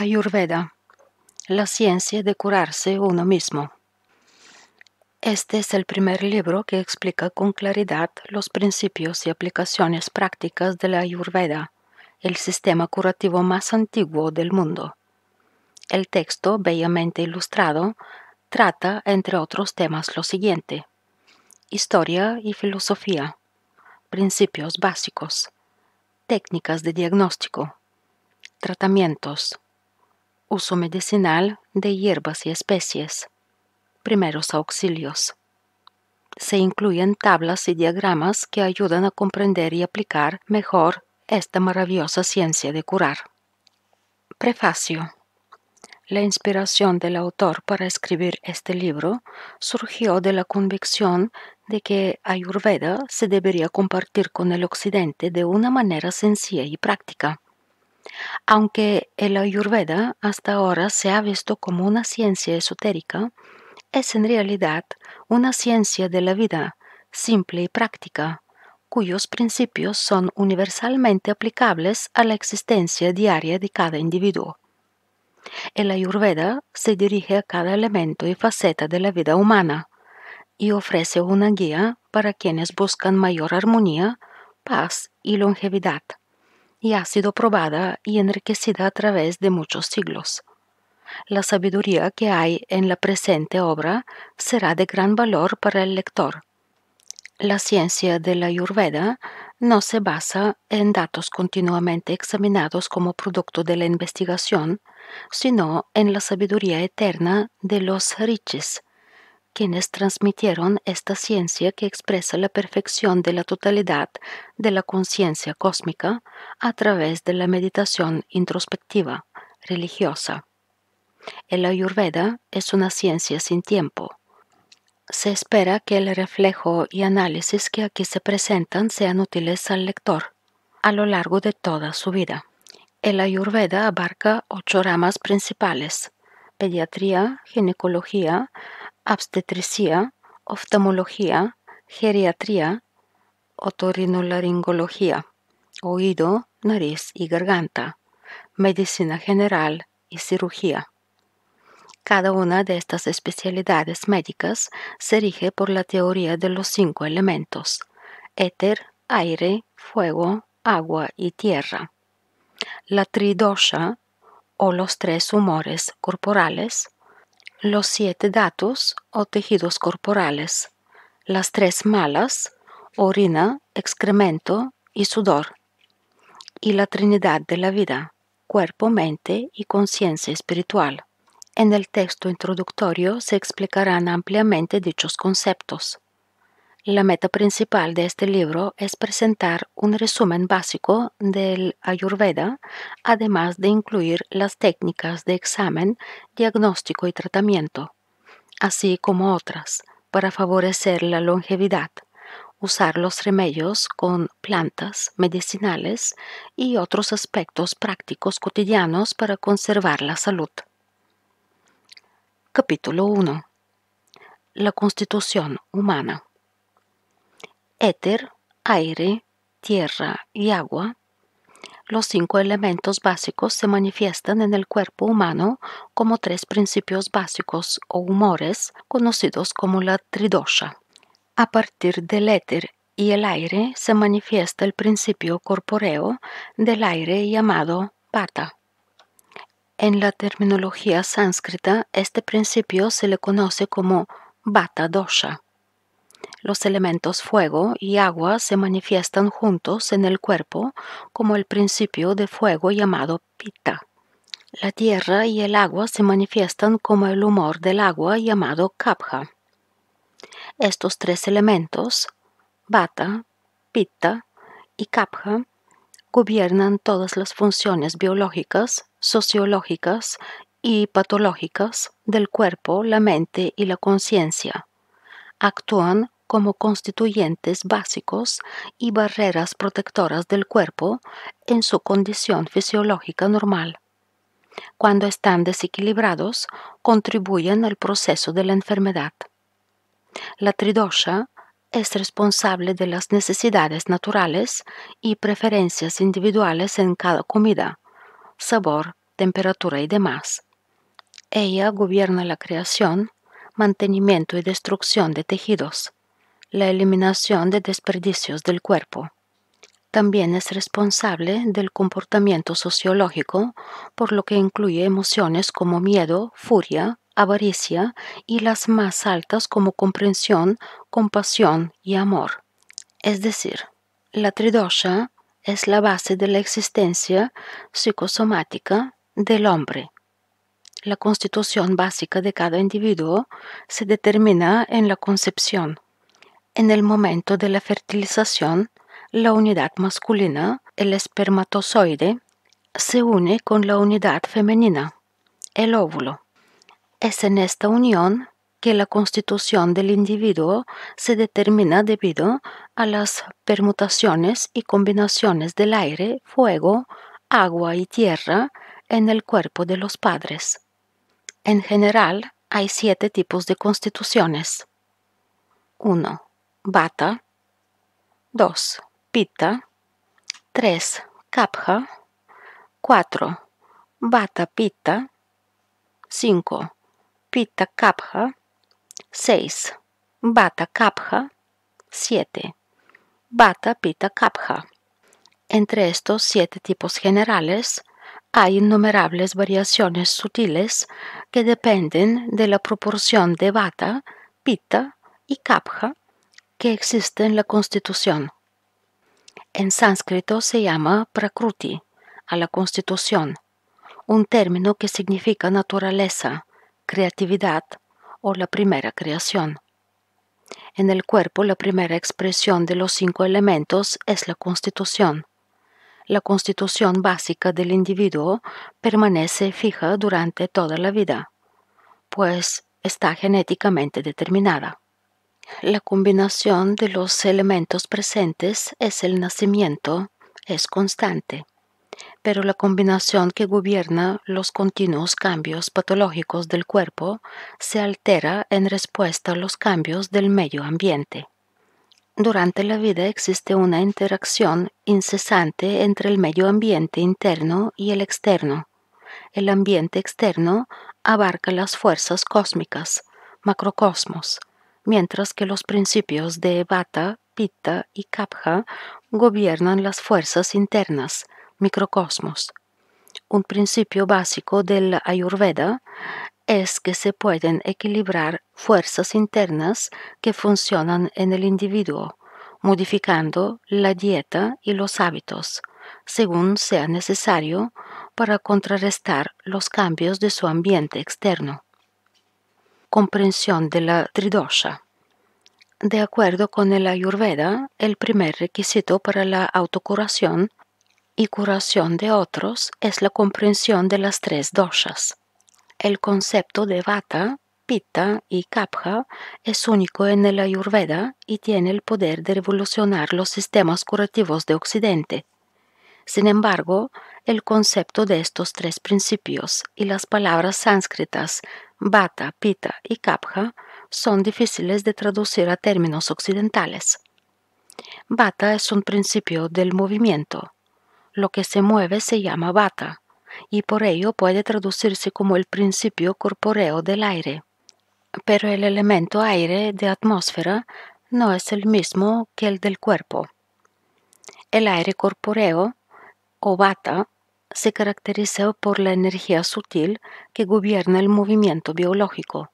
Ayurveda, la ciencia de curarse uno mismo. Este es el primer libro que explica con claridad los principios y aplicaciones prácticas de la Ayurveda, el sistema curativo más antiguo del mundo. El texto, bellamente ilustrado, trata, entre otros temas, lo siguiente. Historia y filosofía. Principios básicos. Técnicas de diagnóstico. Tratamientos uso medicinal de hierbas y especies. Primeros auxilios. Se incluyen tablas y diagramas que ayudan a comprender y aplicar mejor esta maravillosa ciencia de curar. Prefacio. La inspiración del autor para escribir este libro surgió de la convicción de que Ayurveda se debería compartir con el Occidente de una manera sencilla y práctica. Aunque el ayurveda hasta ahora se ha visto como una ciencia esotérica, es en realidad una ciencia de la vida simple y práctica, cuyos principios son universalmente aplicables a la existencia diaria de cada individuo. El ayurveda se dirige a cada elemento y faceta de la vida humana y ofrece una guía para quienes buscan mayor armonía, paz y longevidad y ha sido probada y enriquecida a través de muchos siglos. La sabiduría que hay en la presente obra será de gran valor para el lector. La ciencia de la Ayurveda no se basa en datos continuamente examinados como producto de la investigación, sino en la sabiduría eterna de los riches quienes transmitieron esta ciencia que expresa la perfección de la totalidad de la conciencia cósmica a través de la meditación introspectiva religiosa. El Ayurveda es una ciencia sin tiempo. Se espera que el reflejo y análisis que aquí se presentan sean útiles al lector a lo largo de toda su vida. El Ayurveda abarca ocho ramas principales, pediatría, ginecología, obstetricia, oftalmología, geriatría, otorrinolaringología, oído, nariz y garganta, medicina general y cirugía. Cada una de estas especialidades médicas se rige por la teoría de los cinco elementos, éter, aire, fuego, agua y tierra. La tridosha, o los tres humores corporales, los siete datos o tejidos corporales, las tres malas, orina, excremento y sudor, y la Trinidad de la vida, cuerpo, mente y conciencia espiritual. En el texto introductorio se explicarán ampliamente dichos conceptos. La meta principal de este libro es presentar un resumen básico del Ayurveda, además de incluir las técnicas de examen, diagnóstico y tratamiento, así como otras, para favorecer la longevidad, usar los remedios con plantas medicinales y otros aspectos prácticos cotidianos para conservar la salud. Capítulo 1. La constitución humana éter, aire, tierra y agua, los cinco elementos básicos se manifiestan en el cuerpo humano como tres principios básicos o humores conocidos como la tridosha. A partir del éter y el aire se manifiesta el principio corporeo del aire llamado pata. En la terminología sánscrita, este principio se le conoce como bata dosha. Los elementos fuego y agua se manifiestan juntos en el cuerpo como el principio de fuego llamado pita. La tierra y el agua se manifiestan como el humor del agua llamado kapha. Estos tres elementos, bata, pitta y kapha, gobiernan todas las funciones biológicas, sociológicas y patológicas del cuerpo, la mente y la conciencia. Actúan como constituyentes básicos y barreras protectoras del cuerpo en su condición fisiológica normal. Cuando están desequilibrados, contribuyen al proceso de la enfermedad. La tridosha es responsable de las necesidades naturales y preferencias individuales en cada comida, sabor, temperatura y demás. Ella gobierna la creación, mantenimiento y destrucción de tejidos, la eliminación de desperdicios del cuerpo. También es responsable del comportamiento sociológico, por lo que incluye emociones como miedo, furia, avaricia y las más altas como comprensión, compasión y amor. Es decir, la tridosha es la base de la existencia psicosomática del hombre. La constitución básica de cada individuo se determina en la concepción. En el momento de la fertilización, la unidad masculina, el espermatozoide, se une con la unidad femenina, el óvulo. Es en esta unión que la constitución del individuo se determina debido a las permutaciones y combinaciones del aire, fuego, agua y tierra en el cuerpo de los padres. En general, hay siete tipos de constituciones. 1 bata, 2. pita, 3. capja, 4. bata pita, 5. pita capja, 6. bata capja, 7. bata pita capja. Entre estos siete tipos generales hay innumerables variaciones sutiles que dependen de la proporción de bata, pita y capja que existe en la Constitución. En sánscrito se llama prakruti, a la Constitución, un término que significa naturaleza, creatividad o la primera creación. En el cuerpo la primera expresión de los cinco elementos es la Constitución la constitución básica del individuo permanece fija durante toda la vida, pues está genéticamente determinada la combinación de los elementos presentes es el nacimiento, es constante, pero la combinación que gobierna los continuos cambios patológicos del cuerpo se altera en respuesta a los cambios del medio ambiente. Durante la vida existe una interacción incesante entre el medio ambiente interno y el externo. El ambiente externo abarca las fuerzas cósmicas, macrocosmos, mientras que los principios de Vata, Pitta y Kapha gobiernan las fuerzas internas, microcosmos. Un principio básico del Ayurveda es que se pueden equilibrar fuerzas internas que funcionan en el individuo, modificando la dieta y los hábitos, según sea necesario, para contrarrestar los cambios de su ambiente externo comprensión de la tridosha. De acuerdo con el Ayurveda, el primer requisito para la autocuración y curación de otros es la comprensión de las tres doshas. El concepto de vata, pitta y kapha es único en el Ayurveda y tiene el poder de revolucionar los sistemas curativos de Occidente. Sin embargo, el concepto de estos tres principios y las palabras sánscritas bata, pita y Kapha son difíciles de traducir a términos occidentales. Bata es un principio del movimiento. Lo que se mueve se llama bata, y por ello puede traducirse como el principio corporeo del aire. Pero el elemento aire de atmósfera no es el mismo que el del cuerpo. El aire corporeo o bata se caracteriza por la energía sutil que gobierna el movimiento biológico.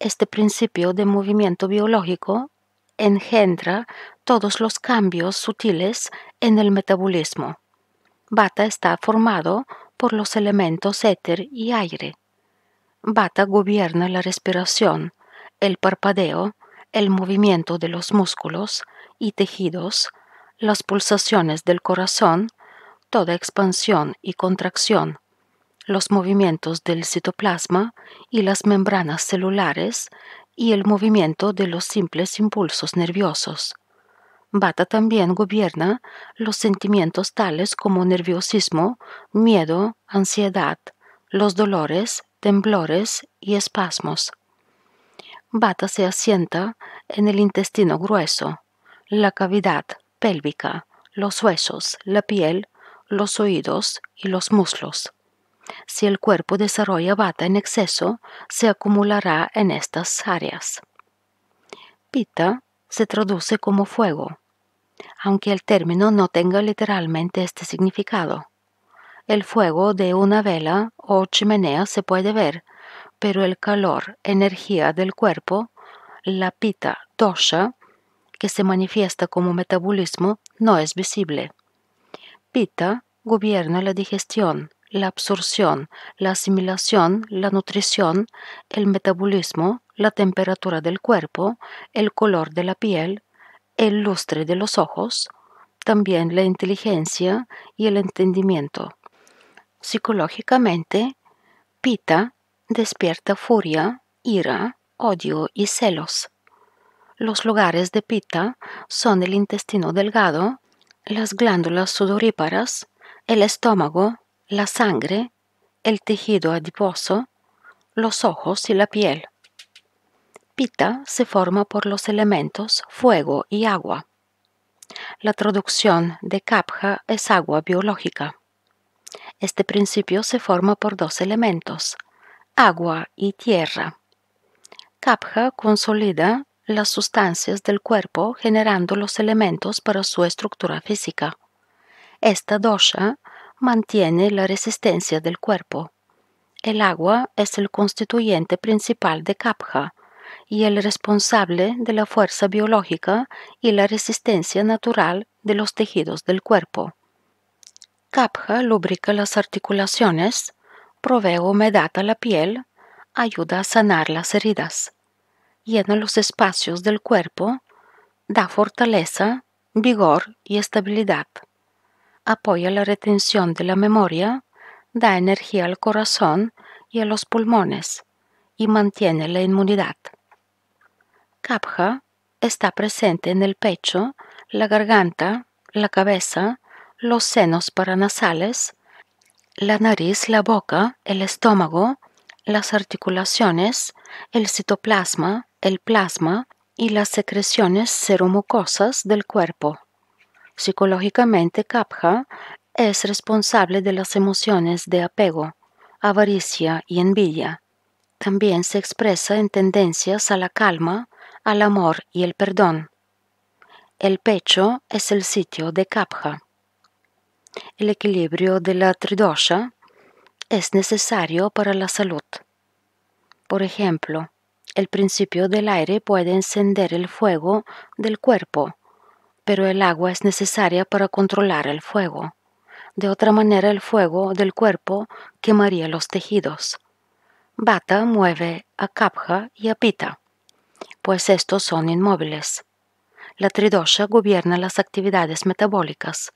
Este principio de movimiento biológico engendra todos los cambios sutiles en el metabolismo. Bata está formado por los elementos éter y aire. Bata gobierna la respiración, el parpadeo, el movimiento de los músculos y tejidos, las pulsaciones del corazón, toda expansión y contracción, los movimientos del citoplasma y las membranas celulares y el movimiento de los simples impulsos nerviosos. Bata también gobierna los sentimientos tales como nerviosismo, miedo, ansiedad, los dolores, temblores y espasmos. Bata se asienta en el intestino grueso, la cavidad pélvica, los huesos, la piel los oídos y los muslos. Si el cuerpo desarrolla bata en exceso, se acumulará en estas áreas. Pita se traduce como fuego, aunque el término no tenga literalmente este significado. El fuego de una vela o chimenea se puede ver, pero el calor, energía del cuerpo, la pita, dosha, que se manifiesta como metabolismo, no es visible. Pita gobierna la digestión, la absorción, la asimilación, la nutrición, el metabolismo, la temperatura del cuerpo, el color de la piel, el lustre de los ojos, también la inteligencia y el entendimiento. Psicológicamente, Pita despierta furia, ira, odio y celos. Los lugares de Pita son el intestino delgado, las glándulas sudoríparas, el estómago, la sangre, el tejido adiposo, los ojos y la piel. Pita se forma por los elementos fuego y agua. La traducción de Kapha es agua biológica. Este principio se forma por dos elementos, agua y tierra. Kapha consolida las sustancias del cuerpo generando los elementos para su estructura física. Esta dosha mantiene la resistencia del cuerpo. El agua es el constituyente principal de Kapha y el responsable de la fuerza biológica y la resistencia natural de los tejidos del cuerpo. Kapha lubrica las articulaciones, provee humedad a la piel, ayuda a sanar las heridas llena los espacios del cuerpo, da fortaleza, vigor y estabilidad, apoya la retención de la memoria, da energía al corazón y a los pulmones y mantiene la inmunidad. Kapha está presente en el pecho, la garganta, la cabeza, los senos paranasales, la nariz, la boca, el estómago, las articulaciones, el citoplasma, el plasma y las secreciones seromucosas del cuerpo. Psicológicamente, Kapha es responsable de las emociones de apego, avaricia y envidia. También se expresa en tendencias a la calma, al amor y el perdón. El pecho es el sitio de Kapha. El equilibrio de la tridosha es necesario para la salud. Por ejemplo, el principio del aire puede encender el fuego del cuerpo, pero el agua es necesaria para controlar el fuego. De otra manera, el fuego del cuerpo quemaría los tejidos. Bata mueve a Kapha y a Pita, pues estos son inmóviles. La tridosha gobierna las actividades metabólicas,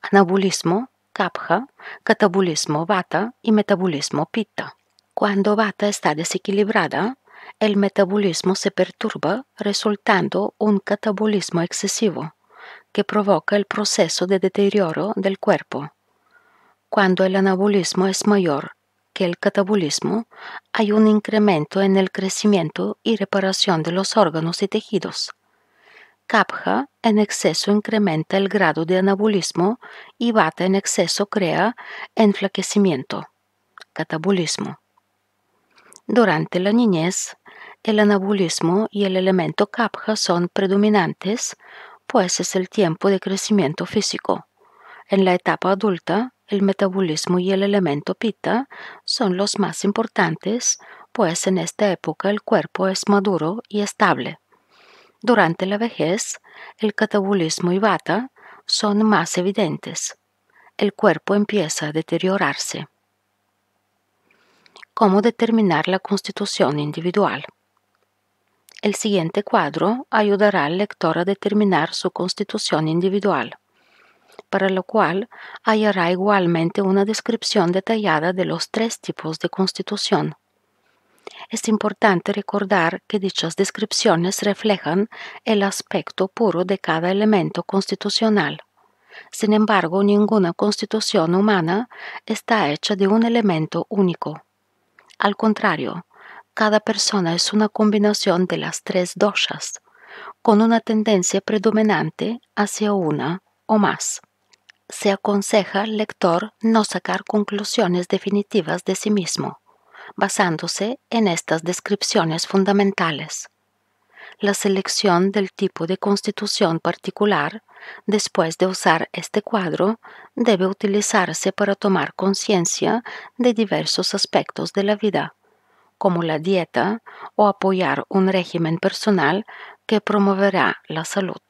anabolismo, Kapha, catabolismo Vata y metabolismo pita. Cuando Vata está desequilibrada, el metabolismo se perturba resultando un catabolismo excesivo que provoca el proceso de deterioro del cuerpo. Cuando el anabolismo es mayor que el catabolismo, hay un incremento en el crecimiento y reparación de los órganos y tejidos. Capja en exceso incrementa el grado de anabolismo y bata en exceso crea enflaquecimiento, catabolismo. Durante la niñez, el anabolismo y el elemento kapha son predominantes, pues es el tiempo de crecimiento físico. En la etapa adulta, el metabolismo y el elemento pita son los más importantes, pues en esta época el cuerpo es maduro y estable. Durante la vejez, el catabolismo y vata son más evidentes. El cuerpo empieza a deteriorarse. ¿Cómo determinar la constitución individual? El siguiente cuadro ayudará al lector a determinar su constitución individual, para lo cual hallará igualmente una descripción detallada de los tres tipos de constitución. Es importante recordar que dichas descripciones reflejan el aspecto puro de cada elemento constitucional. Sin embargo, ninguna constitución humana está hecha de un elemento único. Al contrario, cada persona es una combinación de las tres doshas, con una tendencia predominante hacia una o más. Se aconseja al lector no sacar conclusiones definitivas de sí mismo, basándose en estas descripciones fundamentales. La selección del tipo de constitución particular, después de usar este cuadro, debe utilizarse para tomar conciencia de diversos aspectos de la vida como la dieta, o apoyar un régimen personal que promoverá la salud.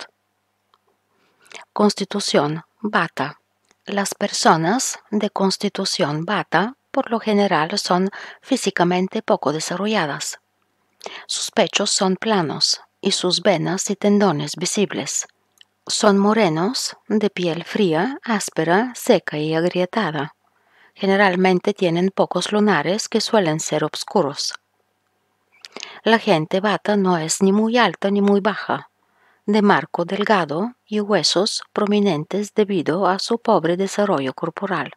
Constitución Bata. Las personas de constitución Bata por lo general son físicamente poco desarrolladas. Sus pechos son planos y sus venas y tendones visibles. Son morenos, de piel fría, áspera, seca y agrietada. Generalmente tienen pocos lunares que suelen ser oscuros. La gente bata no es ni muy alta ni muy baja, de marco delgado y huesos prominentes debido a su pobre desarrollo corporal.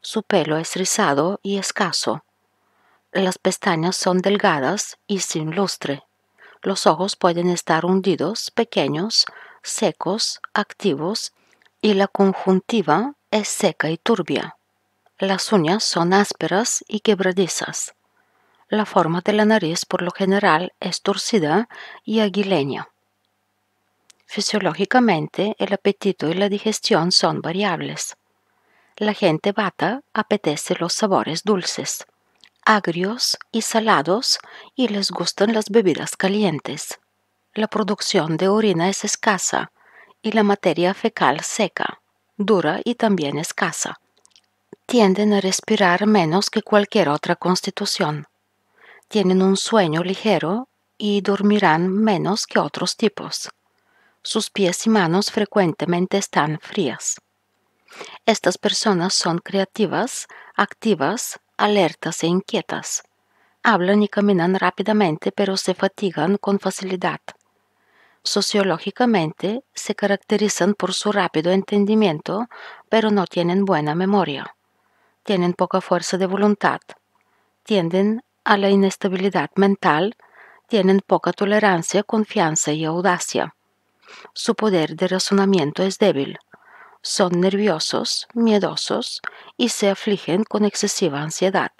Su pelo es rizado y escaso. Las pestañas son delgadas y sin lustre. Los ojos pueden estar hundidos, pequeños, secos, activos y la conjuntiva es seca y turbia. Las uñas son ásperas y quebradizas. La forma de la nariz por lo general es torcida y aguileña. Fisiológicamente, el apetito y la digestión son variables. La gente bata apetece los sabores dulces, agrios y salados y les gustan las bebidas calientes. La producción de orina es escasa y la materia fecal seca, dura y también escasa tienden a respirar menos que cualquier otra constitución. Tienen un sueño ligero y dormirán menos que otros tipos. Sus pies y manos frecuentemente están frías. Estas personas son creativas, activas, alertas e inquietas. Hablan y caminan rápidamente, pero se fatigan con facilidad. Sociológicamente se caracterizan por su rápido entendimiento, pero no tienen buena memoria tienen poca fuerza de voluntad, tienden a la inestabilidad mental, tienen poca tolerancia, confianza y audacia. Su poder de razonamiento es débil. Son nerviosos, miedosos y se afligen con excesiva ansiedad.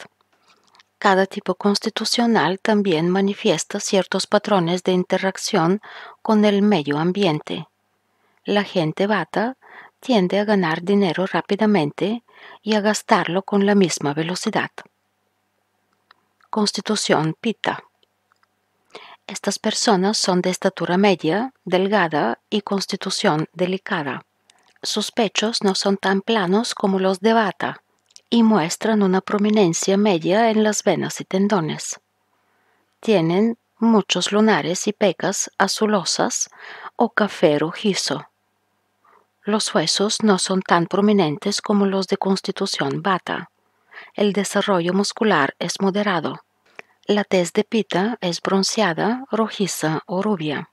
Cada tipo constitucional también manifiesta ciertos patrones de interacción con el medio ambiente. La gente bata tiende a ganar dinero rápidamente, y a gastarlo con la misma velocidad. Constitución Pita. Estas personas son de estatura media, delgada y constitución delicada. Sus pechos no son tan planos como los de bata y muestran una prominencia media en las venas y tendones. Tienen muchos lunares y pecas azulosas o café rojizo los huesos no son tan prominentes como los de constitución bata. El desarrollo muscular es moderado. La tez de pita es bronceada, rojiza o rubia.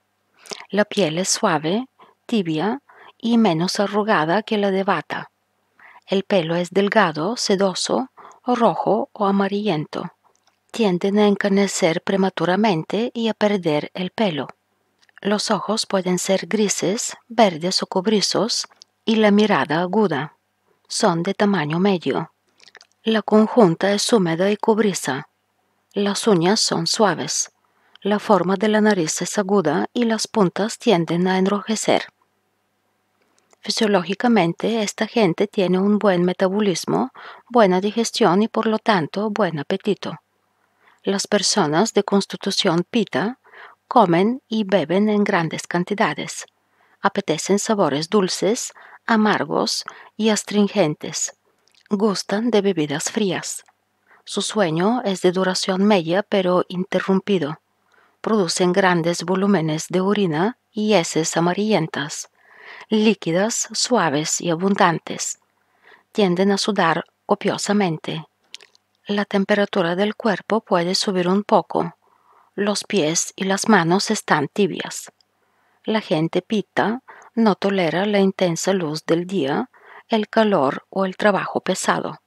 La piel es suave, tibia y menos arrugada que la de bata. El pelo es delgado, sedoso, rojo o amarillento. Tienden a encanecer prematuramente y a perder el pelo. Los ojos pueden ser grises, verdes o cobrizos y la mirada aguda. Son de tamaño medio. La conjunta es húmeda y cobriza. Las uñas son suaves. La forma de la nariz es aguda y las puntas tienden a enrojecer. Fisiológicamente, esta gente tiene un buen metabolismo, buena digestión y por lo tanto buen apetito. Las personas de constitución pita comen y beben en grandes cantidades. Apetecen sabores dulces, amargos y astringentes. Gustan de bebidas frías. Su sueño es de duración media pero interrumpido. Producen grandes volúmenes de orina y heces amarillentas, líquidas, suaves y abundantes. Tienden a sudar copiosamente. La temperatura del cuerpo puede subir un poco, los pies y las manos están tibias. La gente pita no tolera la intensa luz del día, el calor o el trabajo pesado.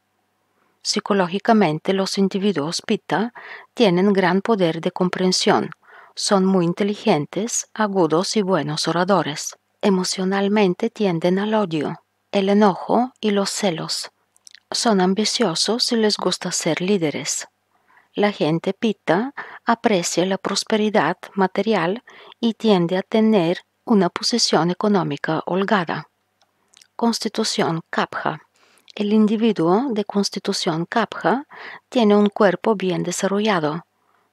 Psicológicamente los individuos pita tienen gran poder de comprensión, son muy inteligentes, agudos y buenos oradores. Emocionalmente tienden al odio, el enojo y los celos. Son ambiciosos y les gusta ser líderes. La gente pita aprecia la prosperidad material y tiende a tener una posición económica holgada. Constitución Kapha. El individuo de constitución capja tiene un cuerpo bien desarrollado,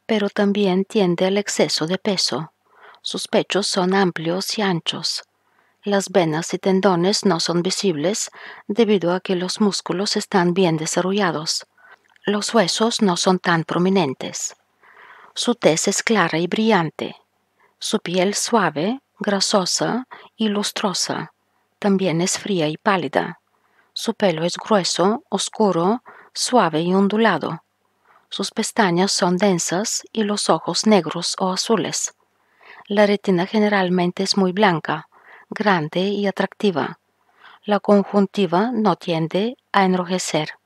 pero también tiende al exceso de peso. Sus pechos son amplios y anchos. Las venas y tendones no son visibles debido a que los músculos están bien desarrollados. Los huesos no son tan prominentes. Su tez es clara y brillante. Su piel suave, grasosa y lustrosa. También es fría y pálida. Su pelo es grueso, oscuro, suave y ondulado. Sus pestañas son densas y los ojos negros o azules. La retina generalmente es muy blanca, grande y atractiva. La conjuntiva no tiende a enrojecer.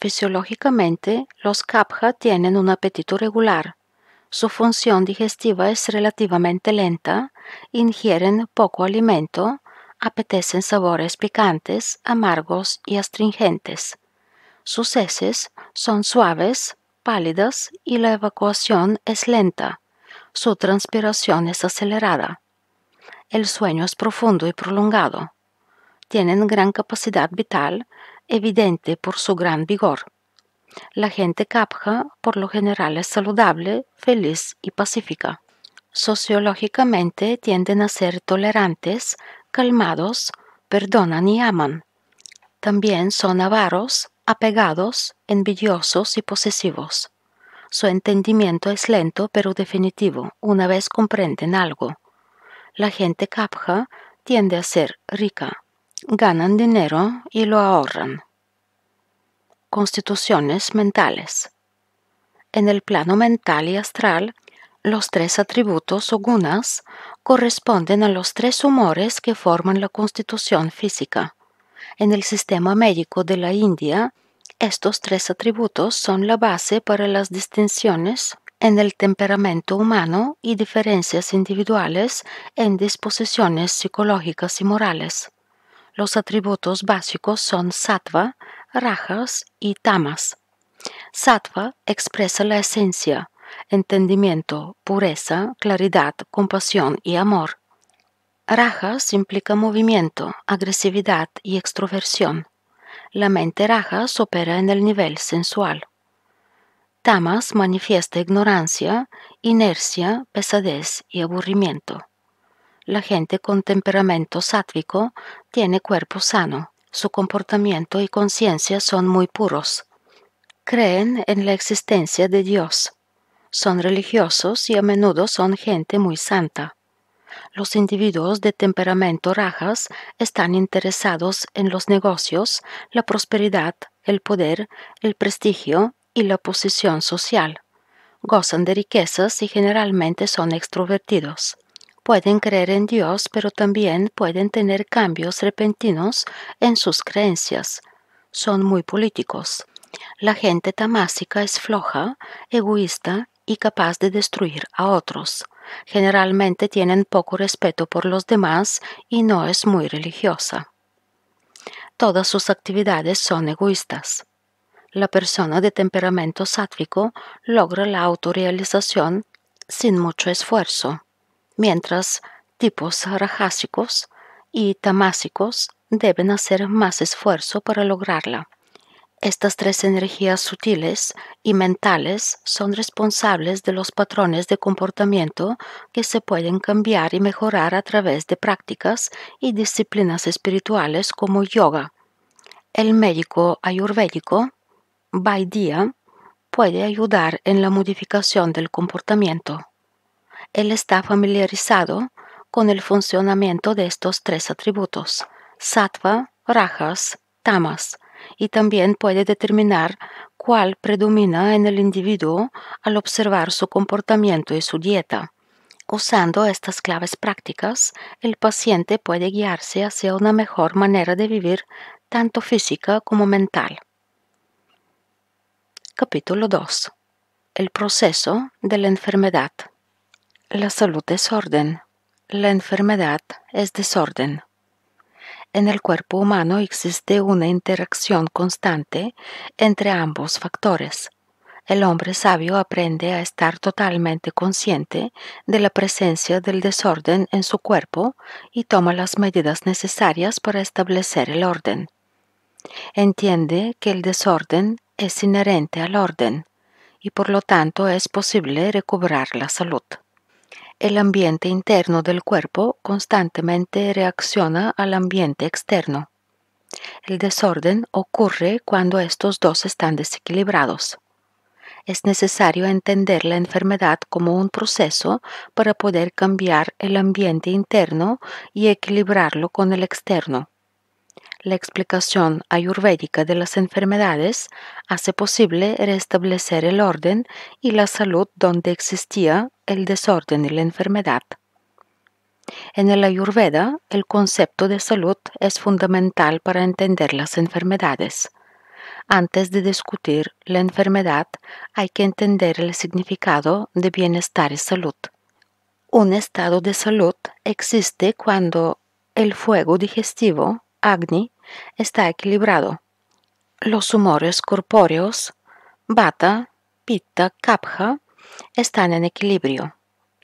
Fisiológicamente, los kapha tienen un apetito regular. Su función digestiva es relativamente lenta, ingieren poco alimento, apetecen sabores picantes, amargos y astringentes. Sus heces son suaves, pálidas y la evacuación es lenta. Su transpiración es acelerada. El sueño es profundo y prolongado. Tienen gran capacidad vital, evidente por su gran vigor. La gente capja, por lo general, es saludable, feliz y pacífica. Sociológicamente tienden a ser tolerantes, calmados, perdonan y aman. También son avaros, apegados, envidiosos y posesivos. Su entendimiento es lento pero definitivo una vez comprenden algo. La gente capja tiende a ser rica, ganan dinero y lo ahorran. Constituciones mentales. En el plano mental y astral, los tres atributos o gunas corresponden a los tres humores que forman la constitución física. En el sistema médico de la India, estos tres atributos son la base para las distinciones en el temperamento humano y diferencias individuales en disposiciones psicológicas y morales. Los atributos básicos son sattva, rajas y tamas. Sattva expresa la esencia, entendimiento, pureza, claridad, compasión y amor. Rajas implica movimiento, agresividad y extroversión. La mente rajas opera en el nivel sensual. Tamas manifiesta ignorancia, inercia, pesadez y aburrimiento. La gente con temperamento sátvico tiene cuerpo sano, su comportamiento y conciencia son muy puros. Creen en la existencia de Dios. Son religiosos y a menudo son gente muy santa. Los individuos de temperamento rajas están interesados en los negocios, la prosperidad, el poder, el prestigio y la posición social. Gozan de riquezas y generalmente son extrovertidos pueden creer en Dios, pero también pueden tener cambios repentinos en sus creencias. Son muy políticos. La gente tamásica es floja, egoísta y capaz de destruir a otros. Generalmente tienen poco respeto por los demás y no es muy religiosa. Todas sus actividades son egoístas. La persona de temperamento sátvico logra la autorrealización sin mucho esfuerzo mientras tipos rajásicos y tamásicos deben hacer más esfuerzo para lograrla. Estas tres energías sutiles y mentales son responsables de los patrones de comportamiento que se pueden cambiar y mejorar a través de prácticas y disciplinas espirituales como yoga. El médico ayurvédico, baidya, puede ayudar en la modificación del comportamiento él está familiarizado con el funcionamiento de estos tres atributos, sattva, rajas, tamas, y también puede determinar cuál predomina en el individuo al observar su comportamiento y su dieta. Usando estas claves prácticas, el paciente puede guiarse hacia una mejor manera de vivir, tanto física como mental. Capítulo 2. El proceso de la enfermedad. La salud es orden. La enfermedad es desorden. En el cuerpo humano existe una interacción constante entre ambos factores. El hombre sabio aprende a estar totalmente consciente de la presencia del desorden en su cuerpo y toma las medidas necesarias para establecer el orden. Entiende que el desorden es inherente al orden y por lo tanto es posible recobrar la salud el ambiente interno del cuerpo constantemente reacciona al ambiente externo. El desorden ocurre cuando estos dos están desequilibrados. Es necesario entender la enfermedad como un proceso para poder cambiar el ambiente interno y equilibrarlo con el externo. La explicación ayurvédica de las enfermedades hace posible restablecer el orden y la salud donde existía el desorden y la enfermedad. En el Ayurveda, el concepto de salud es fundamental para entender las enfermedades. Antes de discutir la enfermedad, hay que entender el significado de bienestar y salud. Un estado de salud existe cuando el fuego digestivo, Agni, está equilibrado. Los humores corpóreos, Vata, Pitta, Kapha, están en equilibrio.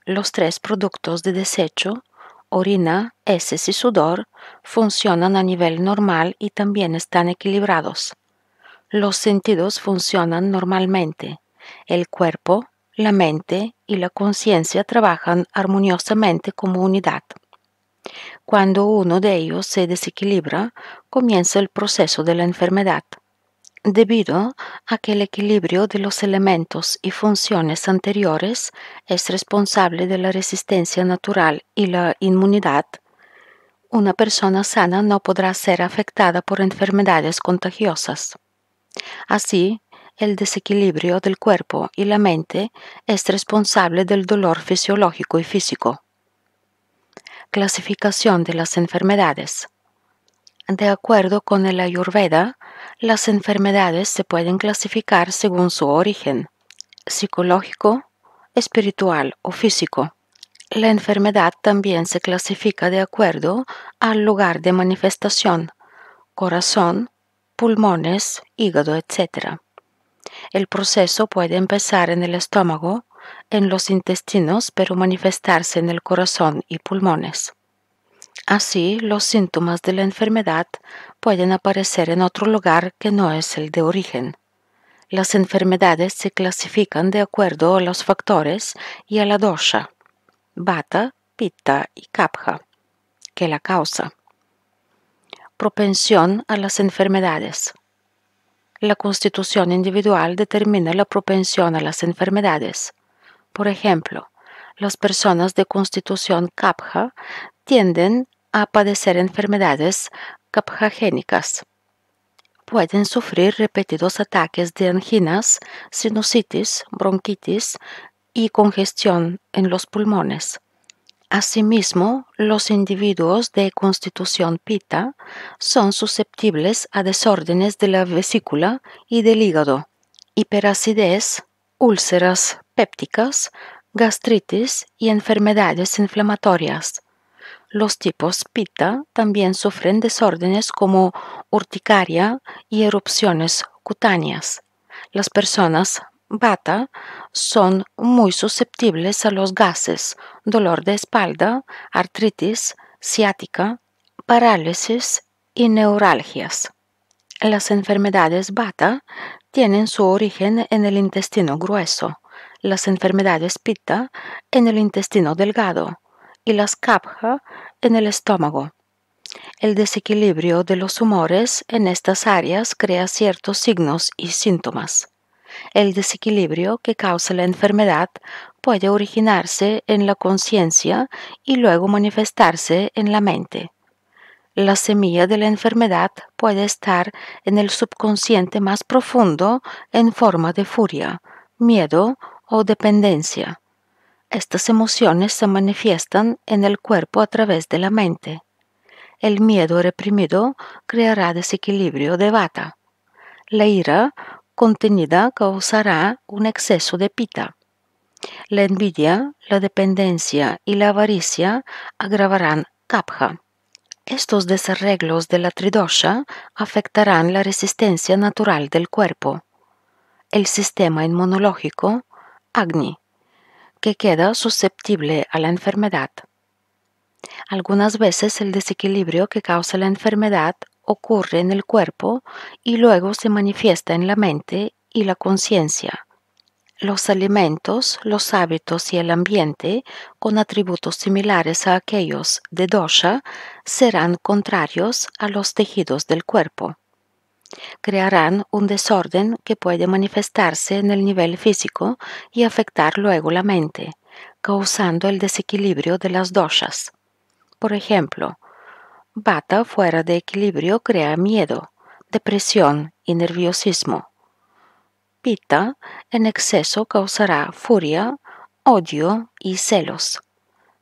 Los tres productos de desecho, orina, heces y sudor, funcionan a nivel normal y también están equilibrados. Los sentidos funcionan normalmente. El cuerpo, la mente y la conciencia trabajan armoniosamente como unidad. Cuando uno de ellos se desequilibra, comienza el proceso de la enfermedad debido a que el equilibrio de los elementos y funciones anteriores es responsable de la resistencia natural y la inmunidad, una persona sana no podrá ser afectada por enfermedades contagiosas. Así, el desequilibrio del cuerpo y la mente es responsable del dolor fisiológico y físico. Clasificación de las enfermedades. De acuerdo con el Ayurveda, las enfermedades se pueden clasificar según su origen, psicológico, espiritual o físico. La enfermedad también se clasifica de acuerdo al lugar de manifestación, corazón, pulmones, hígado, etc. El proceso puede empezar en el estómago, en los intestinos, pero manifestarse en el corazón y pulmones. Así, los síntomas de la enfermedad pueden aparecer en otro lugar que no es el de origen. Las enfermedades se clasifican de acuerdo a los factores y a la dosha, bata, pitta y kapha, que la causa. Propensión a las enfermedades. La constitución individual determina la propensión a las enfermedades. Por ejemplo, las personas de constitución kapha tienden a padecer enfermedades capjagénicas. Pueden sufrir repetidos ataques de anginas, sinusitis, bronquitis y congestión en los pulmones. Asimismo, los individuos de constitución pita son susceptibles a desórdenes de la vesícula y del hígado, hiperacidez, úlceras pépticas, gastritis y enfermedades inflamatorias, los tipos pita también sufren desórdenes como urticaria y erupciones cutáneas. Las personas bata son muy susceptibles a los gases, dolor de espalda, artritis, ciática, parálisis y neuralgias. Las enfermedades bata tienen su origen en el intestino grueso, las enfermedades pita en el intestino delgado y las capja en el estómago. El desequilibrio de los humores en estas áreas crea ciertos signos y síntomas. El desequilibrio que causa la enfermedad puede originarse en la conciencia y luego manifestarse en la mente. La semilla de la enfermedad puede estar en el subconsciente más profundo en forma de furia, miedo o dependencia. Estas emociones se manifiestan en el cuerpo a través de la mente. El miedo reprimido creará desequilibrio de vata. La ira contenida causará un exceso de pita. La envidia, la dependencia y la avaricia agravarán kapha. Estos desarreglos de la tridosha afectarán la resistencia natural del cuerpo. El sistema inmunológico, Agni, que queda susceptible a la enfermedad. Algunas veces el desequilibrio que causa la enfermedad ocurre en el cuerpo y luego se manifiesta en la mente y la conciencia. Los alimentos, los hábitos y el ambiente, con atributos similares a aquellos de dosha, serán contrarios a los tejidos del cuerpo crearán un desorden que puede manifestarse en el nivel físico y afectar luego la mente, causando el desequilibrio de las doshas. Por ejemplo, bata fuera de equilibrio crea miedo, depresión y nerviosismo. Pita en exceso causará furia, odio y celos.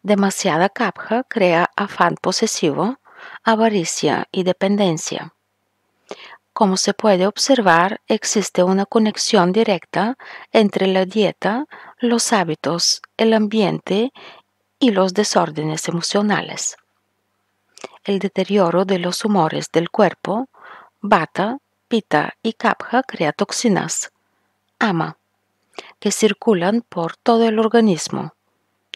Demasiada kapha crea afán posesivo, avaricia y dependencia. Como se puede observar, existe una conexión directa entre la dieta, los hábitos, el ambiente y los desórdenes emocionales. El deterioro de los humores del cuerpo, bata, pita y capja) crea toxinas, ama, que circulan por todo el organismo.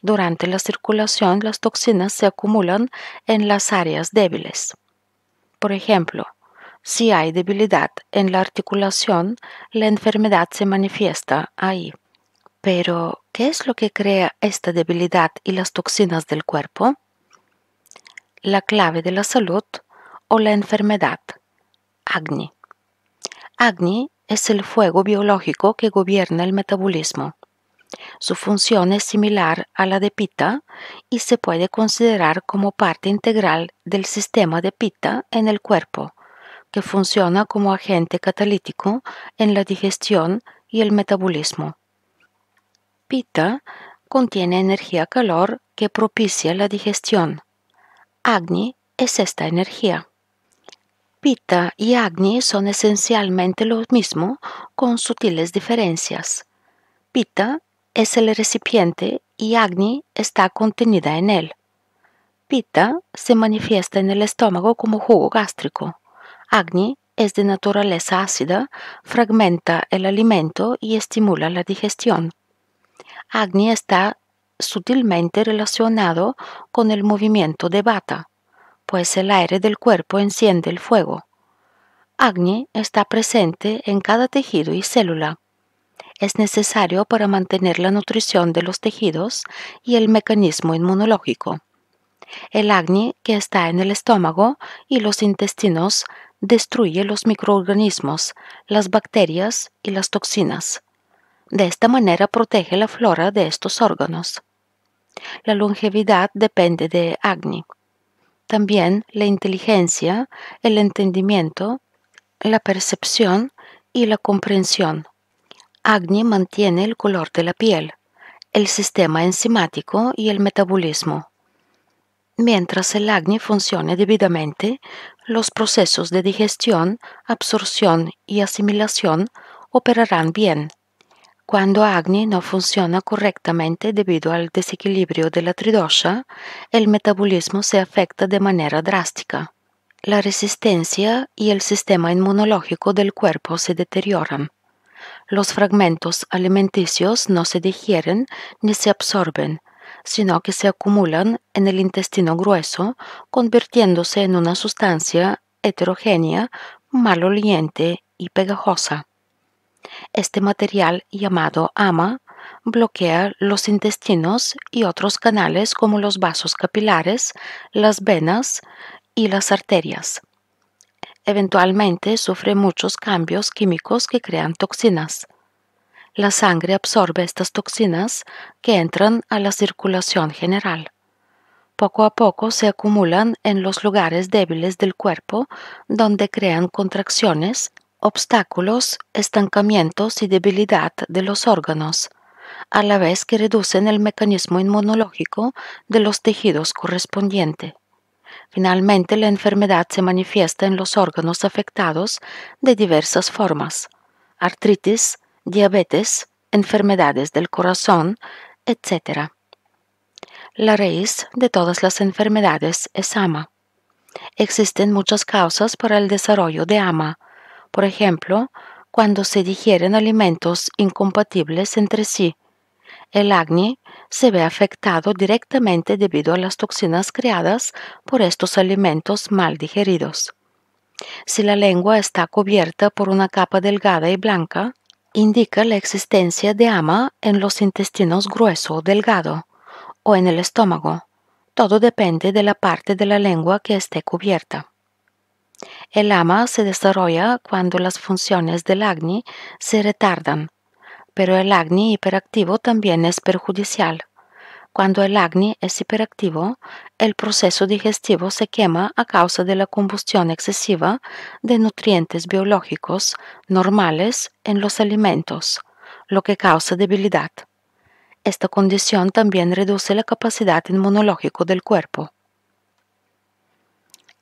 Durante la circulación, las toxinas se acumulan en las áreas débiles. Por ejemplo, si hay debilidad en la articulación, la enfermedad se manifiesta ahí. Pero, ¿qué es lo que crea esta debilidad y las toxinas del cuerpo? La clave de la salud o la enfermedad, Agni. Agni es el fuego biológico que gobierna el metabolismo. Su función es similar a la de Pitta y se puede considerar como parte integral del sistema de Pitta en el cuerpo que funciona como agente catalítico en la digestión y el metabolismo. Pita contiene energía-calor que propicia la digestión. Agni es esta energía. Pita y Agni son esencialmente lo mismo con sutiles diferencias. Pita es el recipiente y Agni está contenida en él. Pita se manifiesta en el estómago como jugo gástrico. Agni es de naturaleza ácida, fragmenta el alimento y estimula la digestión. Agni está sutilmente relacionado con el movimiento de bata, pues el aire del cuerpo enciende el fuego. Agni está presente en cada tejido y célula. Es necesario para mantener la nutrición de los tejidos y el mecanismo inmunológico. El Agni, que está en el estómago y los intestinos, destruye los microorganismos, las bacterias y las toxinas. De esta manera protege la flora de estos órganos. La longevidad depende de Agni. También la inteligencia, el entendimiento, la percepción y la comprensión. Agni mantiene el color de la piel, el sistema enzimático y el metabolismo. Mientras el Agni funcione debidamente, los procesos de digestión, absorción y asimilación operarán bien. Cuando Agni no funciona correctamente debido al desequilibrio de la tridosha, el metabolismo se afecta de manera drástica. La resistencia y el sistema inmunológico del cuerpo se deterioran. Los fragmentos alimenticios no se digieren ni se absorben sino que se acumulan en el intestino grueso, convirtiéndose en una sustancia heterogénea, maloliente y pegajosa. Este material llamado ama bloquea los intestinos y otros canales como los vasos capilares, las venas y las arterias. Eventualmente sufre muchos cambios químicos que crean toxinas la sangre absorbe estas toxinas que entran a la circulación general. Poco a poco se acumulan en los lugares débiles del cuerpo donde crean contracciones, obstáculos, estancamientos y debilidad de los órganos, a la vez que reducen el mecanismo inmunológico de los tejidos correspondientes. Finalmente, la enfermedad se manifiesta en los órganos afectados de diversas formas. Artritis, diabetes, enfermedades del corazón, etc. La raíz de todas las enfermedades es ama. Existen muchas causas para el desarrollo de ama. Por ejemplo, cuando se digieren alimentos incompatibles entre sí, el agni se ve afectado directamente debido a las toxinas creadas por estos alimentos mal digeridos. Si la lengua está cubierta por una capa delgada y blanca, indica la existencia de ama en los intestinos grueso o delgado o en el estómago. Todo depende de la parte de la lengua que esté cubierta. El ama se desarrolla cuando las funciones del agni se retardan, pero el agni hiperactivo también es perjudicial. Cuando el acné es hiperactivo, el proceso digestivo se quema a causa de la combustión excesiva de nutrientes biológicos normales en los alimentos, lo que causa debilidad. Esta condición también reduce la capacidad inmunológica del cuerpo.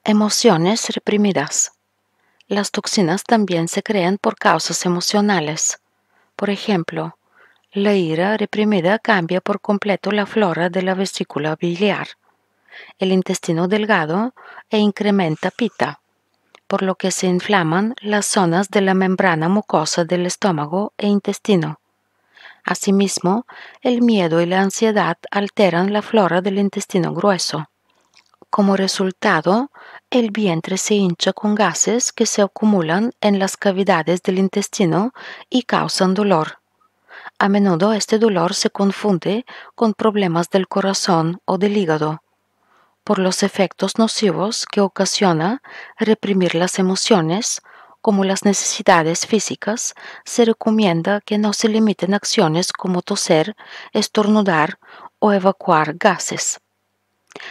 Emociones reprimidas. Las toxinas también se crean por causas emocionales. Por ejemplo, la ira reprimida cambia por completo la flora de la vesícula biliar, el intestino delgado e incrementa pita, por lo que se inflaman las zonas de la membrana mucosa del estómago e intestino. Asimismo, el miedo y la ansiedad alteran la flora del intestino grueso. Como resultado, el vientre se hincha con gases que se acumulan en las cavidades del intestino y causan dolor. A menudo este dolor se confunde con problemas del corazón o del hígado por los efectos nocivos que ocasiona reprimir las emociones, como las necesidades físicas, se recomienda que no se limiten acciones como toser, estornudar o evacuar gases.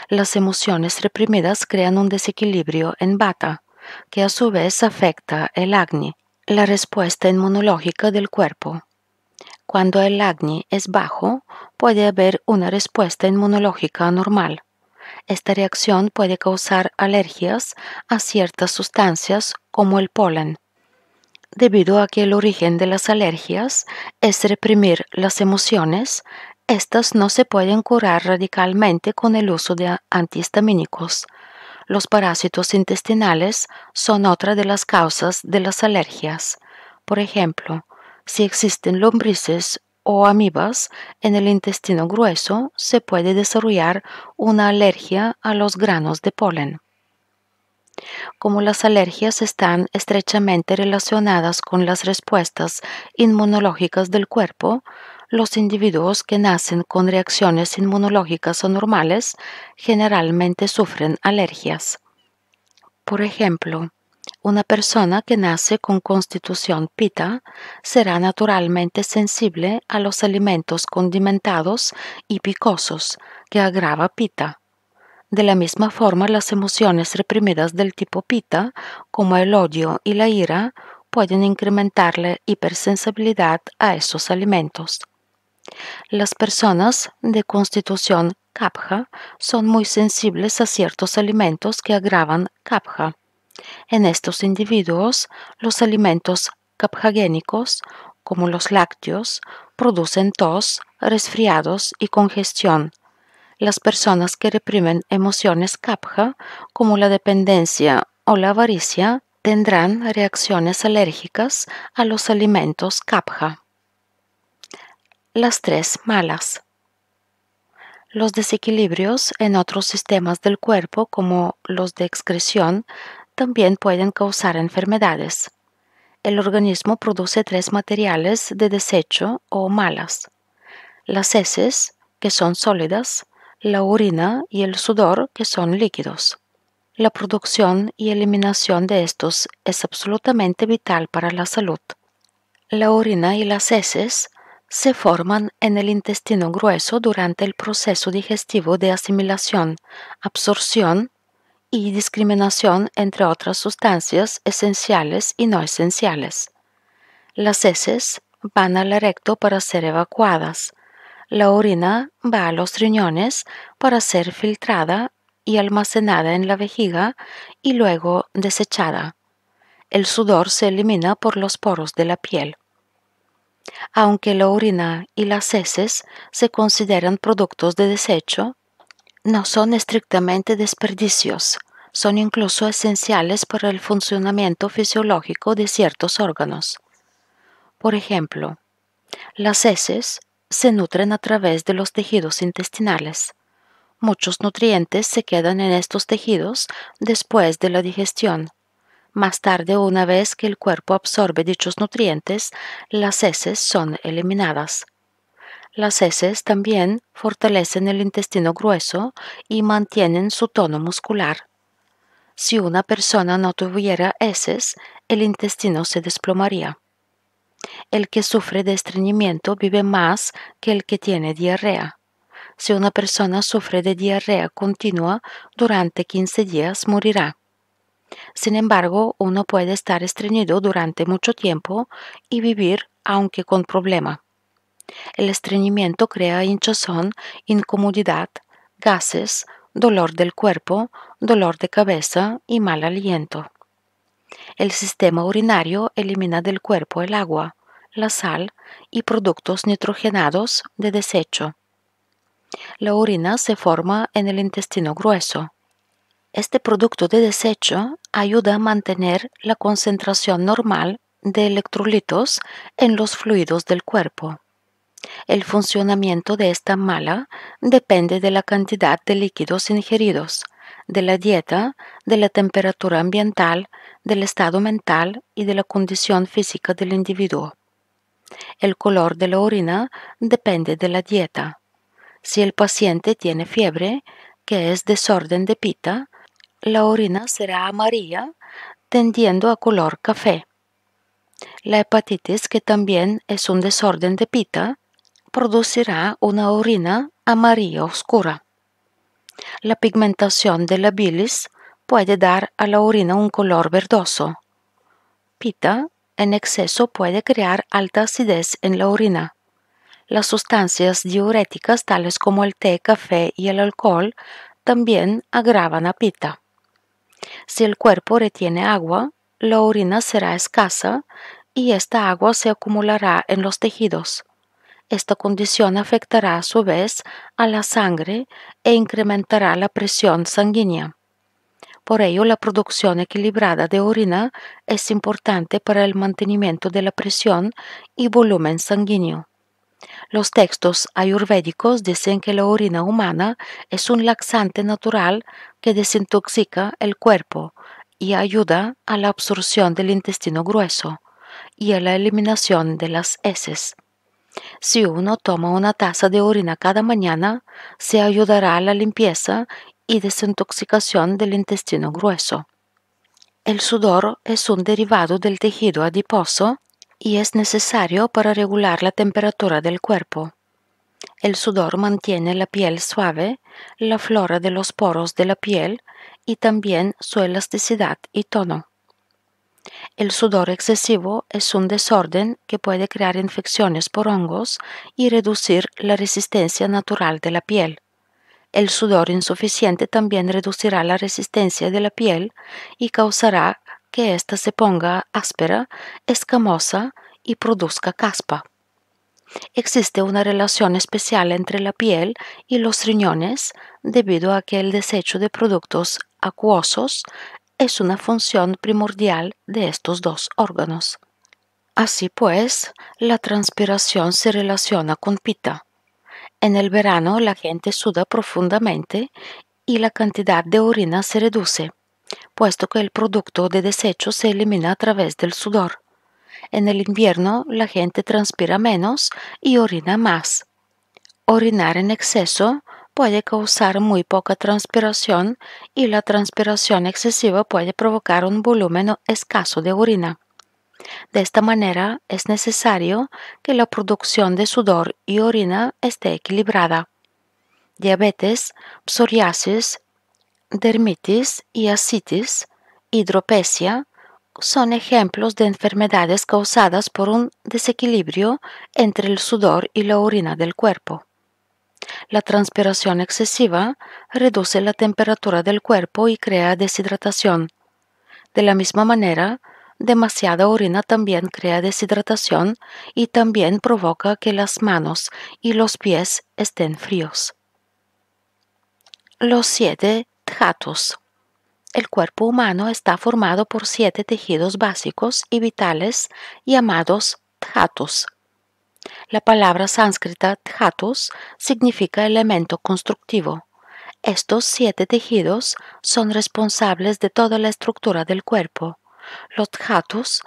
Las emociones reprimidas crean un desequilibrio en bata, que a su vez afecta el acné, la respuesta inmunológica del cuerpo. Cuando el acné es bajo, puede haber una respuesta inmunológica anormal. Esta reacción puede causar alergias a ciertas sustancias como el polen. Debido a que el origen de las alergias es reprimir las emociones, estas no se pueden curar radicalmente con el uso de antihistamínicos. Los parásitos intestinales son otra de las causas de las alergias. Por ejemplo, si existen lombrices o amibas en el intestino grueso, se puede desarrollar una alergia a los granos de polen. Como las alergias están estrechamente relacionadas con las respuestas inmunológicas del cuerpo, los individuos que nacen con reacciones inmunológicas anormales generalmente sufren alergias. Por ejemplo, una persona que nace con constitución pita será naturalmente sensible a los alimentos condimentados y picosos que agrava pita. De la misma forma, las emociones reprimidas del tipo pita, como el odio y la ira, pueden incrementar la hipersensibilidad a esos alimentos. Las personas de constitución kapha son muy sensibles a ciertos alimentos que agravan kapha en estos individuos, los alimentos capjagénicos, como los lácteos, producen tos, resfriados y congestión. Las personas que reprimen emociones capja, como la dependencia o la avaricia, tendrán reacciones alérgicas a los alimentos capja. Las tres malas. Los desequilibrios en otros sistemas del cuerpo, como los de excreción, también pueden causar enfermedades. El organismo produce tres materiales de desecho o malas. Las heces, que son sólidas, la orina y el sudor, que son líquidos. La producción y eliminación de estos es absolutamente vital para la salud. La orina y las heces se forman en el intestino grueso durante el proceso digestivo de asimilación, absorción y discriminación entre otras sustancias esenciales y no esenciales. Las heces van al recto para ser evacuadas. La orina va a los riñones para ser filtrada y almacenada en la vejiga y luego desechada. El sudor se elimina por los poros de la piel. Aunque la orina y las heces se consideran productos de desecho, no son estrictamente desperdicios, son incluso esenciales para el funcionamiento fisiológico de ciertos órganos. Por ejemplo, las heces se nutren a través de los tejidos intestinales. Muchos nutrientes se quedan en estos tejidos después de la digestión. Más tarde, una vez que el cuerpo absorbe dichos nutrientes, las heces son eliminadas. Las heces también fortalecen el intestino grueso y mantienen su tono muscular. Si una persona no tuviera heces, el intestino se desplomaría. El que sufre de estreñimiento vive más que el que tiene diarrea. Si una persona sufre de diarrea continua durante 15 días, morirá. Sin embargo, uno puede estar estreñido durante mucho tiempo y vivir aunque con problema. El estreñimiento crea hinchazón, incomodidad, gases, dolor del cuerpo, dolor de cabeza y mal aliento. El sistema urinario elimina del cuerpo el agua, la sal y productos nitrogenados de desecho. La orina se forma en el intestino grueso. Este producto de desecho ayuda a mantener la concentración normal de electrolitos en los fluidos del cuerpo. El funcionamiento de esta mala depende de la cantidad de líquidos ingeridos, de la dieta, de la temperatura ambiental, del estado mental y de la condición física del individuo. El color de la orina depende de la dieta. Si el paciente tiene fiebre, que es desorden de pita, la orina será amarilla tendiendo a color café. La hepatitis, que también es un desorden de pita, producirá una orina amarilla oscura. La pigmentación de la bilis puede dar a la orina un color verdoso. Pita en exceso puede crear alta acidez en la orina. Las sustancias diuréticas tales como el té, café y el alcohol también agravan a pita. Si el cuerpo retiene agua, la orina será escasa y esta agua se acumulará en los tejidos. Esta condición afectará a su vez a la sangre e incrementará la presión sanguínea. Por ello, la producción equilibrada de orina es importante para el mantenimiento de la presión y volumen sanguíneo. Los textos ayurvédicos dicen que la orina humana es un laxante natural que desintoxica el cuerpo y ayuda a la absorción del intestino grueso y a la eliminación de las heces. Si uno toma una taza de orina cada mañana, se ayudará a la limpieza y desintoxicación del intestino grueso. El sudor es un derivado del tejido adiposo y es necesario para regular la temperatura del cuerpo. El sudor mantiene la piel suave, la flora de los poros de la piel y también su elasticidad y tono. El sudor excesivo es un desorden que puede crear infecciones por hongos y reducir la resistencia natural de la piel. El sudor insuficiente también reducirá la resistencia de la piel y causará que ésta se ponga áspera, escamosa y produzca caspa. Existe una relación especial entre la piel y los riñones debido a que el desecho de productos acuosos es una función primordial de estos dos órganos. Así pues, la transpiración se relaciona con pita. En el verano la gente suda profundamente y la cantidad de orina se reduce, puesto que el producto de desecho se elimina a través del sudor. En el invierno la gente transpira menos y orina más. Orinar en exceso puede causar muy poca transpiración y la transpiración excesiva puede provocar un volumen escaso de orina. De esta manera es necesario que la producción de sudor y orina esté equilibrada. Diabetes, psoriasis, dermitis y asitis, hidropesia, son ejemplos de enfermedades causadas por un desequilibrio entre el sudor y la orina del cuerpo. La transpiración excesiva reduce la temperatura del cuerpo y crea deshidratación. De la misma manera, demasiada orina también crea deshidratación y también provoca que las manos y los pies estén fríos. Los siete tjatus. El cuerpo humano está formado por siete tejidos básicos y vitales llamados tjatus. La palabra sánscrita dhatus significa elemento constructivo. Estos siete tejidos son responsables de toda la estructura del cuerpo. Los dhatus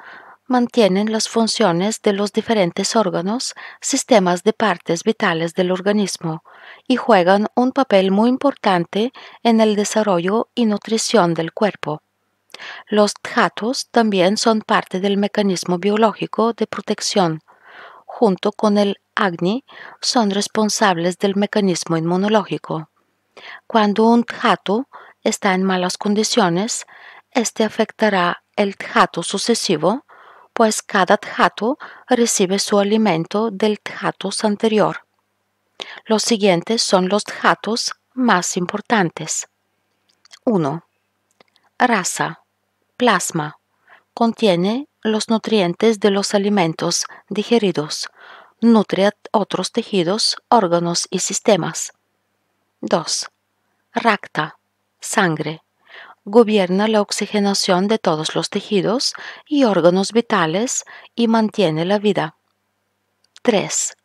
mantienen las funciones de los diferentes órganos, sistemas de partes vitales del organismo y juegan un papel muy importante en el desarrollo y nutrición del cuerpo. Los dhatus también son parte del mecanismo biológico de protección junto con el Agni son responsables del mecanismo inmunológico. Cuando un dhatu está en malas condiciones, este afectará el dhatu sucesivo, pues cada dhatu recibe su alimento del tchato anterior. Los siguientes son los dhatus más importantes. 1. Raza, plasma, Contiene los nutrientes de los alimentos digeridos. Nutre otros tejidos, órganos y sistemas. 2. Racta, sangre. Gobierna la oxigenación de todos los tejidos y órganos vitales y mantiene la vida. 3.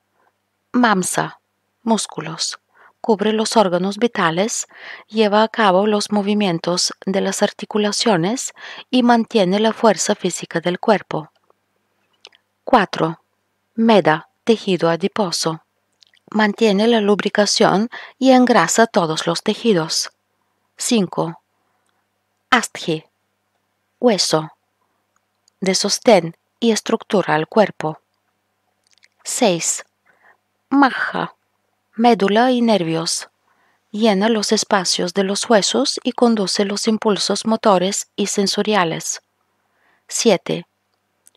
Mamsa, músculos cubre los órganos vitales, lleva a cabo los movimientos de las articulaciones y mantiene la fuerza física del cuerpo. 4. Meda, tejido adiposo. Mantiene la lubricación y engrasa todos los tejidos. 5. Astji, hueso, de sostén y estructura al cuerpo. 6. Maja, médula y nervios. Llena los espacios de los huesos y conduce los impulsos motores y sensoriales. 7.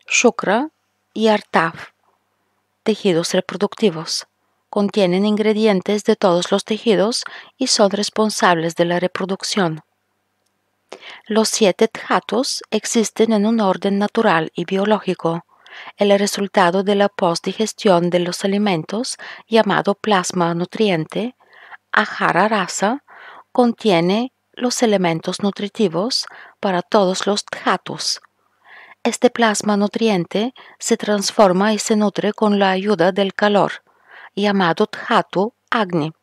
Shukra y Artaf. Tejidos reproductivos. Contienen ingredientes de todos los tejidos y son responsables de la reproducción. Los siete dhatus existen en un orden natural y biológico el resultado de la postdigestión de los alimentos, llamado plasma nutriente, ajara rasa, contiene los elementos nutritivos para todos los dhatus. Este plasma nutriente se transforma y se nutre con la ayuda del calor, llamado tchatu agni,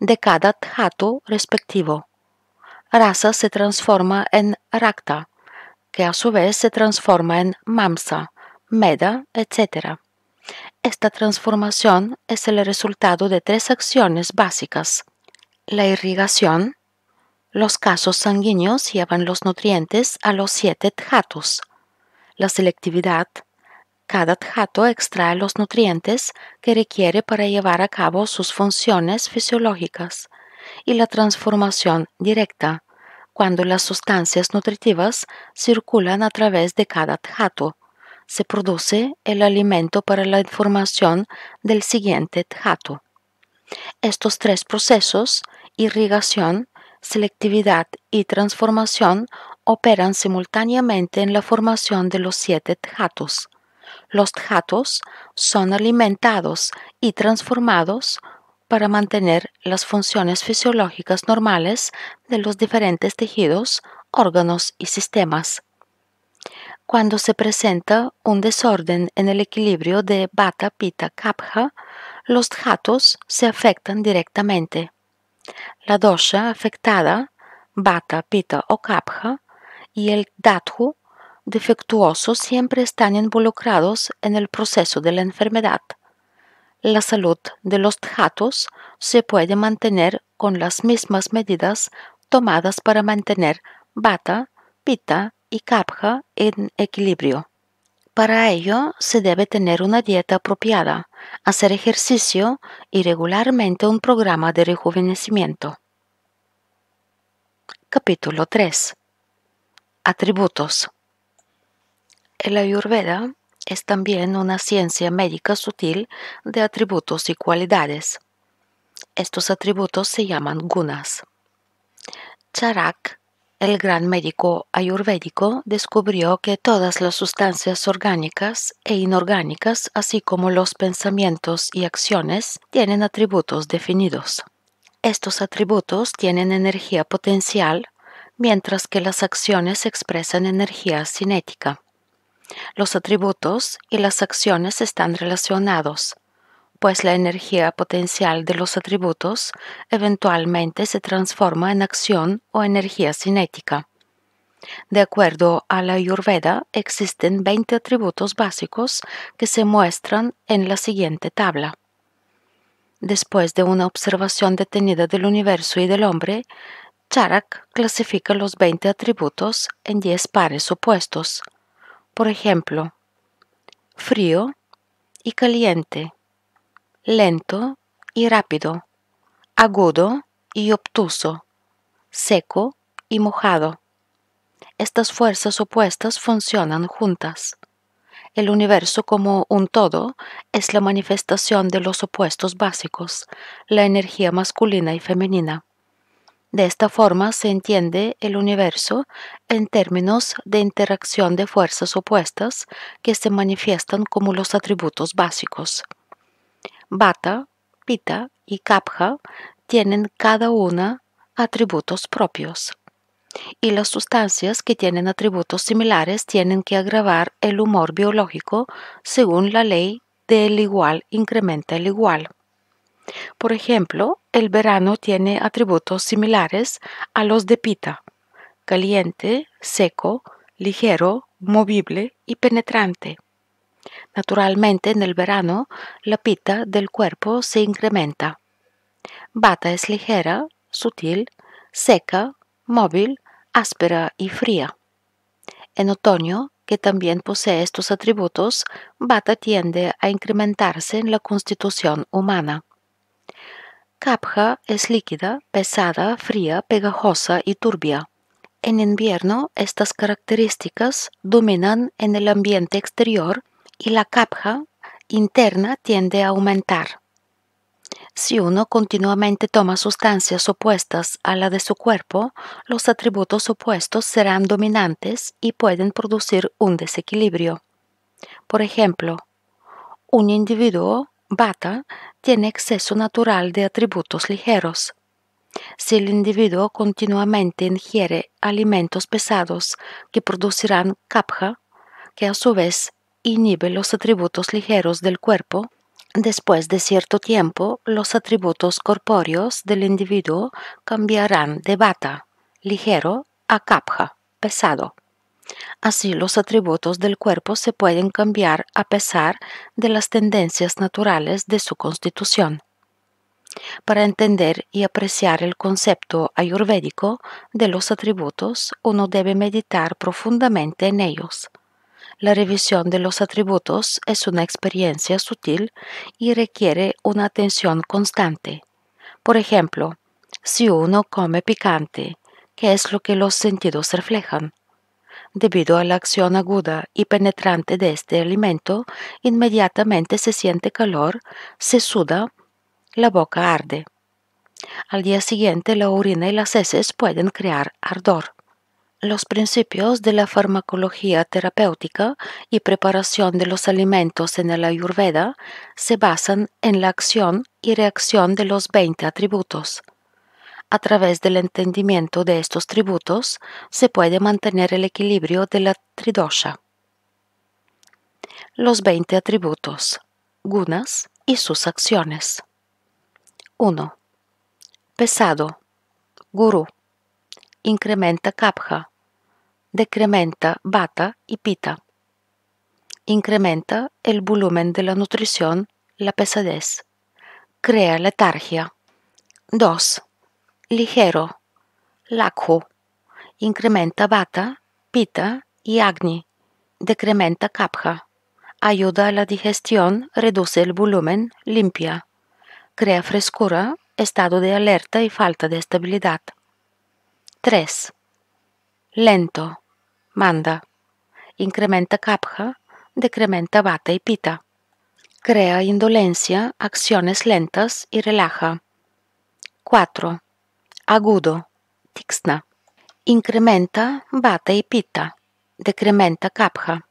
de cada dhatu respectivo. Rasa se transforma en rakta, que a su vez se transforma en mamsa. MEDA, etc. Esta transformación es el resultado de tres acciones básicas. La irrigación. Los casos sanguíneos llevan los nutrientes a los siete tjatos. La selectividad. Cada tjato extrae los nutrientes que requiere para llevar a cabo sus funciones fisiológicas. Y la transformación directa, cuando las sustancias nutritivas circulan a través de cada tjato se produce el alimento para la formación del siguiente jato. Estos tres procesos, irrigación, selectividad y transformación, operan simultáneamente en la formación de los siete jatos. Los jatos son alimentados y transformados para mantener las funciones fisiológicas normales de los diferentes tejidos, órganos y sistemas. Cuando se presenta un desorden en el equilibrio de Bata Pita Kapha, los dhatus se afectan directamente. La dosha afectada, Bata Pita o Kapha, y el dhatu defectuoso siempre están involucrados en el proceso de la enfermedad. La salud de los dhatus se puede mantener con las mismas medidas tomadas para mantener Bata, Pita y Kapha en equilibrio. Para ello se debe tener una dieta apropiada, hacer ejercicio y regularmente un programa de rejuvenecimiento. Capítulo 3. Atributos. El Ayurveda es también una ciencia médica sutil de atributos y cualidades. Estos atributos se llaman gunas. Charak el gran médico ayurvédico descubrió que todas las sustancias orgánicas e inorgánicas, así como los pensamientos y acciones, tienen atributos definidos. Estos atributos tienen energía potencial, mientras que las acciones expresan energía cinética. Los atributos y las acciones están relacionados, pues la energía potencial de los atributos eventualmente se transforma en acción o energía cinética. De acuerdo a la Ayurveda, existen 20 atributos básicos que se muestran en la siguiente tabla. Después de una observación detenida del universo y del hombre, Charak clasifica los 20 atributos en 10 pares opuestos. Por ejemplo, frío y caliente, lento y rápido, agudo y obtuso, seco y mojado. Estas fuerzas opuestas funcionan juntas. El universo como un todo es la manifestación de los opuestos básicos, la energía masculina y femenina. De esta forma se entiende el universo en términos de interacción de fuerzas opuestas que se manifiestan como los atributos básicos. Bata, Pita y Kapha tienen cada una atributos propios. Y las sustancias que tienen atributos similares tienen que agravar el humor biológico según la ley del igual incrementa el igual. Por ejemplo, el verano tiene atributos similares a los de Pita, caliente, seco, ligero, movible y penetrante. Naturalmente, en el verano, la pita del cuerpo se incrementa. Bata es ligera, sutil, seca, móvil, áspera y fría. En otoño, que también posee estos atributos, Bata tiende a incrementarse en la constitución humana. Capja es líquida, pesada, fría, pegajosa y turbia. En invierno, estas características dominan en el ambiente exterior y la capja interna tiende a aumentar. Si uno continuamente toma sustancias opuestas a la de su cuerpo, los atributos opuestos serán dominantes y pueden producir un desequilibrio. Por ejemplo, un individuo bata tiene exceso natural de atributos ligeros. Si el individuo continuamente ingiere alimentos pesados que producirán capja, que a su vez inhibe los atributos ligeros del cuerpo, después de cierto tiempo los atributos corpóreos del individuo cambiarán de bata, ligero, a kapha, pesado. Así los atributos del cuerpo se pueden cambiar a pesar de las tendencias naturales de su constitución. Para entender y apreciar el concepto ayurvédico de los atributos, uno debe meditar profundamente en ellos la revisión de los atributos es una experiencia sutil y requiere una atención constante. Por ejemplo, si uno come picante, ¿qué es lo que los sentidos reflejan? Debido a la acción aguda y penetrante de este alimento, inmediatamente se siente calor, se suda, la boca arde. Al día siguiente la orina y las heces pueden crear ardor los principios de la farmacología terapéutica y preparación de los alimentos en la Ayurveda se basan en la acción y reacción de los 20 atributos. A través del entendimiento de estos tributos se puede mantener el equilibrio de la tridosha. Los 20 atributos, gunas y sus acciones. 1. Pesado. Gurú. Incrementa kapha decrementa Bata y pita. Incrementa el volumen de la nutrición, la pesadez. Crea letargia. 2. Ligero. Lakhu. Incrementa bata, pita y agni. Decrementa kapha. Ayuda a la digestión, reduce el volumen, limpia. Crea frescura, estado de alerta y falta de estabilidad. 3. Lento manda, incrementa capja, decrementa bata y pita, crea indolencia, acciones lentas y relaja. 4. Agudo, tixna, incrementa bata y pita, decrementa capja,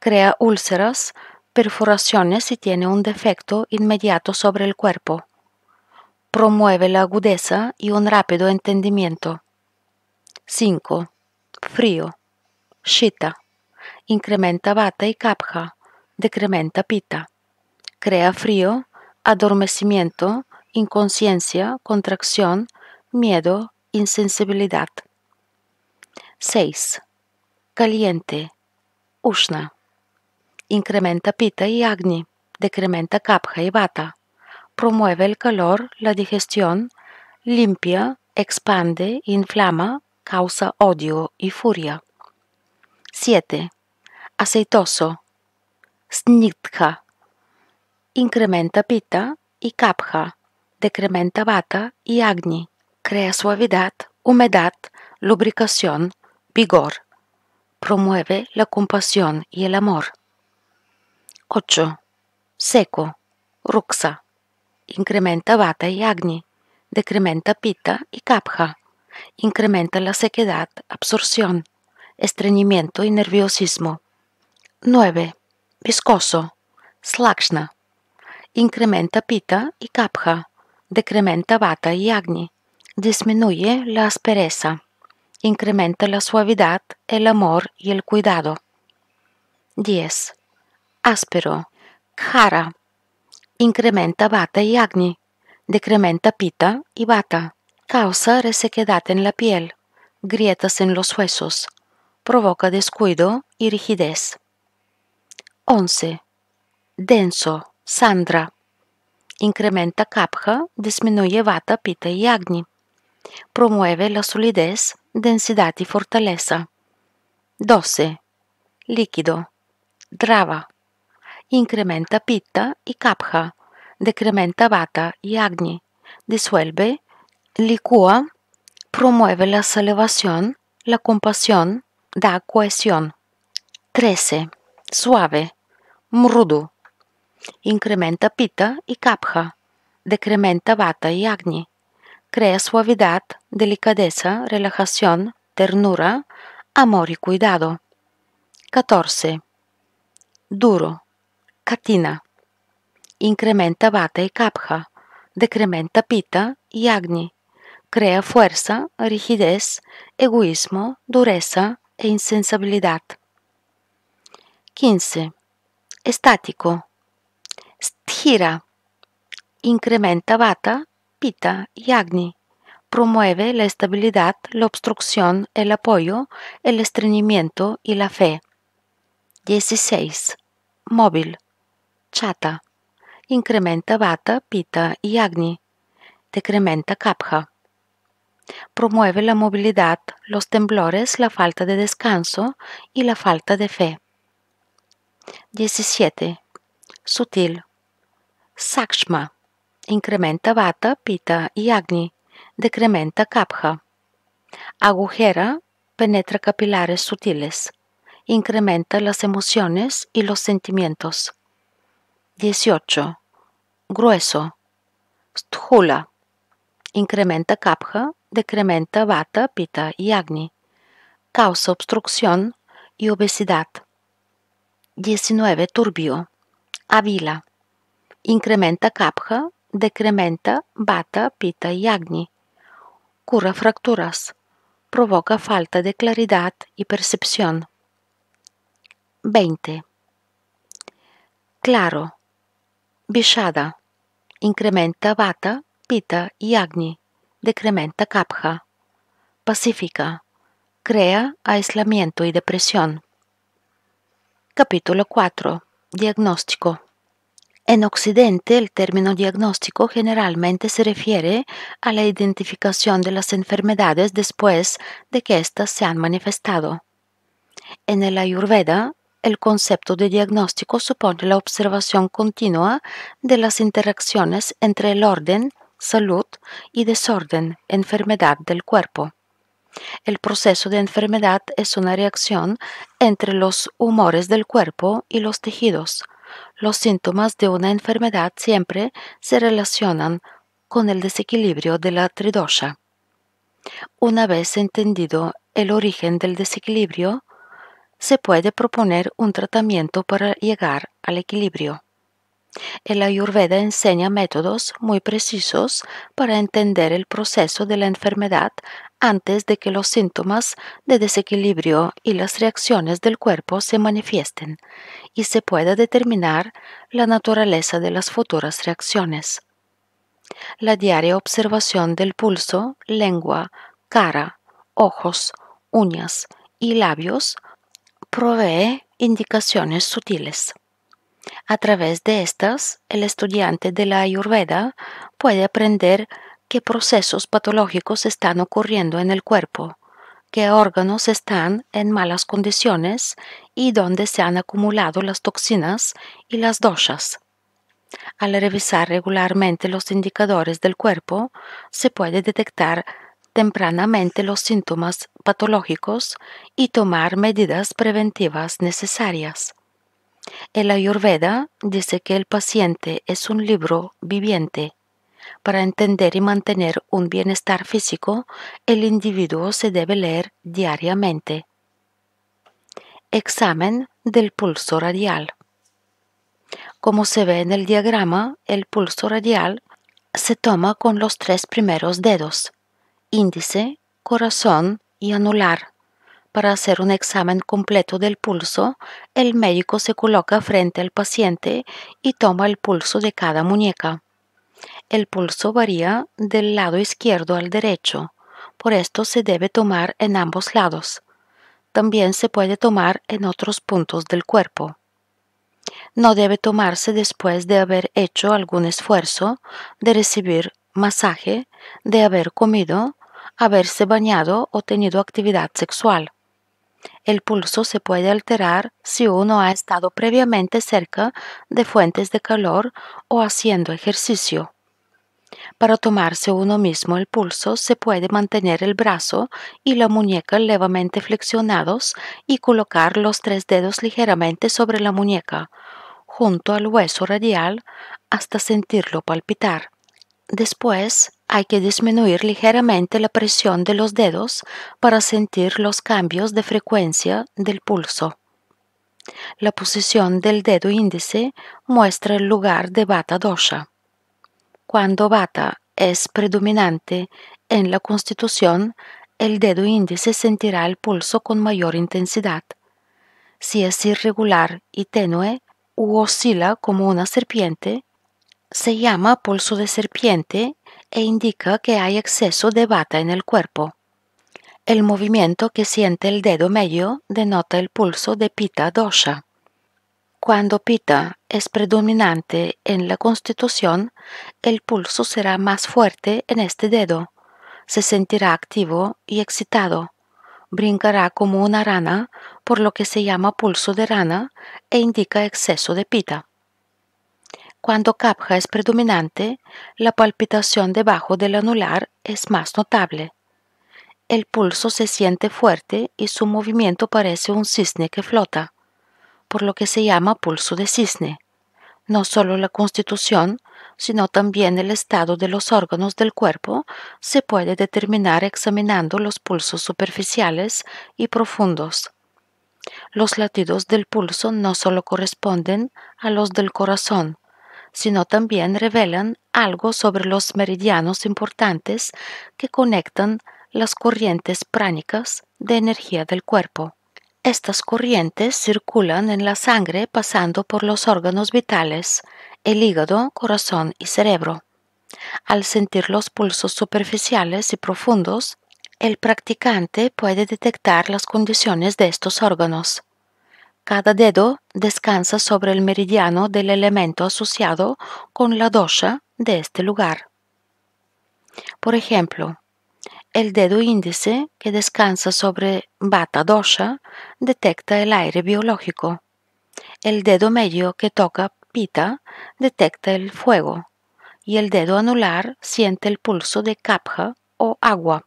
crea úlceras, perforaciones y tiene un defecto inmediato sobre el cuerpo. Promueve la agudeza y un rápido entendimiento. 5. Frío. Shita, incrementa Vata y Kapha, decrementa Pita, crea frío, adormecimiento, inconsciencia, contracción, miedo, insensibilidad. 6. Caliente, Ushna, incrementa Pita y Agni, decrementa Kapha y Vata, promueve el calor, la digestión, limpia, expande, inflama, causa odio y furia. 7. Aceitoso. Snitja. Incrementa pita y kapha. Decrementa vata y agni. Crea suavidad, humedad, lubricación, vigor. Promueve la compasión y el amor. 8. Seco. ruxa Incrementa vata y agni. Decrementa pita y kapha. Incrementa la sequedad, absorción estreñimiento y nerviosismo. 9. Viscoso, slakshna. Incrementa pita y kapha, decrementa vata y agni, disminuye la aspereza, incrementa la suavidad, el amor y el cuidado. 10. Áspero, khara. Incrementa vata y agni, decrementa pita y vata, causa resequedad en la piel, grietas en los huesos, provoca descuido y rigidez. 11. Denso, Sandra. Incrementa Kapha, disminuye Vata, Pita y Agni. Promueve la solidez, densidad y fortaleza. 12. Líquido, Drava. Incrementa pita y Kapha. Decrementa Vata y Agni. Disuelve, licúa, promueve la salivación, la compasión, da cohesión. 13. suave, mrudo. Incrementa pita y capja Decrementa vata y agni. Crea suavidad, delicadeza, relajación, ternura, amor y cuidado. 14. Duro. Katina. Incrementa vata y capja Decrementa pita y agni. Crea fuerza, rigidez, egoísmo, dureza, e insensibilidad. 15. Estático. Sthira. Incrementa vata, pita y agni. Promueve la estabilidad, la obstrucción, el apoyo, el estreñimiento y la fe. 16. Móvil. Chata. Incrementa vata, pita y agni. Decrementa kapha Promueve la movilidad, los temblores, la falta de descanso y la falta de fe. 17. Sutil. Sakshma. Incrementa vata, pita y agni. Decrementa kapha. Agujera. Penetra capilares sutiles. Incrementa las emociones y los sentimientos. 18. Grueso. Sthula Incrementa Kapha, decrementa Vata, Pita y Agni. Causa obstrucción y obesidad. 19. Turbio. Avila. Incrementa Kapha, decrementa Vata, Pita y Agni. Cura fracturas. Provoca falta de claridad y percepción. 20. Claro. Vishada. Incrementa Vata, Pita y Agni, decrementa Kapha, pacífica, crea aislamiento y depresión. Capítulo 4. Diagnóstico. En Occidente, el término diagnóstico generalmente se refiere a la identificación de las enfermedades después de que éstas se han manifestado. En el Ayurveda, el concepto de diagnóstico supone la observación continua de las interacciones entre el orden salud y desorden, enfermedad del cuerpo. El proceso de enfermedad es una reacción entre los humores del cuerpo y los tejidos. Los síntomas de una enfermedad siempre se relacionan con el desequilibrio de la tridosha. Una vez entendido el origen del desequilibrio, se puede proponer un tratamiento para llegar al equilibrio. El ayurveda enseña métodos muy precisos para entender el proceso de la enfermedad antes de que los síntomas de desequilibrio y las reacciones del cuerpo se manifiesten y se pueda determinar la naturaleza de las futuras reacciones. La diaria observación del pulso, lengua, cara, ojos, uñas y labios provee indicaciones sutiles. A través de estas, el estudiante de la Ayurveda puede aprender qué procesos patológicos están ocurriendo en el cuerpo, qué órganos están en malas condiciones y dónde se han acumulado las toxinas y las doshas. Al revisar regularmente los indicadores del cuerpo, se puede detectar tempranamente los síntomas patológicos y tomar medidas preventivas necesarias. El Ayurveda dice que el paciente es un libro viviente. Para entender y mantener un bienestar físico, el individuo se debe leer diariamente. Examen del pulso radial. Como se ve en el diagrama, el pulso radial se toma con los tres primeros dedos, índice, corazón y anular. Para hacer un examen completo del pulso, el médico se coloca frente al paciente y toma el pulso de cada muñeca. El pulso varía del lado izquierdo al derecho, por esto se debe tomar en ambos lados. También se puede tomar en otros puntos del cuerpo. No debe tomarse después de haber hecho algún esfuerzo, de recibir masaje, de haber comido, haberse bañado o tenido actividad sexual. El pulso se puede alterar si uno ha estado previamente cerca de fuentes de calor o haciendo ejercicio. Para tomarse uno mismo el pulso se puede mantener el brazo y la muñeca levemente flexionados y colocar los tres dedos ligeramente sobre la muñeca, junto al hueso radial, hasta sentirlo palpitar. Después hay que disminuir ligeramente la presión de los dedos para sentir los cambios de frecuencia del pulso. La posición del dedo índice muestra el lugar de Bata Dosha. Cuando Bata es predominante en la constitución, el dedo índice sentirá el pulso con mayor intensidad. Si es irregular y tenue u oscila como una serpiente, se llama pulso de serpiente e indica que hay exceso de bata en el cuerpo. El movimiento que siente el dedo medio denota el pulso de Pita Dosha. Cuando Pita es predominante en la constitución, el pulso será más fuerte en este dedo. Se sentirá activo y excitado. Brincará como una rana, por lo que se llama pulso de rana e indica exceso de Pita. Cuando capja es predominante, la palpitación debajo del anular es más notable. El pulso se siente fuerte y su movimiento parece un cisne que flota, por lo que se llama pulso de cisne. No solo la constitución, sino también el estado de los órganos del cuerpo se puede determinar examinando los pulsos superficiales y profundos. Los latidos del pulso no solo corresponden a los del corazón, sino también revelan algo sobre los meridianos importantes que conectan las corrientes pránicas de energía del cuerpo. Estas corrientes circulan en la sangre pasando por los órganos vitales, el hígado, corazón y cerebro. Al sentir los pulsos superficiales y profundos, el practicante puede detectar las condiciones de estos órganos. Cada dedo descansa sobre el meridiano del elemento asociado con la dosha de este lugar. Por ejemplo, el dedo índice que descansa sobre Bata Dosha detecta el aire biológico. El dedo medio que toca Pita detecta el fuego. Y el dedo anular siente el pulso de Kapha o agua.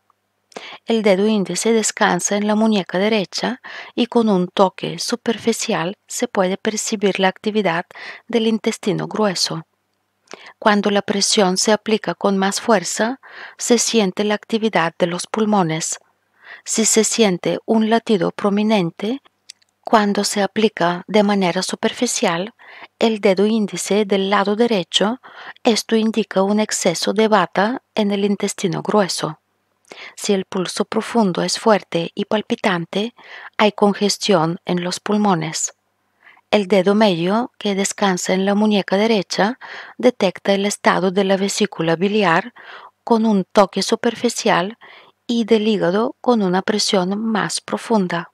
El dedo índice descansa en la muñeca derecha y con un toque superficial se puede percibir la actividad del intestino grueso. Cuando la presión se aplica con más fuerza, se siente la actividad de los pulmones. Si se siente un latido prominente, cuando se aplica de manera superficial el dedo índice del lado derecho, esto indica un exceso de bata en el intestino grueso. Si el pulso profundo es fuerte y palpitante, hay congestión en los pulmones. El dedo medio, que descansa en la muñeca derecha, detecta el estado de la vesícula biliar con un toque superficial y del hígado con una presión más profunda.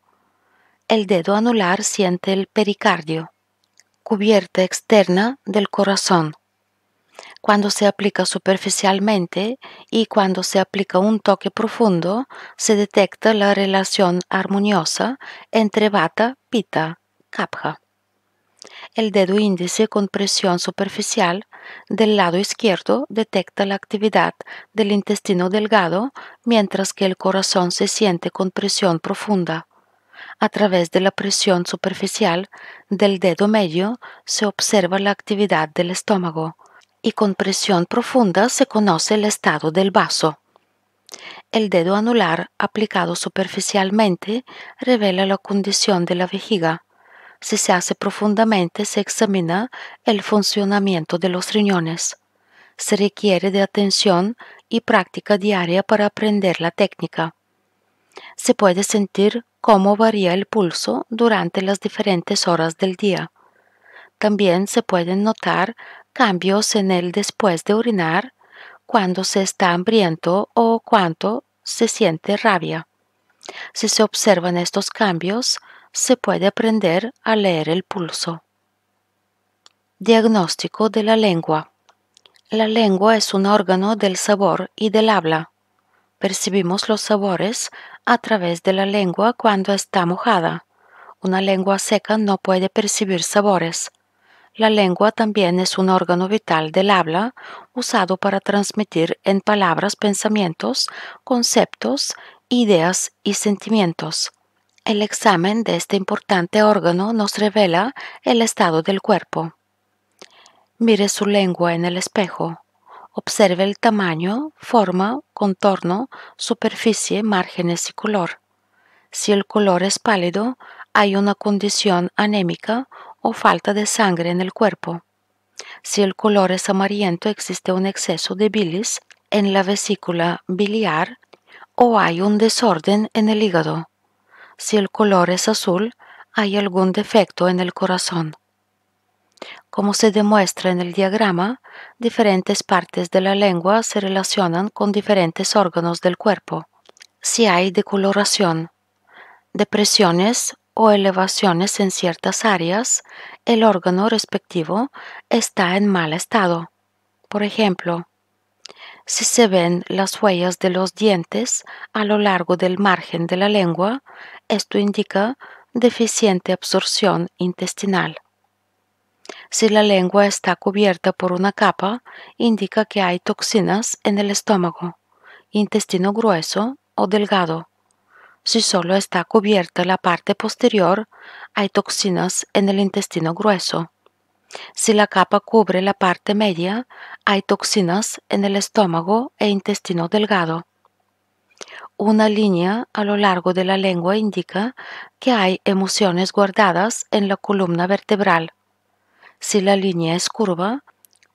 El dedo anular siente el pericardio, cubierta externa del corazón. Cuando se aplica superficialmente y cuando se aplica un toque profundo, se detecta la relación armoniosa entre vata, pita, kapha. El dedo índice con presión superficial del lado izquierdo detecta la actividad del intestino delgado, mientras que el corazón se siente con presión profunda. A través de la presión superficial del dedo medio se observa la actividad del estómago y con presión profunda se conoce el estado del vaso. El dedo anular aplicado superficialmente revela la condición de la vejiga. Si se hace profundamente se examina el funcionamiento de los riñones. Se requiere de atención y práctica diaria para aprender la técnica. Se puede sentir cómo varía el pulso durante las diferentes horas del día. También se pueden notar cambios en el después de orinar, cuando se está hambriento o cuando se siente rabia. Si se observan estos cambios, se puede aprender a leer el pulso. Diagnóstico de la lengua. La lengua es un órgano del sabor y del habla. Percibimos los sabores a través de la lengua cuando está mojada. Una lengua seca no puede percibir sabores. La lengua también es un órgano vital del habla usado para transmitir en palabras pensamientos, conceptos, ideas y sentimientos. El examen de este importante órgano nos revela el estado del cuerpo. Mire su lengua en el espejo. Observe el tamaño, forma, contorno, superficie, márgenes y color. Si el color es pálido, hay una condición anémica o falta de sangre en el cuerpo. Si el color es amarillento, existe un exceso de bilis en la vesícula biliar o hay un desorden en el hígado. Si el color es azul, hay algún defecto en el corazón. Como se demuestra en el diagrama, diferentes partes de la lengua se relacionan con diferentes órganos del cuerpo. Si hay decoloración, depresiones o elevaciones en ciertas áreas, el órgano respectivo está en mal estado. Por ejemplo, si se ven las huellas de los dientes a lo largo del margen de la lengua, esto indica deficiente absorción intestinal. Si la lengua está cubierta por una capa, indica que hay toxinas en el estómago, intestino grueso o delgado. Si solo está cubierta la parte posterior, hay toxinas en el intestino grueso. Si la capa cubre la parte media, hay toxinas en el estómago e intestino delgado. Una línea a lo largo de la lengua indica que hay emociones guardadas en la columna vertebral. Si la línea es curva,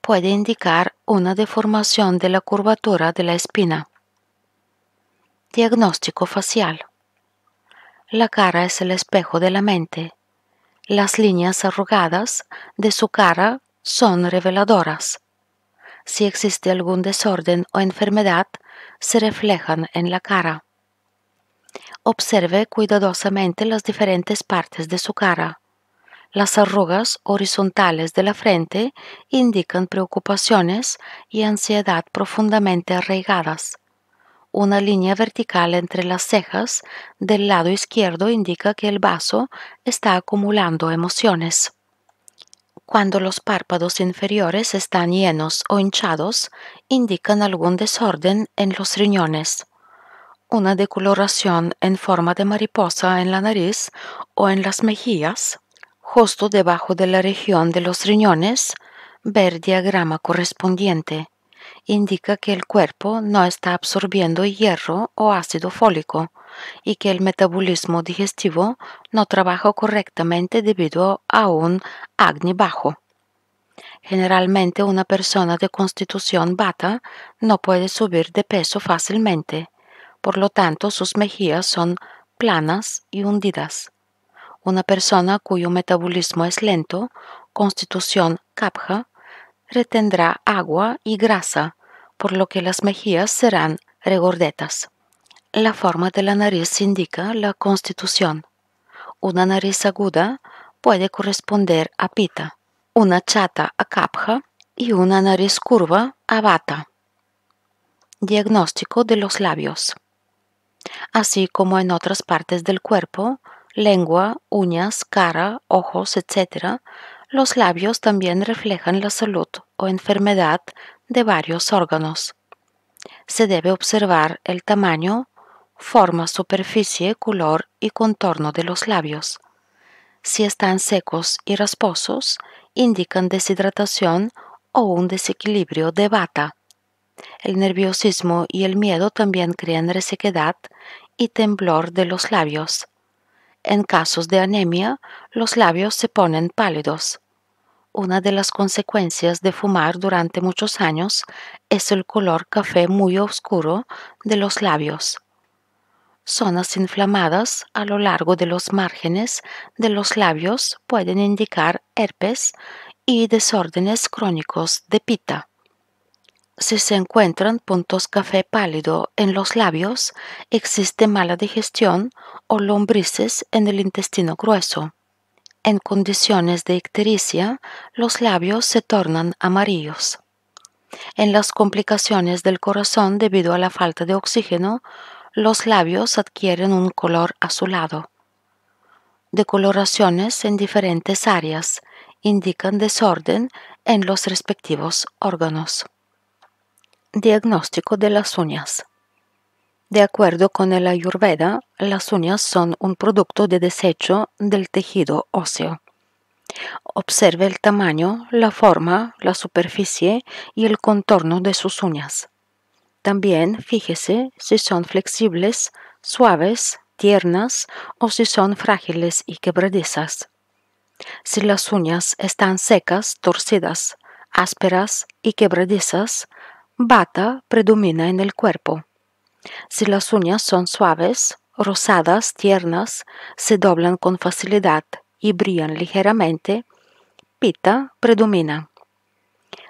puede indicar una deformación de la curvatura de la espina. Diagnóstico facial. La cara es el espejo de la mente. Las líneas arrugadas de su cara son reveladoras. Si existe algún desorden o enfermedad, se reflejan en la cara. Observe cuidadosamente las diferentes partes de su cara. Las arrugas horizontales de la frente indican preocupaciones y ansiedad profundamente arraigadas. Una línea vertical entre las cejas del lado izquierdo indica que el vaso está acumulando emociones. Cuando los párpados inferiores están llenos o hinchados, indican algún desorden en los riñones. Una decoloración en forma de mariposa en la nariz o en las mejillas, justo debajo de la región de los riñones, ver diagrama correspondiente indica que el cuerpo no está absorbiendo hierro o ácido fólico y que el metabolismo digestivo no trabaja correctamente debido a un agni bajo. Generalmente una persona de constitución bata no puede subir de peso fácilmente, por lo tanto sus mejillas son planas y hundidas. Una persona cuyo metabolismo es lento, constitución capja, retendrá agua y grasa, por lo que las mejillas serán regordetas. La forma de la nariz indica la constitución. Una nariz aguda puede corresponder a pita, una chata a capja y una nariz curva a bata. Diagnóstico de los labios. Así como en otras partes del cuerpo, lengua, uñas, cara, ojos, etc., los labios también reflejan la salud o enfermedad de varios órganos. Se debe observar el tamaño, forma, superficie, color y contorno de los labios. Si están secos y rasposos, indican deshidratación o un desequilibrio de bata. El nerviosismo y el miedo también crean resequedad y temblor de los labios. En casos de anemia, los labios se ponen pálidos. Una de las consecuencias de fumar durante muchos años es el color café muy oscuro de los labios. Zonas inflamadas a lo largo de los márgenes de los labios pueden indicar herpes y desórdenes crónicos de pita. Si se encuentran puntos café pálido en los labios, existe mala digestión o lombrices en el intestino grueso. En condiciones de ictericia, los labios se tornan amarillos. En las complicaciones del corazón debido a la falta de oxígeno, los labios adquieren un color azulado. Decoloraciones en diferentes áreas indican desorden en los respectivos órganos. Diagnóstico de las uñas. De acuerdo con el ayurveda, las uñas son un producto de desecho del tejido óseo. Observe el tamaño, la forma, la superficie y el contorno de sus uñas. También fíjese si son flexibles, suaves, tiernas o si son frágiles y quebradizas. Si las uñas están secas, torcidas, ásperas y quebradizas, bata predomina en el cuerpo. Si las uñas son suaves, rosadas, tiernas, se doblan con facilidad y brillan ligeramente, pita predomina.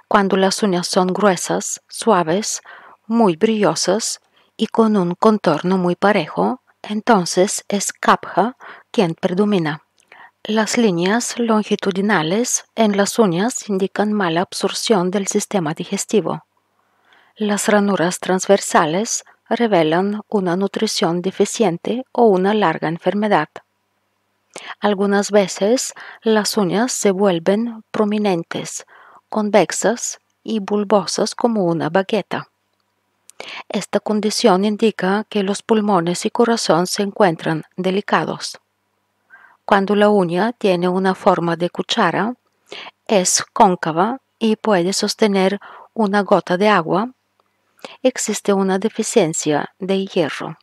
Cuando las uñas son gruesas, suaves, muy brillosas y con un contorno muy parejo, entonces es kapha quien predomina. Las líneas longitudinales en las uñas indican mala absorción del sistema digestivo. Las ranuras transversales revelan una nutrición deficiente o una larga enfermedad. Algunas veces las uñas se vuelven prominentes, convexas y bulbosas como una bagueta. Esta condición indica que los pulmones y corazón se encuentran delicados. Cuando la uña tiene una forma de cuchara, es cóncava y puede sostener una gota de agua existe una deficiencia de hierro.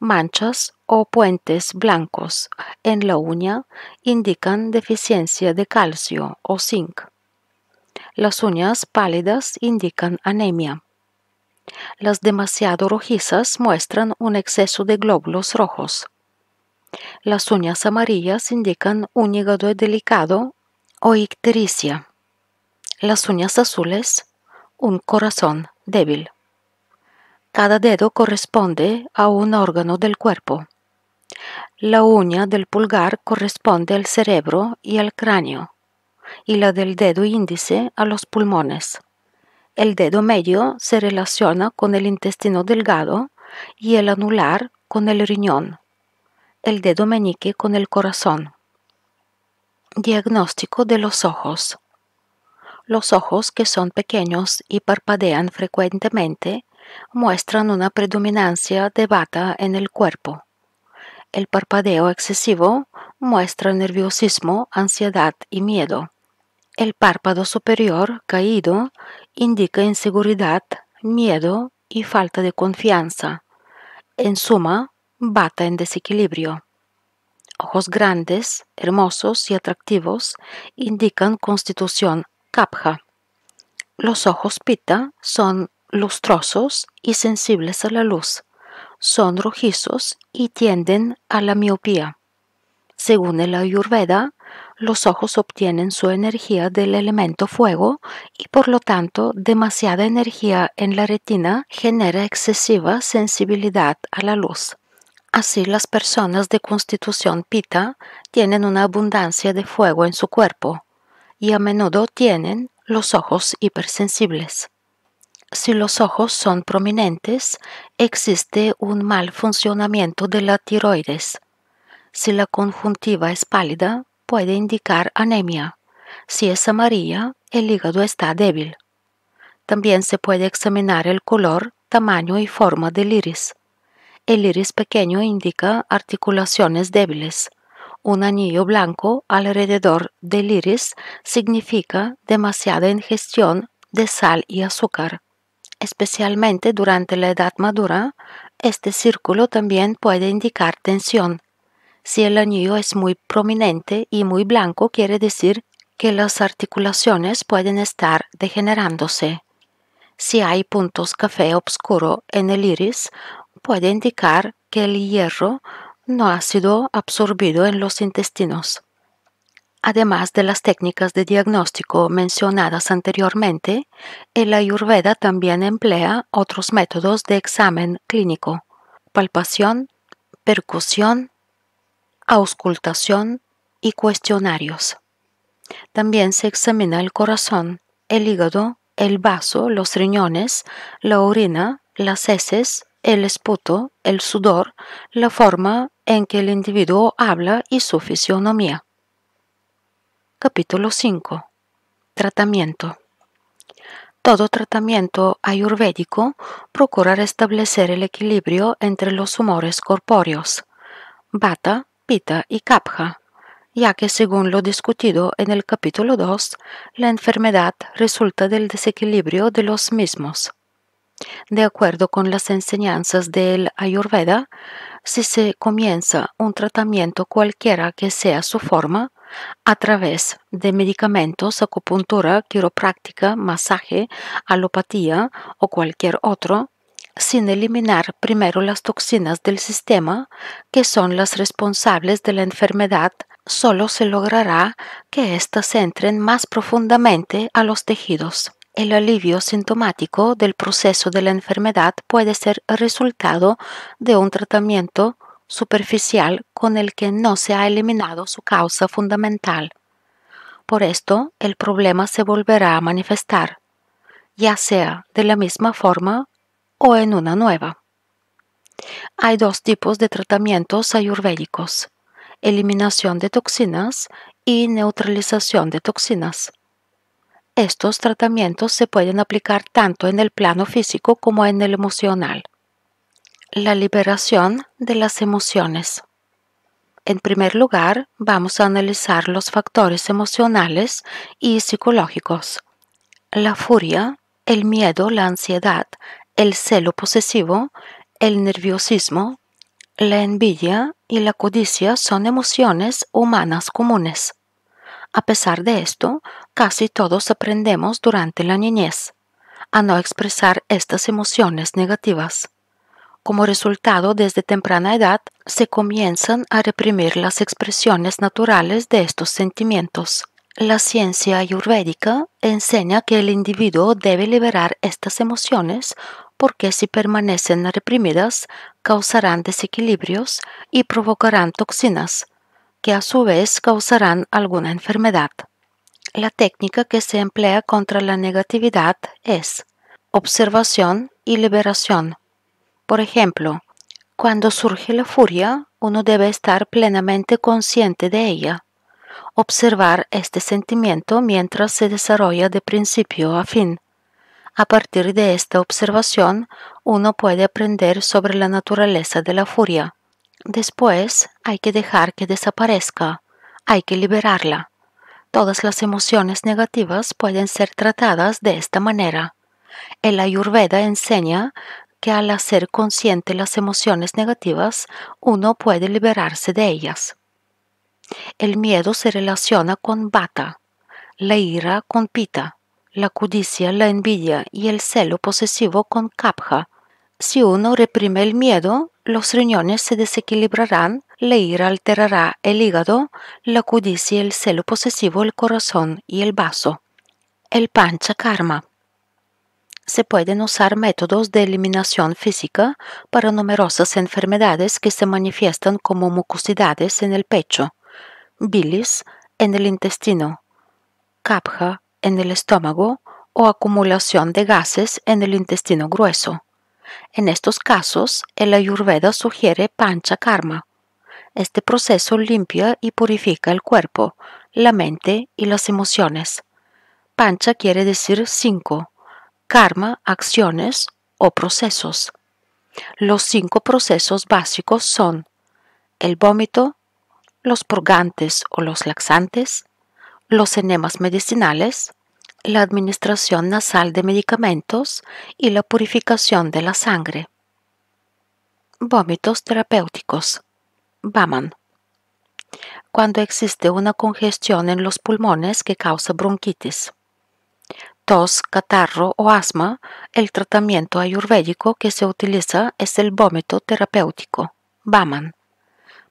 Manchas o puentes blancos en la uña indican deficiencia de calcio o zinc. Las uñas pálidas indican anemia. Las demasiado rojizas muestran un exceso de glóbulos rojos. Las uñas amarillas indican un hígado delicado o ictericia. Las uñas azules, un corazón débil. Cada dedo corresponde a un órgano del cuerpo. La uña del pulgar corresponde al cerebro y al cráneo, y la del dedo índice a los pulmones. El dedo medio se relaciona con el intestino delgado y el anular con el riñón, el dedo meñique con el corazón. Diagnóstico de los ojos. Los ojos, que son pequeños y parpadean frecuentemente, muestran una predominancia de bata en el cuerpo. El parpadeo excesivo muestra nerviosismo, ansiedad y miedo. El párpado superior caído indica inseguridad, miedo y falta de confianza. En suma, bata en desequilibrio. Ojos grandes, hermosos y atractivos indican constitución los ojos pita son lustrosos y sensibles a la luz. Son rojizos y tienden a la miopía. Según el Ayurveda, los ojos obtienen su energía del elemento fuego y por lo tanto demasiada energía en la retina genera excesiva sensibilidad a la luz. Así las personas de constitución pita tienen una abundancia de fuego en su cuerpo, y a menudo tienen los ojos hipersensibles. Si los ojos son prominentes, existe un mal funcionamiento de la tiroides. Si la conjuntiva es pálida, puede indicar anemia. Si es amarilla, el hígado está débil. También se puede examinar el color, tamaño y forma del iris. El iris pequeño indica articulaciones débiles. Un anillo blanco alrededor del iris significa demasiada ingestión de sal y azúcar. Especialmente durante la edad madura, este círculo también puede indicar tensión. Si el anillo es muy prominente y muy blanco, quiere decir que las articulaciones pueden estar degenerándose. Si hay puntos café oscuro en el iris, puede indicar que el hierro no ha sido absorbido en los intestinos. Además de las técnicas de diagnóstico mencionadas anteriormente, el ayurveda también emplea otros métodos de examen clínico, palpación, percusión, auscultación y cuestionarios. También se examina el corazón, el hígado, el vaso, los riñones, la orina, las heces, el esputo, el sudor, la forma en que el individuo habla y su fisionomía. Capítulo 5. Tratamiento. Todo tratamiento ayurvédico procura restablecer el equilibrio entre los humores corpóreos, bata, pita y kapha, ya que según lo discutido en el capítulo 2, la enfermedad resulta del desequilibrio de los mismos. De acuerdo con las enseñanzas del Ayurveda, si se comienza un tratamiento cualquiera que sea su forma, a través de medicamentos, acupuntura, quiropráctica, masaje, alopatía o cualquier otro, sin eliminar primero las toxinas del sistema, que son las responsables de la enfermedad, solo se logrará que éstas entren más profundamente a los tejidos. El alivio sintomático del proceso de la enfermedad puede ser resultado de un tratamiento superficial con el que no se ha eliminado su causa fundamental. Por esto, el problema se volverá a manifestar, ya sea de la misma forma o en una nueva. Hay dos tipos de tratamientos ayurvédicos, eliminación de toxinas y neutralización de toxinas. Estos tratamientos se pueden aplicar tanto en el plano físico como en el emocional. La liberación de las emociones. En primer lugar, vamos a analizar los factores emocionales y psicológicos. La furia, el miedo, la ansiedad, el celo posesivo, el nerviosismo, la envidia y la codicia son emociones humanas comunes. A pesar de esto, Casi todos aprendemos durante la niñez a no expresar estas emociones negativas. Como resultado, desde temprana edad se comienzan a reprimir las expresiones naturales de estos sentimientos. La ciencia ayurvédica enseña que el individuo debe liberar estas emociones porque si permanecen reprimidas causarán desequilibrios y provocarán toxinas, que a su vez causarán alguna enfermedad la técnica que se emplea contra la negatividad es observación y liberación. Por ejemplo, cuando surge la furia, uno debe estar plenamente consciente de ella, observar este sentimiento mientras se desarrolla de principio a fin. A partir de esta observación, uno puede aprender sobre la naturaleza de la furia. Después, hay que dejar que desaparezca, hay que liberarla. Todas las emociones negativas pueden ser tratadas de esta manera. El ayurveda enseña que al hacer consciente las emociones negativas, uno puede liberarse de ellas. El miedo se relaciona con bata, la ira con pita, la codicia, la envidia y el celo posesivo con kapha, si uno reprime el miedo, los riñones se desequilibrarán, la ira alterará el hígado, la y el celo posesivo, el corazón y el vaso. El pancha karma. Se pueden usar métodos de eliminación física para numerosas enfermedades que se manifiestan como mucosidades en el pecho, bilis en el intestino, capja en el estómago o acumulación de gases en el intestino grueso. En estos casos, el ayurveda sugiere pancha karma. Este proceso limpia y purifica el cuerpo, la mente y las emociones. Pancha quiere decir cinco, karma acciones o procesos. Los cinco procesos básicos son el vómito, los purgantes o los laxantes, los enemas medicinales, la administración nasal de medicamentos y la purificación de la sangre. Vómitos terapéuticos. Baman. Cuando existe una congestión en los pulmones que causa bronquitis. Tos, catarro o asma, el tratamiento ayurvédico que se utiliza es el vómito terapéutico, Baman,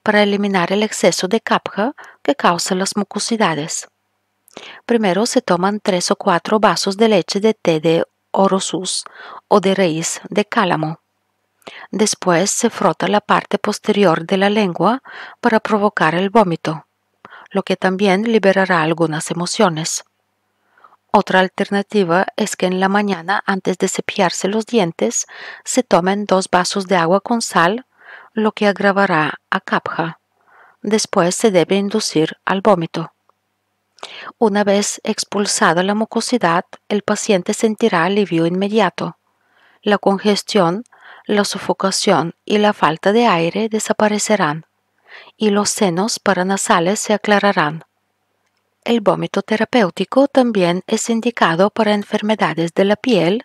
para eliminar el exceso de capja que causa las mucosidades. Primero se toman tres o cuatro vasos de leche de té de orosus o de raíz de cálamo. Después se frota la parte posterior de la lengua para provocar el vómito, lo que también liberará algunas emociones. Otra alternativa es que en la mañana antes de cepillarse los dientes se tomen dos vasos de agua con sal, lo que agravará a capja. Después se debe inducir al vómito. Una vez expulsada la mucosidad, el paciente sentirá alivio inmediato. La congestión, la sofocación y la falta de aire desaparecerán, y los senos paranasales se aclararán. El vómito terapéutico también es indicado para enfermedades de la piel,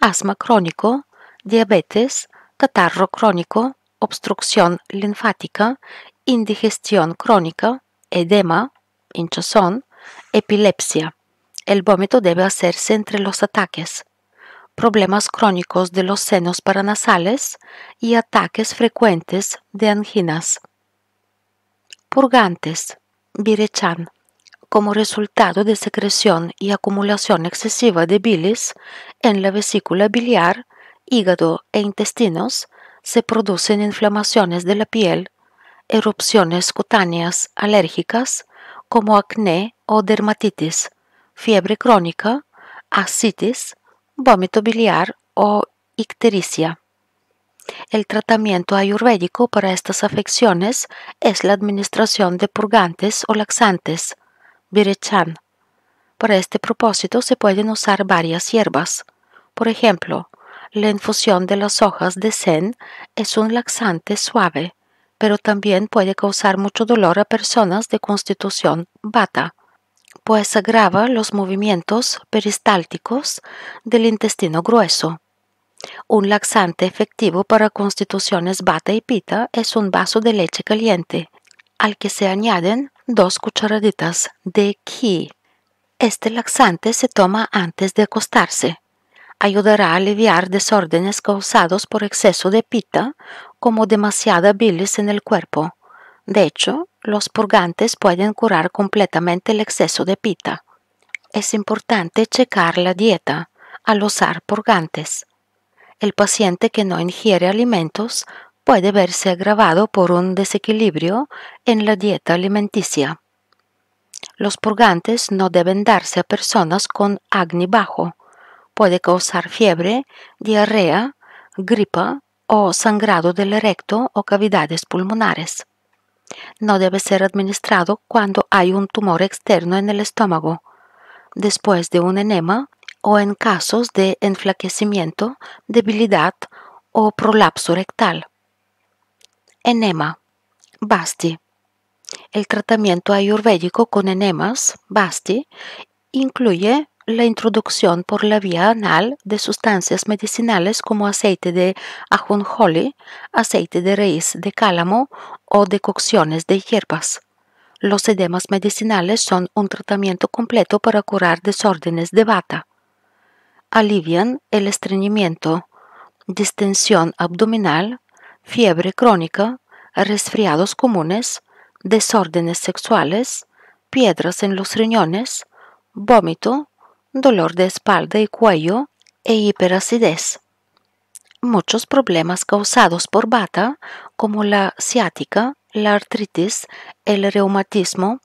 asma crónico, diabetes, catarro crónico, obstrucción linfática, indigestión crónica, edema, hinchazón, Epilepsia. El vómito debe hacerse entre los ataques. Problemas crónicos de los senos paranasales y ataques frecuentes de anginas. Purgantes. Birechan como resultado de secreción y acumulación excesiva de bilis en la vesícula biliar, hígado e intestinos, se producen inflamaciones de la piel, erupciones cutáneas alérgicas como acné o dermatitis, fiebre crónica, ascitis, vómito biliar o ictericia. El tratamiento ayurvédico para estas afecciones es la administración de purgantes o laxantes, birechan. Para este propósito se pueden usar varias hierbas. Por ejemplo, la infusión de las hojas de sen es un laxante suave pero también puede causar mucho dolor a personas de constitución bata, pues agrava los movimientos peristálticos del intestino grueso. Un laxante efectivo para constituciones bata y pita es un vaso de leche caliente, al que se añaden dos cucharaditas de ki. Este laxante se toma antes de acostarse ayudará a aliviar desórdenes causados por exceso de pita, como demasiada bilis en el cuerpo. De hecho, los purgantes pueden curar completamente el exceso de pita. Es importante checar la dieta al usar purgantes. El paciente que no ingiere alimentos puede verse agravado por un desequilibrio en la dieta alimenticia. Los purgantes no deben darse a personas con agni bajo Puede causar fiebre, diarrea, gripa o sangrado del recto o cavidades pulmonares. No debe ser administrado cuando hay un tumor externo en el estómago, después de un enema o en casos de enflaquecimiento, debilidad o prolapso rectal. Enema. Basti. El tratamiento ayurvédico con enemas, Basti, incluye la introducción por la vía anal de sustancias medicinales como aceite de ajonjolí, aceite de raíz de cálamo o decocciones de hierbas. Los edemas medicinales son un tratamiento completo para curar desórdenes de bata. Alivian el estreñimiento, distensión abdominal, fiebre crónica, resfriados comunes, desórdenes sexuales, piedras en los riñones, vómito, dolor de espalda y cuello e hiperacidez. Muchos problemas causados por bata, como la ciática, la artritis, el reumatismo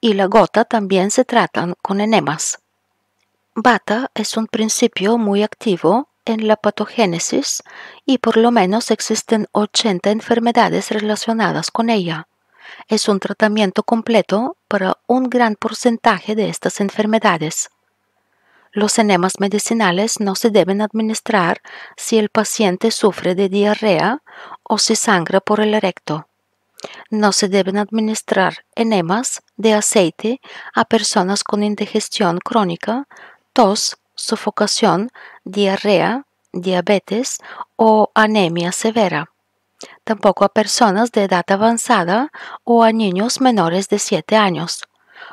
y la gota también se tratan con enemas. Bata es un principio muy activo en la patogénesis y por lo menos existen 80 enfermedades relacionadas con ella. Es un tratamiento completo para un gran porcentaje de estas enfermedades. Los enemas medicinales no se deben administrar si el paciente sufre de diarrea o se sangra por el erecto. No se deben administrar enemas de aceite a personas con indigestión crónica, tos, sofocación, diarrea, diabetes o anemia severa. Tampoco a personas de edad avanzada o a niños menores de 7 años.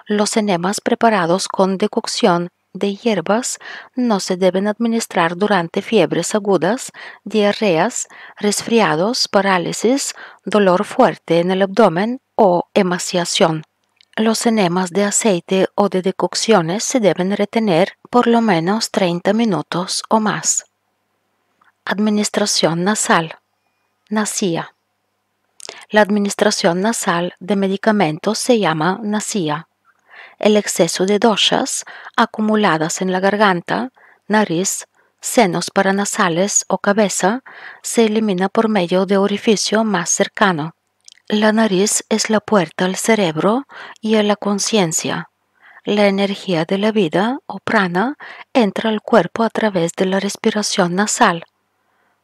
Los enemas preparados con decocción de hierbas no se deben administrar durante fiebres agudas, diarreas, resfriados, parálisis, dolor fuerte en el abdomen o emaciación. Los enemas de aceite o de decocciones se deben retener por lo menos 30 minutos o más. Administración nasal. Nasía. La administración nasal de medicamentos se llama nasía el exceso de doshas acumuladas en la garganta, nariz, senos paranasales o cabeza se elimina por medio de orificio más cercano. La nariz es la puerta al cerebro y a la conciencia. La energía de la vida o prana entra al cuerpo a través de la respiración nasal.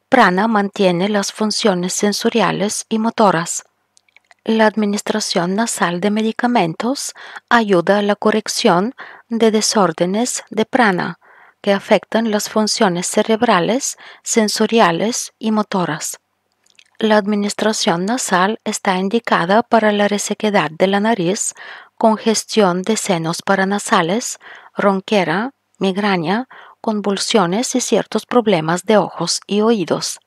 Prana mantiene las funciones sensoriales y motoras. La administración nasal de medicamentos ayuda a la corrección de desórdenes de prana que afectan las funciones cerebrales, sensoriales y motoras. La administración nasal está indicada para la resequedad de la nariz, congestión de senos paranasales, ronquera, migraña, convulsiones y ciertos problemas de ojos y oídos.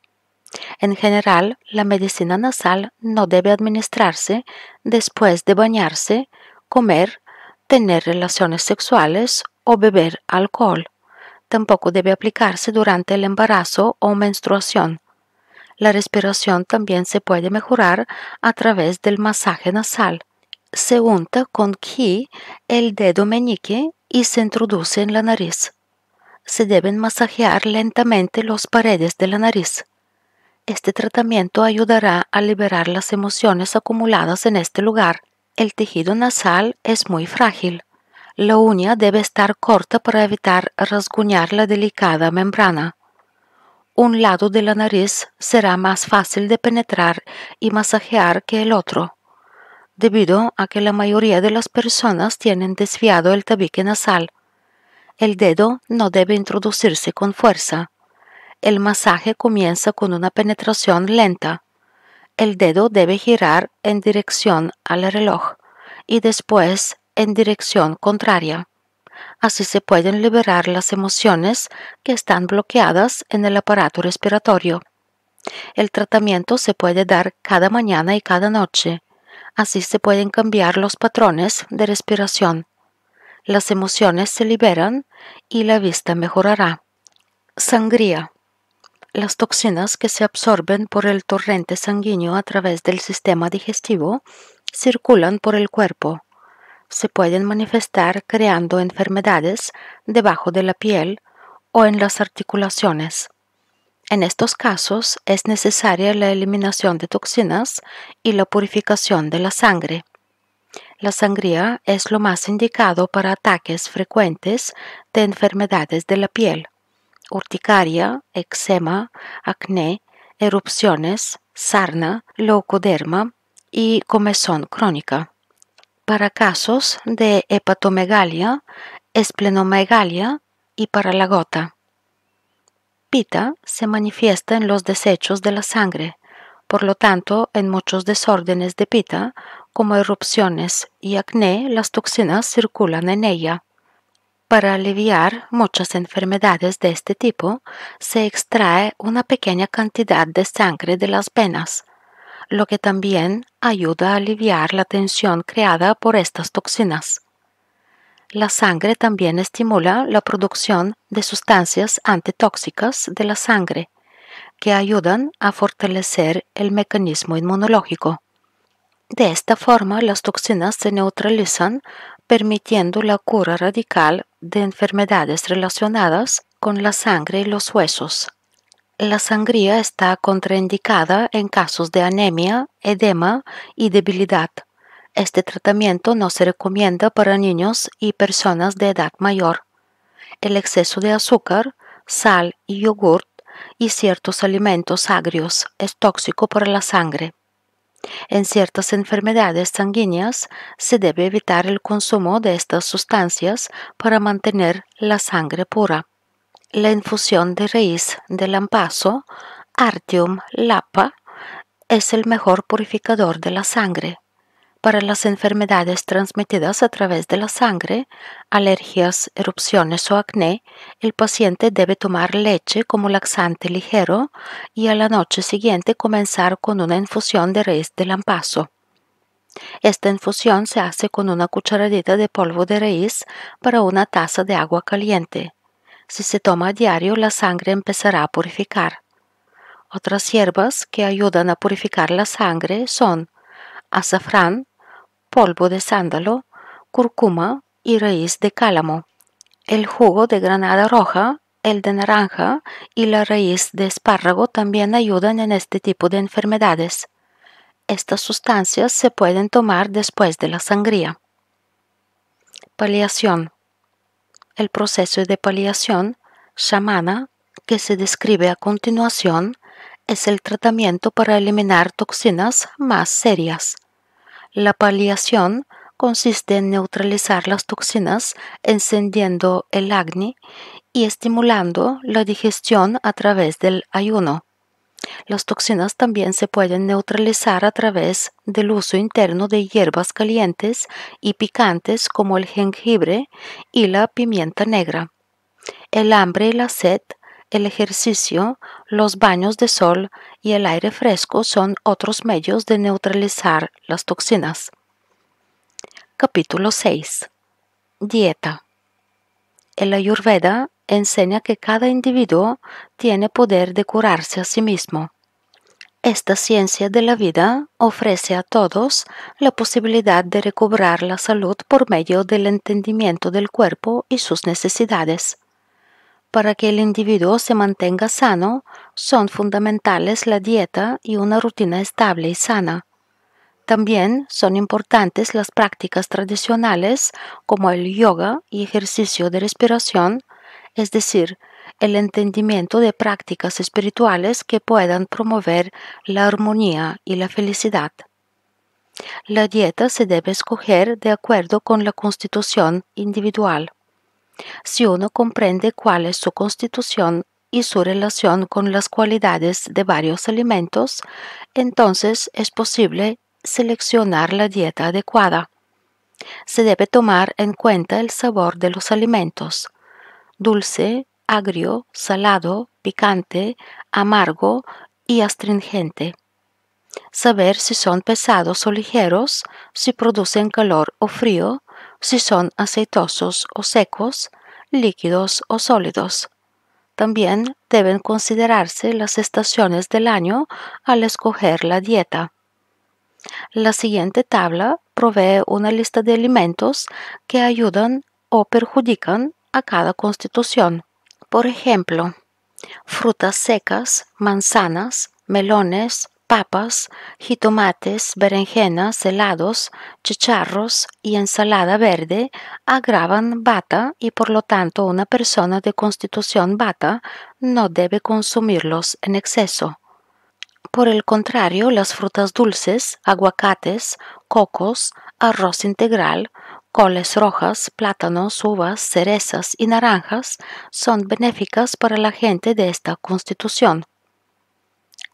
En general, la medicina nasal no debe administrarse después de bañarse, comer, tener relaciones sexuales o beber alcohol. Tampoco debe aplicarse durante el embarazo o menstruación. La respiración también se puede mejorar a través del masaje nasal. Se unta con ki el dedo meñique y se introduce en la nariz. Se deben masajear lentamente las paredes de la nariz. Este tratamiento ayudará a liberar las emociones acumuladas en este lugar. El tejido nasal es muy frágil. La uña debe estar corta para evitar rasguñar la delicada membrana. Un lado de la nariz será más fácil de penetrar y masajear que el otro, debido a que la mayoría de las personas tienen desviado el tabique nasal. El dedo no debe introducirse con fuerza. El masaje comienza con una penetración lenta. El dedo debe girar en dirección al reloj y después en dirección contraria. Así se pueden liberar las emociones que están bloqueadas en el aparato respiratorio. El tratamiento se puede dar cada mañana y cada noche. Así se pueden cambiar los patrones de respiración. Las emociones se liberan y la vista mejorará. Sangría las toxinas que se absorben por el torrente sanguíneo a través del sistema digestivo circulan por el cuerpo. Se pueden manifestar creando enfermedades debajo de la piel o en las articulaciones. En estos casos es necesaria la eliminación de toxinas y la purificación de la sangre. La sangría es lo más indicado para ataques frecuentes de enfermedades de la piel urticaria, eczema, acné, erupciones, sarna, leucoderma y comezón crónica. Para casos de hepatomegalia, esplenomegalia y para la gota. Pita se manifiesta en los desechos de la sangre, por lo tanto, en muchos desórdenes de pita, como erupciones y acné, las toxinas circulan en ella. Para aliviar muchas enfermedades de este tipo, se extrae una pequeña cantidad de sangre de las venas, lo que también ayuda a aliviar la tensión creada por estas toxinas. La sangre también estimula la producción de sustancias antitóxicas de la sangre, que ayudan a fortalecer el mecanismo inmunológico. De esta forma, las toxinas se neutralizan permitiendo la cura radical de enfermedades relacionadas con la sangre y los huesos. La sangría está contraindicada en casos de anemia, edema y debilidad. Este tratamiento no se recomienda para niños y personas de edad mayor. El exceso de azúcar, sal y yogurt y ciertos alimentos agrios es tóxico para la sangre. En ciertas enfermedades sanguíneas se debe evitar el consumo de estas sustancias para mantener la sangre pura. La infusión de raíz de lampazo, Artium lapa, es el mejor purificador de la sangre para las enfermedades transmitidas a través de la sangre, alergias, erupciones o acné, el paciente debe tomar leche como laxante ligero y a la noche siguiente comenzar con una infusión de raíz de lampazo. Esta infusión se hace con una cucharadita de polvo de raíz para una taza de agua caliente. Si se toma a diario, la sangre empezará a purificar. Otras hierbas que ayudan a purificar la sangre son azafrán, polvo de sándalo, cúrcuma y raíz de cálamo, el jugo de granada roja, el de naranja y la raíz de espárrago también ayudan en este tipo de enfermedades. Estas sustancias se pueden tomar después de la sangría. Paliación. El proceso de paliación, chamana, que se describe a continuación, es el tratamiento para eliminar toxinas más serias la paliación consiste en neutralizar las toxinas encendiendo el agni y estimulando la digestión a través del ayuno. Las toxinas también se pueden neutralizar a través del uso interno de hierbas calientes y picantes como el jengibre y la pimienta negra. El hambre y la sed el ejercicio, los baños de sol y el aire fresco son otros medios de neutralizar las toxinas. Capítulo 6. Dieta. El ayurveda enseña que cada individuo tiene poder de curarse a sí mismo. Esta ciencia de la vida ofrece a todos la posibilidad de recobrar la salud por medio del entendimiento del cuerpo y sus necesidades para que el individuo se mantenga sano son fundamentales la dieta y una rutina estable y sana. También son importantes las prácticas tradicionales como el yoga y ejercicio de respiración, es decir, el entendimiento de prácticas espirituales que puedan promover la armonía y la felicidad. La dieta se debe escoger de acuerdo con la constitución individual si uno comprende cuál es su constitución y su relación con las cualidades de varios alimentos, entonces es posible seleccionar la dieta adecuada. Se debe tomar en cuenta el sabor de los alimentos, dulce, agrio, salado, picante, amargo y astringente. Saber si son pesados o ligeros, si producen calor o frío, si son aceitosos o secos, líquidos o sólidos. También deben considerarse las estaciones del año al escoger la dieta. La siguiente tabla provee una lista de alimentos que ayudan o perjudican a cada constitución. Por ejemplo, frutas secas, manzanas, melones, papas, jitomates, berenjenas, helados, chicharros y ensalada verde agravan bata y por lo tanto una persona de constitución bata no debe consumirlos en exceso. Por el contrario, las frutas dulces, aguacates, cocos, arroz integral, coles rojas, plátanos, uvas, cerezas y naranjas son benéficas para la gente de esta constitución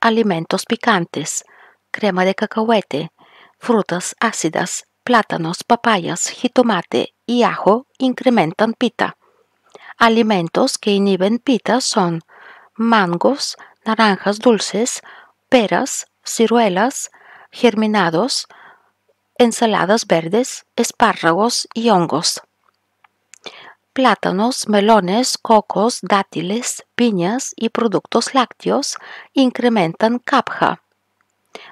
alimentos picantes, crema de cacahuete, frutas ácidas, plátanos, papayas, jitomate y ajo incrementan pita. Alimentos que inhiben pita son mangos, naranjas dulces, peras, ciruelas, germinados, ensaladas verdes, espárragos y hongos plátanos, melones, cocos, dátiles, piñas y productos lácteos incrementan capja,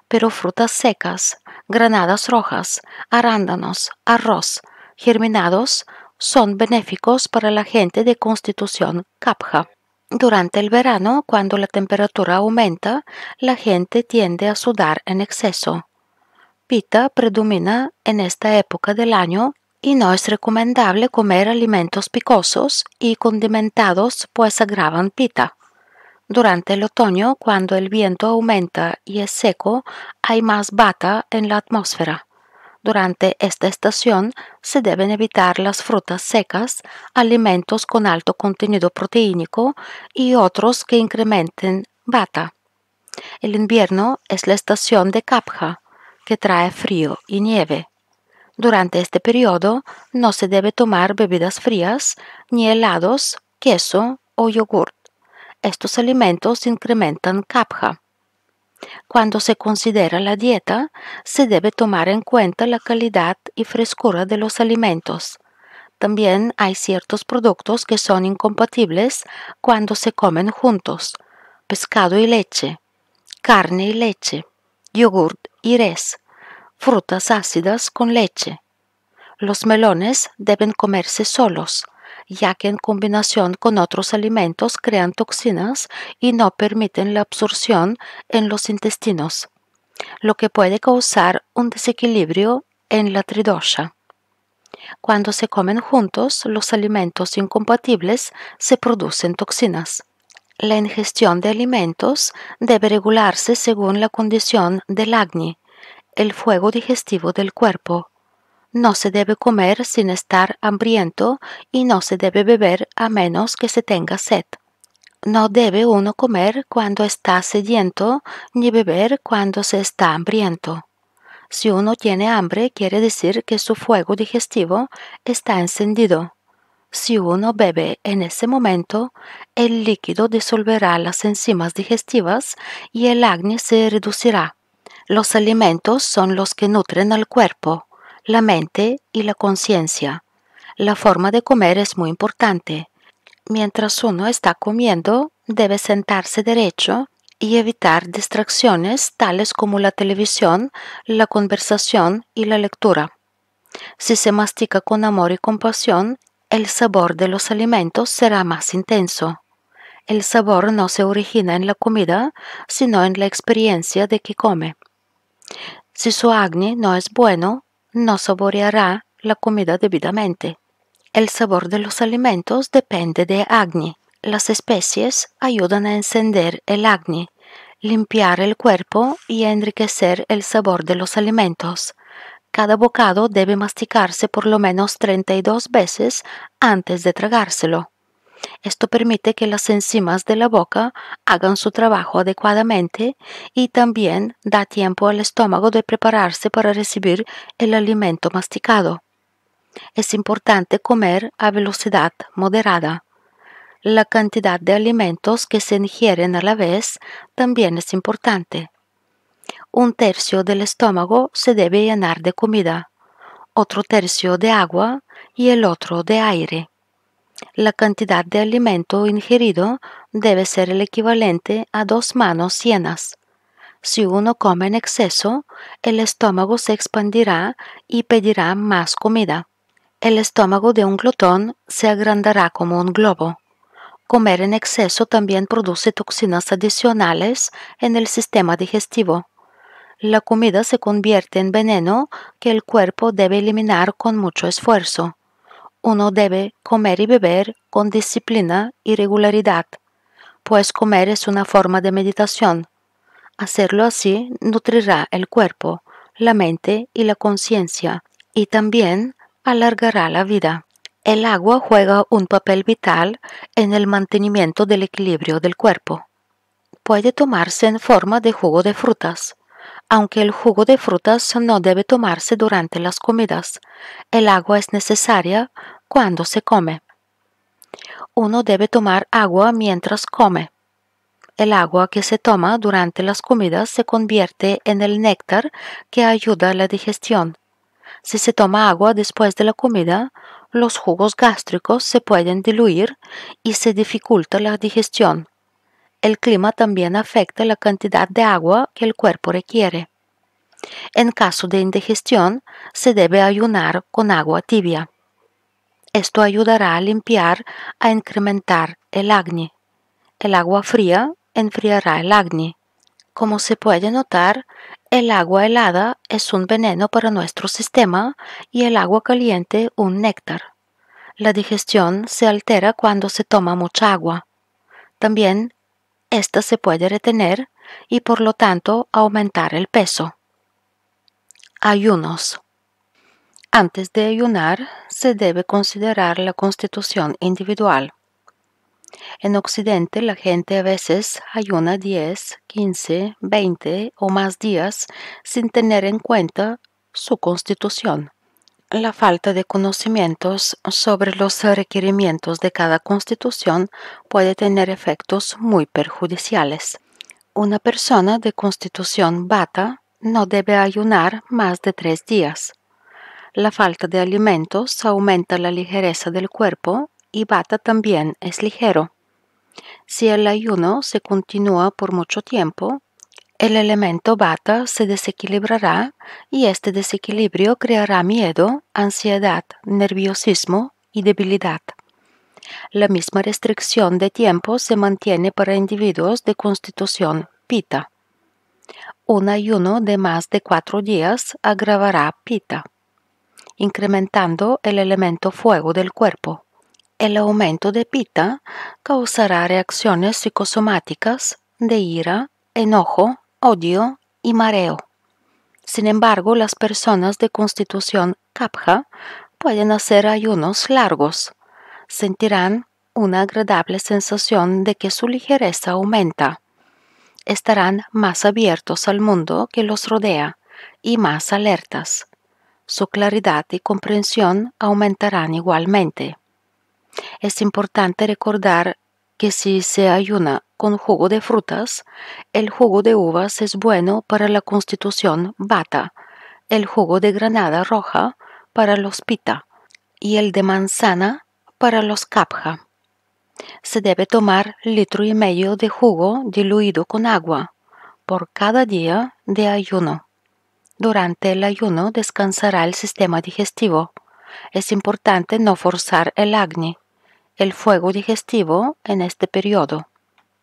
pero frutas secas, granadas rojas, arándanos, arroz, germinados son benéficos para la gente de constitución capja. Durante el verano, cuando la temperatura aumenta, la gente tiende a sudar en exceso. Pita predomina en esta época del año y no es recomendable comer alimentos picosos y condimentados pues agravan pita. Durante el otoño, cuando el viento aumenta y es seco, hay más bata en la atmósfera. Durante esta estación se deben evitar las frutas secas, alimentos con alto contenido proteínico y otros que incrementen bata. El invierno es la estación de capja que trae frío y nieve. Durante este periodo no se debe tomar bebidas frías, ni helados, queso o yogur. Estos alimentos incrementan capja. Cuando se considera la dieta, se debe tomar en cuenta la calidad y frescura de los alimentos. También hay ciertos productos que son incompatibles cuando se comen juntos. Pescado y leche, carne y leche, yogur y res, frutas ácidas con leche. Los melones deben comerse solos, ya que en combinación con otros alimentos crean toxinas y no permiten la absorción en los intestinos, lo que puede causar un desequilibrio en la tridosha. Cuando se comen juntos los alimentos incompatibles, se producen toxinas. La ingestión de alimentos debe regularse según la condición del agni, el fuego digestivo del cuerpo. No se debe comer sin estar hambriento y no se debe beber a menos que se tenga sed. No debe uno comer cuando está sediento ni beber cuando se está hambriento. Si uno tiene hambre quiere decir que su fuego digestivo está encendido. Si uno bebe en ese momento, el líquido disolverá las enzimas digestivas y el acné se reducirá. Los alimentos son los que nutren al cuerpo, la mente y la conciencia. La forma de comer es muy importante. Mientras uno está comiendo, debe sentarse derecho y evitar distracciones tales como la televisión, la conversación y la lectura. Si se mastica con amor y compasión, el sabor de los alimentos será más intenso. El sabor no se origina en la comida, sino en la experiencia de que come. Si su acné no es bueno, no saboreará la comida debidamente. El sabor de los alimentos depende de acné. Las especies ayudan a encender el acné, limpiar el cuerpo y enriquecer el sabor de los alimentos. Cada bocado debe masticarse por lo menos 32 veces antes de tragárselo. Esto permite que las enzimas de la boca hagan su trabajo adecuadamente y también da tiempo al estómago de prepararse para recibir el alimento masticado. Es importante comer a velocidad moderada. La cantidad de alimentos que se ingieren a la vez también es importante. Un tercio del estómago se debe llenar de comida, otro tercio de agua y el otro de aire. La cantidad de alimento ingerido debe ser el equivalente a dos manos llenas. Si uno come en exceso, el estómago se expandirá y pedirá más comida. El estómago de un glotón se agrandará como un globo. Comer en exceso también produce toxinas adicionales en el sistema digestivo. La comida se convierte en veneno que el cuerpo debe eliminar con mucho esfuerzo uno debe comer y beber con disciplina y regularidad, pues comer es una forma de meditación. Hacerlo así nutrirá el cuerpo, la mente y la conciencia, y también alargará la vida. El agua juega un papel vital en el mantenimiento del equilibrio del cuerpo. Puede tomarse en forma de jugo de frutas. Aunque el jugo de frutas no debe tomarse durante las comidas, el agua es necesaria cuando se come. Uno debe tomar agua mientras come. El agua que se toma durante las comidas se convierte en el néctar que ayuda a la digestión. Si se toma agua después de la comida, los jugos gástricos se pueden diluir y se dificulta la digestión. El clima también afecta la cantidad de agua que el cuerpo requiere. En caso de indigestión, se debe ayunar con agua tibia. Esto ayudará a limpiar, a incrementar el acné. El agua fría enfriará el acné. Como se puede notar, el agua helada es un veneno para nuestro sistema y el agua caliente un néctar. La digestión se altera cuando se toma mucha agua. También esta se puede retener y por lo tanto aumentar el peso. Ayunos. Antes de ayunar se debe considerar la constitución individual. En Occidente la gente a veces ayuna 10, 15, 20 o más días sin tener en cuenta su constitución. La falta de conocimientos sobre los requerimientos de cada constitución puede tener efectos muy perjudiciales. Una persona de constitución bata no debe ayunar más de tres días. La falta de alimentos aumenta la ligereza del cuerpo y Bata también es ligero. Si el ayuno se continúa por mucho tiempo, el elemento Bata se desequilibrará y este desequilibrio creará miedo, ansiedad, nerviosismo y debilidad. La misma restricción de tiempo se mantiene para individuos de constitución Pita. Un ayuno de más de cuatro días agravará Pita incrementando el elemento fuego del cuerpo. El aumento de pita causará reacciones psicosomáticas de ira, enojo, odio y mareo. Sin embargo, las personas de constitución kapha pueden hacer ayunos largos. Sentirán una agradable sensación de que su ligereza aumenta. Estarán más abiertos al mundo que los rodea y más alertas su claridad y comprensión aumentarán igualmente. Es importante recordar que si se ayuna con jugo de frutas, el jugo de uvas es bueno para la constitución bata, el jugo de granada roja para los pita y el de manzana para los capja. Se debe tomar litro y medio de jugo diluido con agua por cada día de ayuno. Durante el ayuno descansará el sistema digestivo. Es importante no forzar el agni, el fuego digestivo, en este periodo.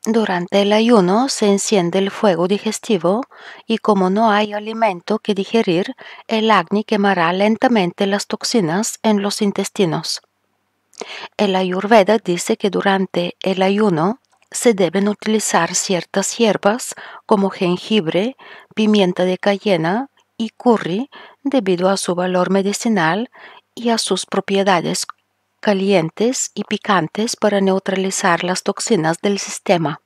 Durante el ayuno se enciende el fuego digestivo y como no hay alimento que digerir, el agni quemará lentamente las toxinas en los intestinos. El ayurveda dice que durante el ayuno se deben utilizar ciertas hierbas como jengibre, pimienta de cayena, curry debido a su valor medicinal y a sus propiedades calientes y picantes para neutralizar las toxinas del sistema.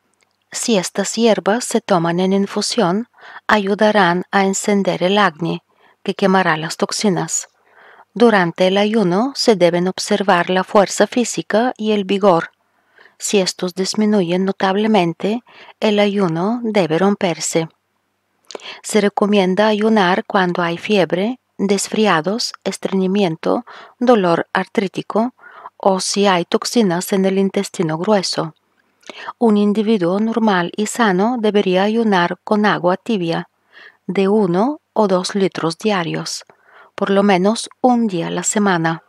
Si estas hierbas se toman en infusión, ayudarán a encender el acné, que quemará las toxinas. Durante el ayuno se deben observar la fuerza física y el vigor. Si estos disminuyen notablemente, el ayuno debe romperse. Se recomienda ayunar cuando hay fiebre, desfriados, estreñimiento, dolor artrítico o si hay toxinas en el intestino grueso. Un individuo normal y sano debería ayunar con agua tibia de 1 o 2 litros diarios, por lo menos un día a la semana.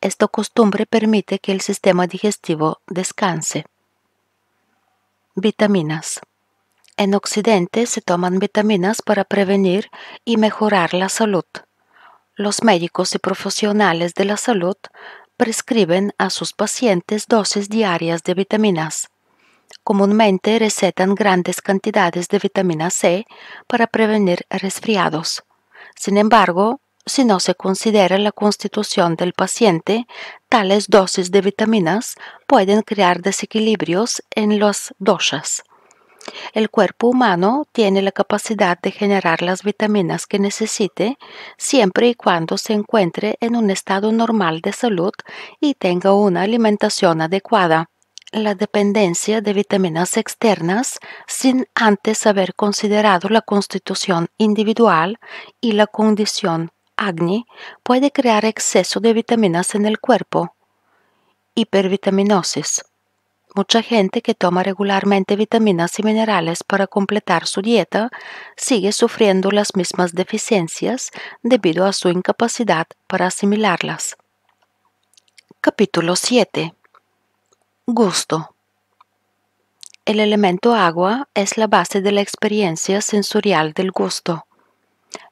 Esta costumbre permite que el sistema digestivo descanse. Vitaminas. En Occidente se toman vitaminas para prevenir y mejorar la salud. Los médicos y profesionales de la salud prescriben a sus pacientes dosis diarias de vitaminas. Comúnmente recetan grandes cantidades de vitamina C para prevenir resfriados. Sin embargo, si no se considera la constitución del paciente, tales dosis de vitaminas pueden crear desequilibrios en los doshas el cuerpo humano tiene la capacidad de generar las vitaminas que necesite siempre y cuando se encuentre en un estado normal de salud y tenga una alimentación adecuada. La dependencia de vitaminas externas, sin antes haber considerado la constitución individual y la condición Agni, puede crear exceso de vitaminas en el cuerpo. Hipervitaminosis Mucha gente que toma regularmente vitaminas y minerales para completar su dieta sigue sufriendo las mismas deficiencias debido a su incapacidad para asimilarlas. Capítulo 7. Gusto. El elemento agua es la base de la experiencia sensorial del gusto.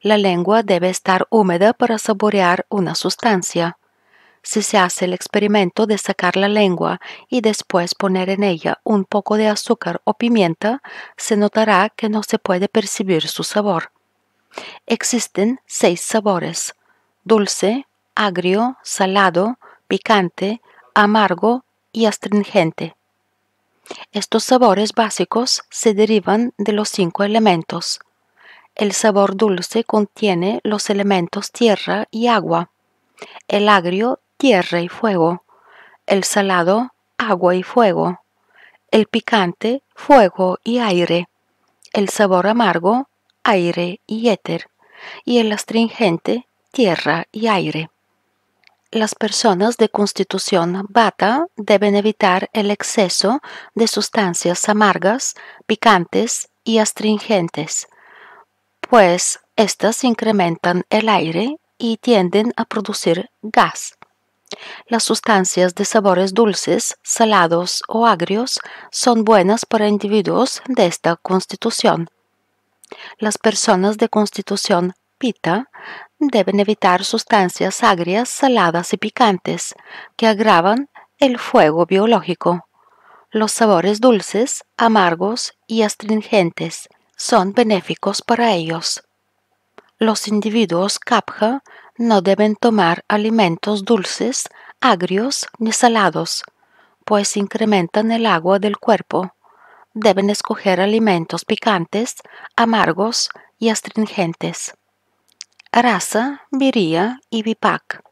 La lengua debe estar húmeda para saborear una sustancia. Si se hace el experimento de sacar la lengua y después poner en ella un poco de azúcar o pimienta, se notará que no se puede percibir su sabor. Existen seis sabores, dulce, agrio, salado, picante, amargo y astringente. Estos sabores básicos se derivan de los cinco elementos. El sabor dulce contiene los elementos tierra y agua. El agrio tierra y fuego, el salado, agua y fuego, el picante, fuego y aire, el sabor amargo, aire y éter, y el astringente, tierra y aire. Las personas de constitución bata deben evitar el exceso de sustancias amargas, picantes y astringentes, pues éstas incrementan el aire y tienden a producir gas. Las sustancias de sabores dulces, salados o agrios son buenas para individuos de esta constitución. Las personas de constitución pita deben evitar sustancias agrias, saladas y picantes que agravan el fuego biológico. Los sabores dulces, amargos y astringentes son benéficos para ellos. Los individuos kapha no deben tomar alimentos dulces, agrios ni salados, pues incrementan el agua del cuerpo. Deben escoger alimentos picantes, amargos y astringentes. Rasa, viría y BIPAC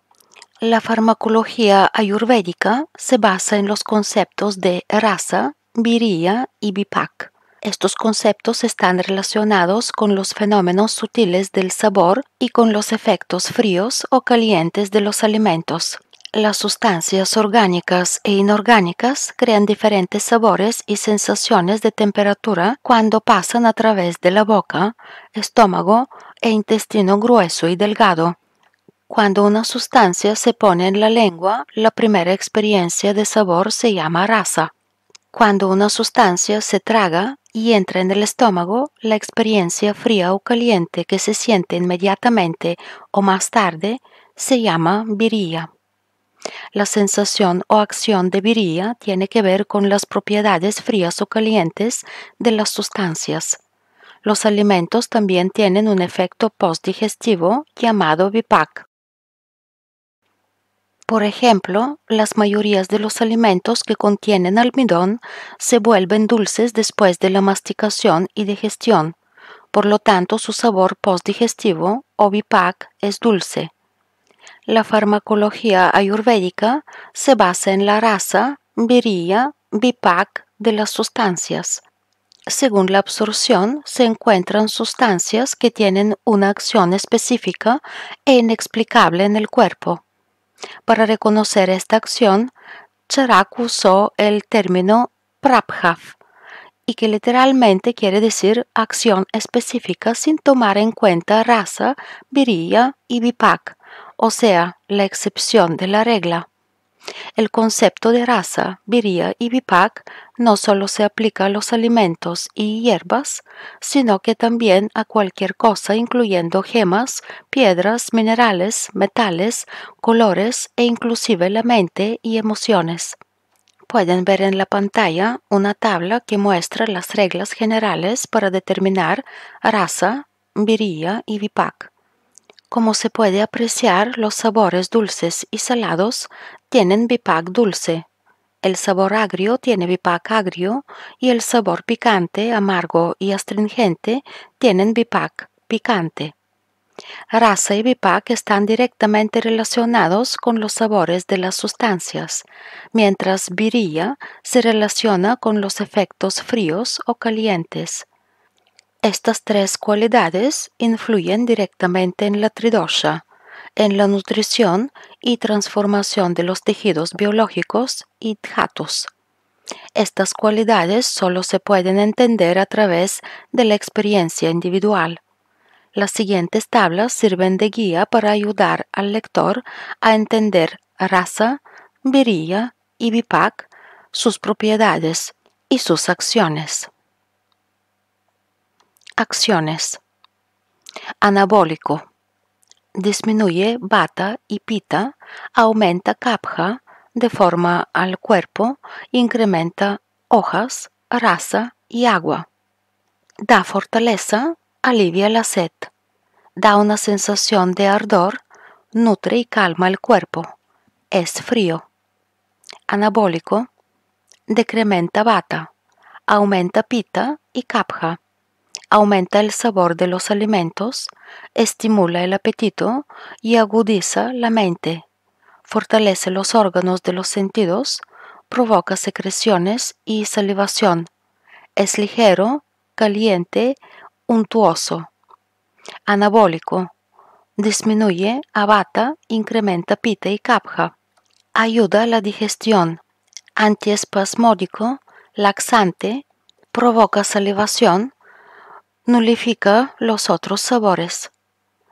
La farmacología ayurvédica se basa en los conceptos de rasa, viría y BIPAC. Estos conceptos están relacionados con los fenómenos sutiles del sabor y con los efectos fríos o calientes de los alimentos. Las sustancias orgánicas e inorgánicas crean diferentes sabores y sensaciones de temperatura cuando pasan a través de la boca, estómago e intestino grueso y delgado. Cuando una sustancia se pone en la lengua, la primera experiencia de sabor se llama raza. Cuando una sustancia se traga, y entra en el estómago, la experiencia fría o caliente que se siente inmediatamente o más tarde se llama viría. La sensación o acción de viría tiene que ver con las propiedades frías o calientes de las sustancias. Los alimentos también tienen un efecto postdigestivo llamado VIPAC. Por ejemplo, las mayorías de los alimentos que contienen almidón se vuelven dulces después de la masticación y digestión, por lo tanto su sabor postdigestivo o bipac es dulce. La farmacología ayurvédica se basa en la raza, viría bipac de las sustancias. Según la absorción, se encuentran sustancias que tienen una acción específica e inexplicable en el cuerpo. Para reconocer esta acción, Charak usó el término prabhav, y que literalmente quiere decir acción específica sin tomar en cuenta raza, virilla y bipak, o sea, la excepción de la regla. El concepto de raza, viría y bipac no solo se aplica a los alimentos y hierbas, sino que también a cualquier cosa incluyendo gemas, piedras, minerales, metales, colores e inclusive la mente y emociones. Pueden ver en la pantalla una tabla que muestra las reglas generales para determinar raza, viría y bipac. Como se puede apreciar, los sabores dulces y salados tienen bipac dulce. El sabor agrio tiene bipac agrio y el sabor picante, amargo y astringente tienen bipac picante. Raza y bipac están directamente relacionados con los sabores de las sustancias, mientras virilla se relaciona con los efectos fríos o calientes. Estas tres cualidades influyen directamente en la tridosha, en la nutrición y transformación de los tejidos biológicos y dhatus. Estas cualidades solo se pueden entender a través de la experiencia individual. Las siguientes tablas sirven de guía para ayudar al lector a entender raza, virilla y BIPAC, sus propiedades y sus acciones. Acciones. Anabólico disminuye bata y pita, aumenta capja, deforma al cuerpo, incrementa hojas, raza y agua. Da fortaleza, alivia la sed. Da una sensación de ardor, nutre y calma el cuerpo. Es frío. Anabólico. Decrementa bata. Aumenta pita y capja. Aumenta el sabor de los alimentos, estimula el apetito y agudiza la mente, fortalece los órganos de los sentidos, provoca secreciones y salivación, es ligero, caliente, untuoso, anabólico, disminuye, abata, incrementa pita y capja, ayuda a la digestión, antiespasmódico, laxante, provoca salivación, Nulifica los otros sabores.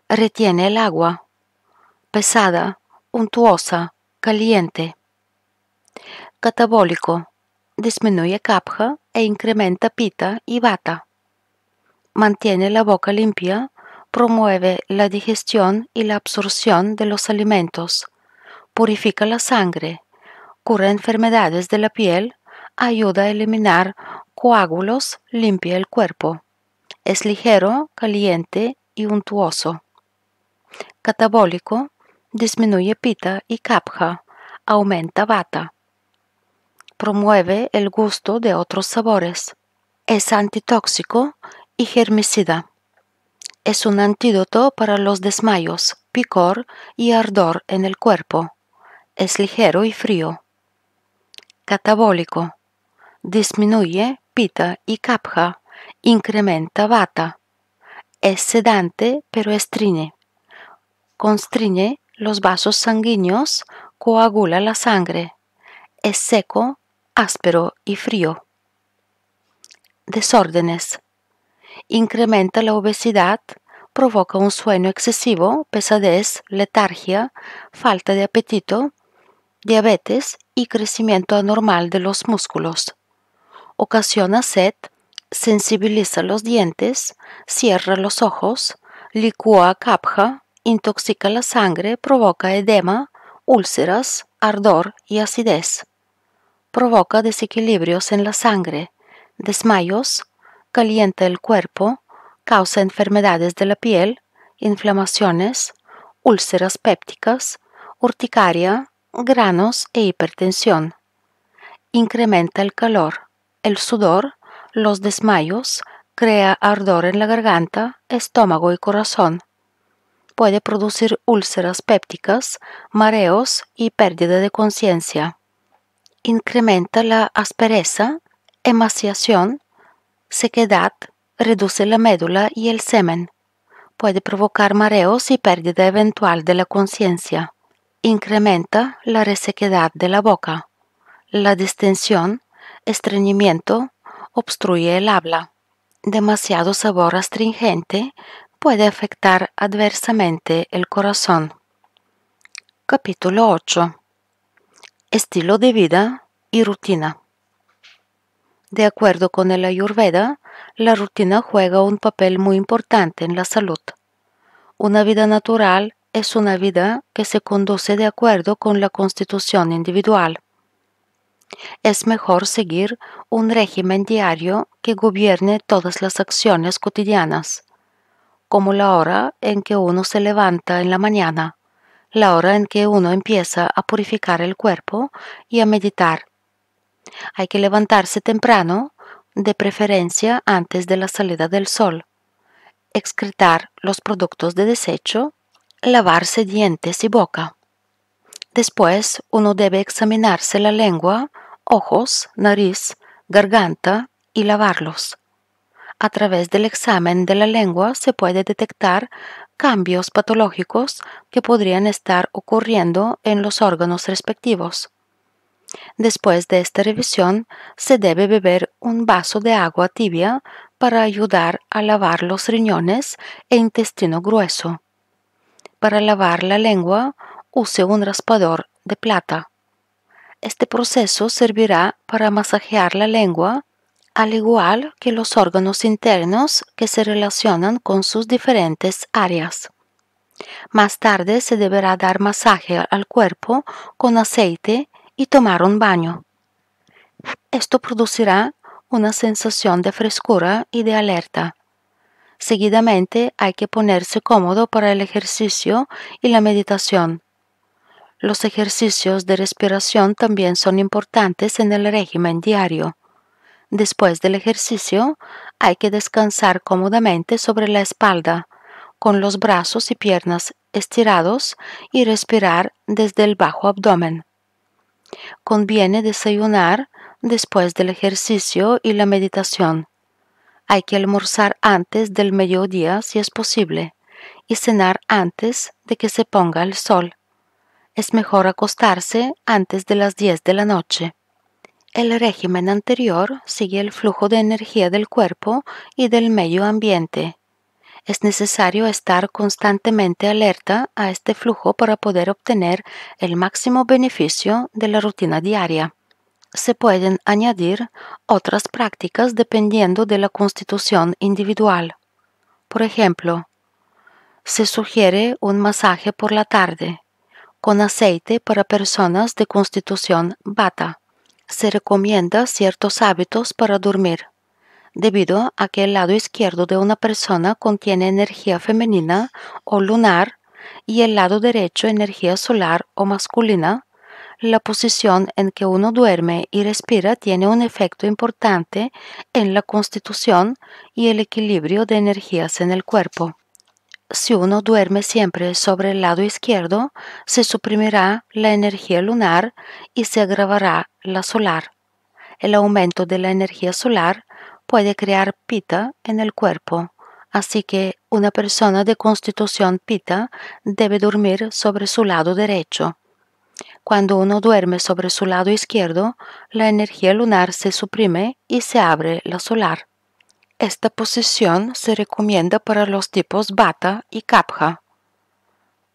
Retiene el agua. Pesada, untuosa, caliente. Catabólico. Disminuye capja e incrementa pita y bata. Mantiene la boca limpia, promueve la digestión y la absorción de los alimentos, purifica la sangre, cura enfermedades de la piel, ayuda a eliminar coágulos, limpia el cuerpo. Es ligero, caliente y untuoso. Catabólico, disminuye pita y capja, aumenta bata. Promueve el gusto de otros sabores. Es antitóxico y germicida. Es un antídoto para los desmayos, picor y ardor en el cuerpo. Es ligero y frío. Catabólico. Disminuye pita y capja incrementa vata, es sedante pero estriñe, constriñe los vasos sanguíneos, coagula la sangre, es seco, áspero y frío. Desórdenes. Incrementa la obesidad, provoca un sueño excesivo, pesadez, letargia, falta de apetito, diabetes y crecimiento anormal de los músculos. Ocasiona sed, sensibiliza los dientes, cierra los ojos, licúa capja, intoxica la sangre, provoca edema, úlceras, ardor y acidez. Provoca desequilibrios en la sangre, desmayos, calienta el cuerpo, causa enfermedades de la piel, inflamaciones, úlceras pépticas, urticaria, granos e hipertensión. Incrementa el calor, el sudor los desmayos, crea ardor en la garganta, estómago y corazón. Puede producir úlceras pépticas, mareos y pérdida de conciencia. Incrementa la aspereza, emaciación, sequedad, reduce la médula y el semen. Puede provocar mareos y pérdida eventual de la conciencia. Incrementa la resequedad de la boca, la distensión, estreñimiento, obstruye el habla. Demasiado sabor astringente puede afectar adversamente el corazón. Capítulo 8. Estilo de vida y rutina. De acuerdo con el Ayurveda, la rutina juega un papel muy importante en la salud. Una vida natural es una vida que se conduce de acuerdo con la constitución individual. Es mejor seguir un régimen diario que gobierne todas las acciones cotidianas, como la hora en que uno se levanta en la mañana, la hora en que uno empieza a purificar el cuerpo y a meditar. Hay que levantarse temprano, de preferencia antes de la salida del sol, excretar los productos de desecho, lavarse dientes y boca. Después uno debe examinarse la lengua, ojos, nariz, garganta y lavarlos. A través del examen de la lengua se puede detectar cambios patológicos que podrían estar ocurriendo en los órganos respectivos. Después de esta revisión, se debe beber un vaso de agua tibia para ayudar a lavar los riñones e intestino grueso. Para lavar la lengua, use un raspador de plata. Este proceso servirá para masajear la lengua, al igual que los órganos internos que se relacionan con sus diferentes áreas. Más tarde se deberá dar masaje al cuerpo con aceite y tomar un baño. Esto producirá una sensación de frescura y de alerta. Seguidamente hay que ponerse cómodo para el ejercicio y la meditación los ejercicios de respiración también son importantes en el régimen diario. Después del ejercicio, hay que descansar cómodamente sobre la espalda, con los brazos y piernas estirados y respirar desde el bajo abdomen. Conviene desayunar después del ejercicio y la meditación. Hay que almorzar antes del mediodía si es posible y cenar antes de que se ponga el sol es mejor acostarse antes de las 10 de la noche. El régimen anterior sigue el flujo de energía del cuerpo y del medio ambiente. Es necesario estar constantemente alerta a este flujo para poder obtener el máximo beneficio de la rutina diaria. Se pueden añadir otras prácticas dependiendo de la constitución individual. Por ejemplo, se sugiere un masaje por la tarde con aceite para personas de constitución bata. Se recomienda ciertos hábitos para dormir, debido a que el lado izquierdo de una persona contiene energía femenina o lunar y el lado derecho energía solar o masculina, la posición en que uno duerme y respira tiene un efecto importante en la constitución y el equilibrio de energías en el cuerpo. Si uno duerme siempre sobre el lado izquierdo, se suprimirá la energía lunar y se agravará la solar. El aumento de la energía solar puede crear pita en el cuerpo, así que una persona de constitución pita debe dormir sobre su lado derecho. Cuando uno duerme sobre su lado izquierdo, la energía lunar se suprime y se abre la solar. Esta posición se recomienda para los tipos Bata y Kapha.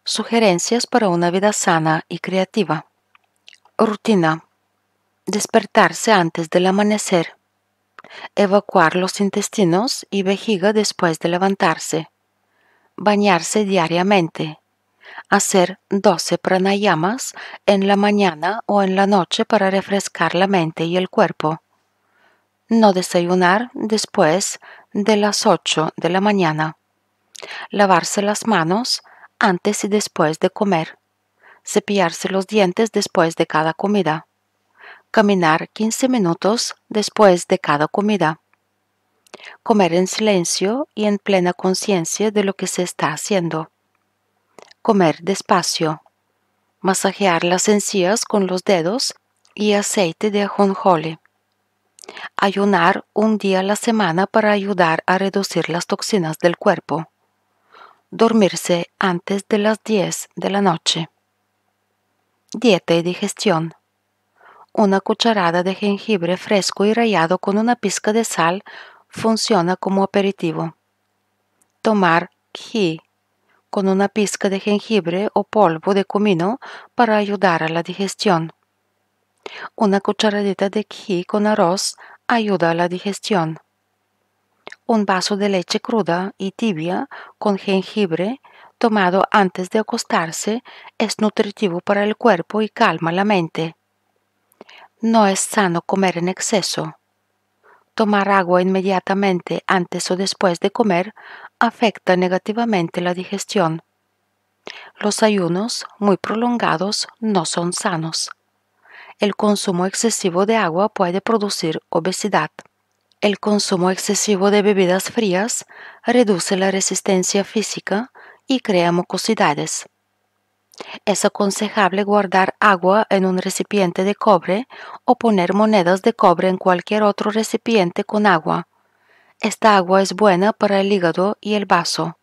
Sugerencias para una vida sana y creativa. Rutina. Despertarse antes del amanecer. Evacuar los intestinos y vejiga después de levantarse. Bañarse diariamente. Hacer 12 pranayamas en la mañana o en la noche para refrescar la mente y el cuerpo no desayunar después de las 8 de la mañana, lavarse las manos antes y después de comer, cepillarse los dientes después de cada comida, caminar 15 minutos después de cada comida, comer en silencio y en plena conciencia de lo que se está haciendo, comer despacio, masajear las encías con los dedos y aceite de ajonjolí Ayunar un día a la semana para ayudar a reducir las toxinas del cuerpo. Dormirse antes de las 10 de la noche. Dieta y digestión. Una cucharada de jengibre fresco y rallado con una pizca de sal funciona como aperitivo. Tomar ki con una pizca de jengibre o polvo de comino para ayudar a la digestión. Una cucharadita de quí con arroz ayuda a la digestión. Un vaso de leche cruda y tibia con jengibre tomado antes de acostarse es nutritivo para el cuerpo y calma la mente. No es sano comer en exceso. Tomar agua inmediatamente antes o después de comer afecta negativamente la digestión. Los ayunos muy prolongados no son sanos. El consumo excesivo de agua puede producir obesidad. El consumo excesivo de bebidas frías reduce la resistencia física y crea mucosidades. Es aconsejable guardar agua en un recipiente de cobre o poner monedas de cobre en cualquier otro recipiente con agua. Esta agua es buena para el hígado y el vaso.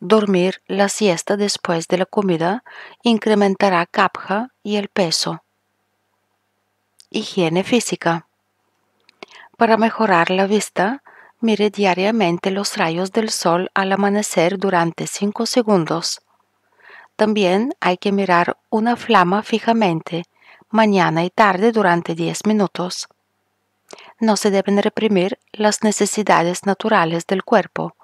Dormir la siesta después de la comida incrementará capja y el peso higiene física. Para mejorar la vista, mire diariamente los rayos del sol al amanecer durante 5 segundos. También hay que mirar una flama fijamente mañana y tarde durante 10 minutos. No se deben reprimir las necesidades naturales del cuerpo,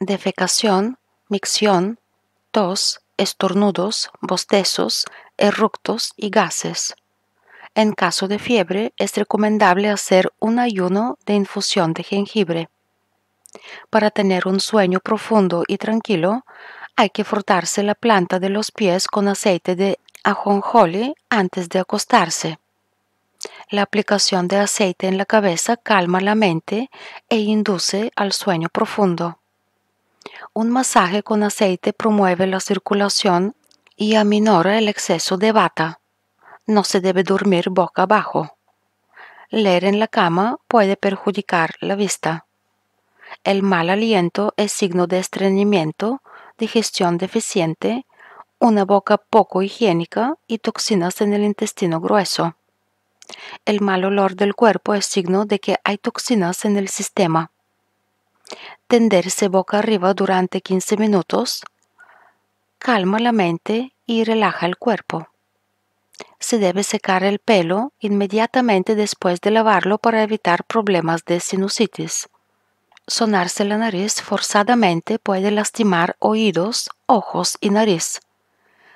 defecación, micción, tos, estornudos, bostezos, eructos y gases. En caso de fiebre, es recomendable hacer un ayuno de infusión de jengibre. Para tener un sueño profundo y tranquilo, hay que frotarse la planta de los pies con aceite de ajonjoli antes de acostarse. La aplicación de aceite en la cabeza calma la mente e induce al sueño profundo. Un masaje con aceite promueve la circulación y aminora el exceso de bata. No se debe dormir boca abajo. Leer en la cama puede perjudicar la vista. El mal aliento es signo de estreñimiento, digestión deficiente, una boca poco higiénica y toxinas en el intestino grueso. El mal olor del cuerpo es signo de que hay toxinas en el sistema. Tenderse boca arriba durante 15 minutos calma la mente y relaja el cuerpo se debe secar el pelo inmediatamente después de lavarlo para evitar problemas de sinusitis. Sonarse la nariz forzadamente puede lastimar oídos, ojos y nariz.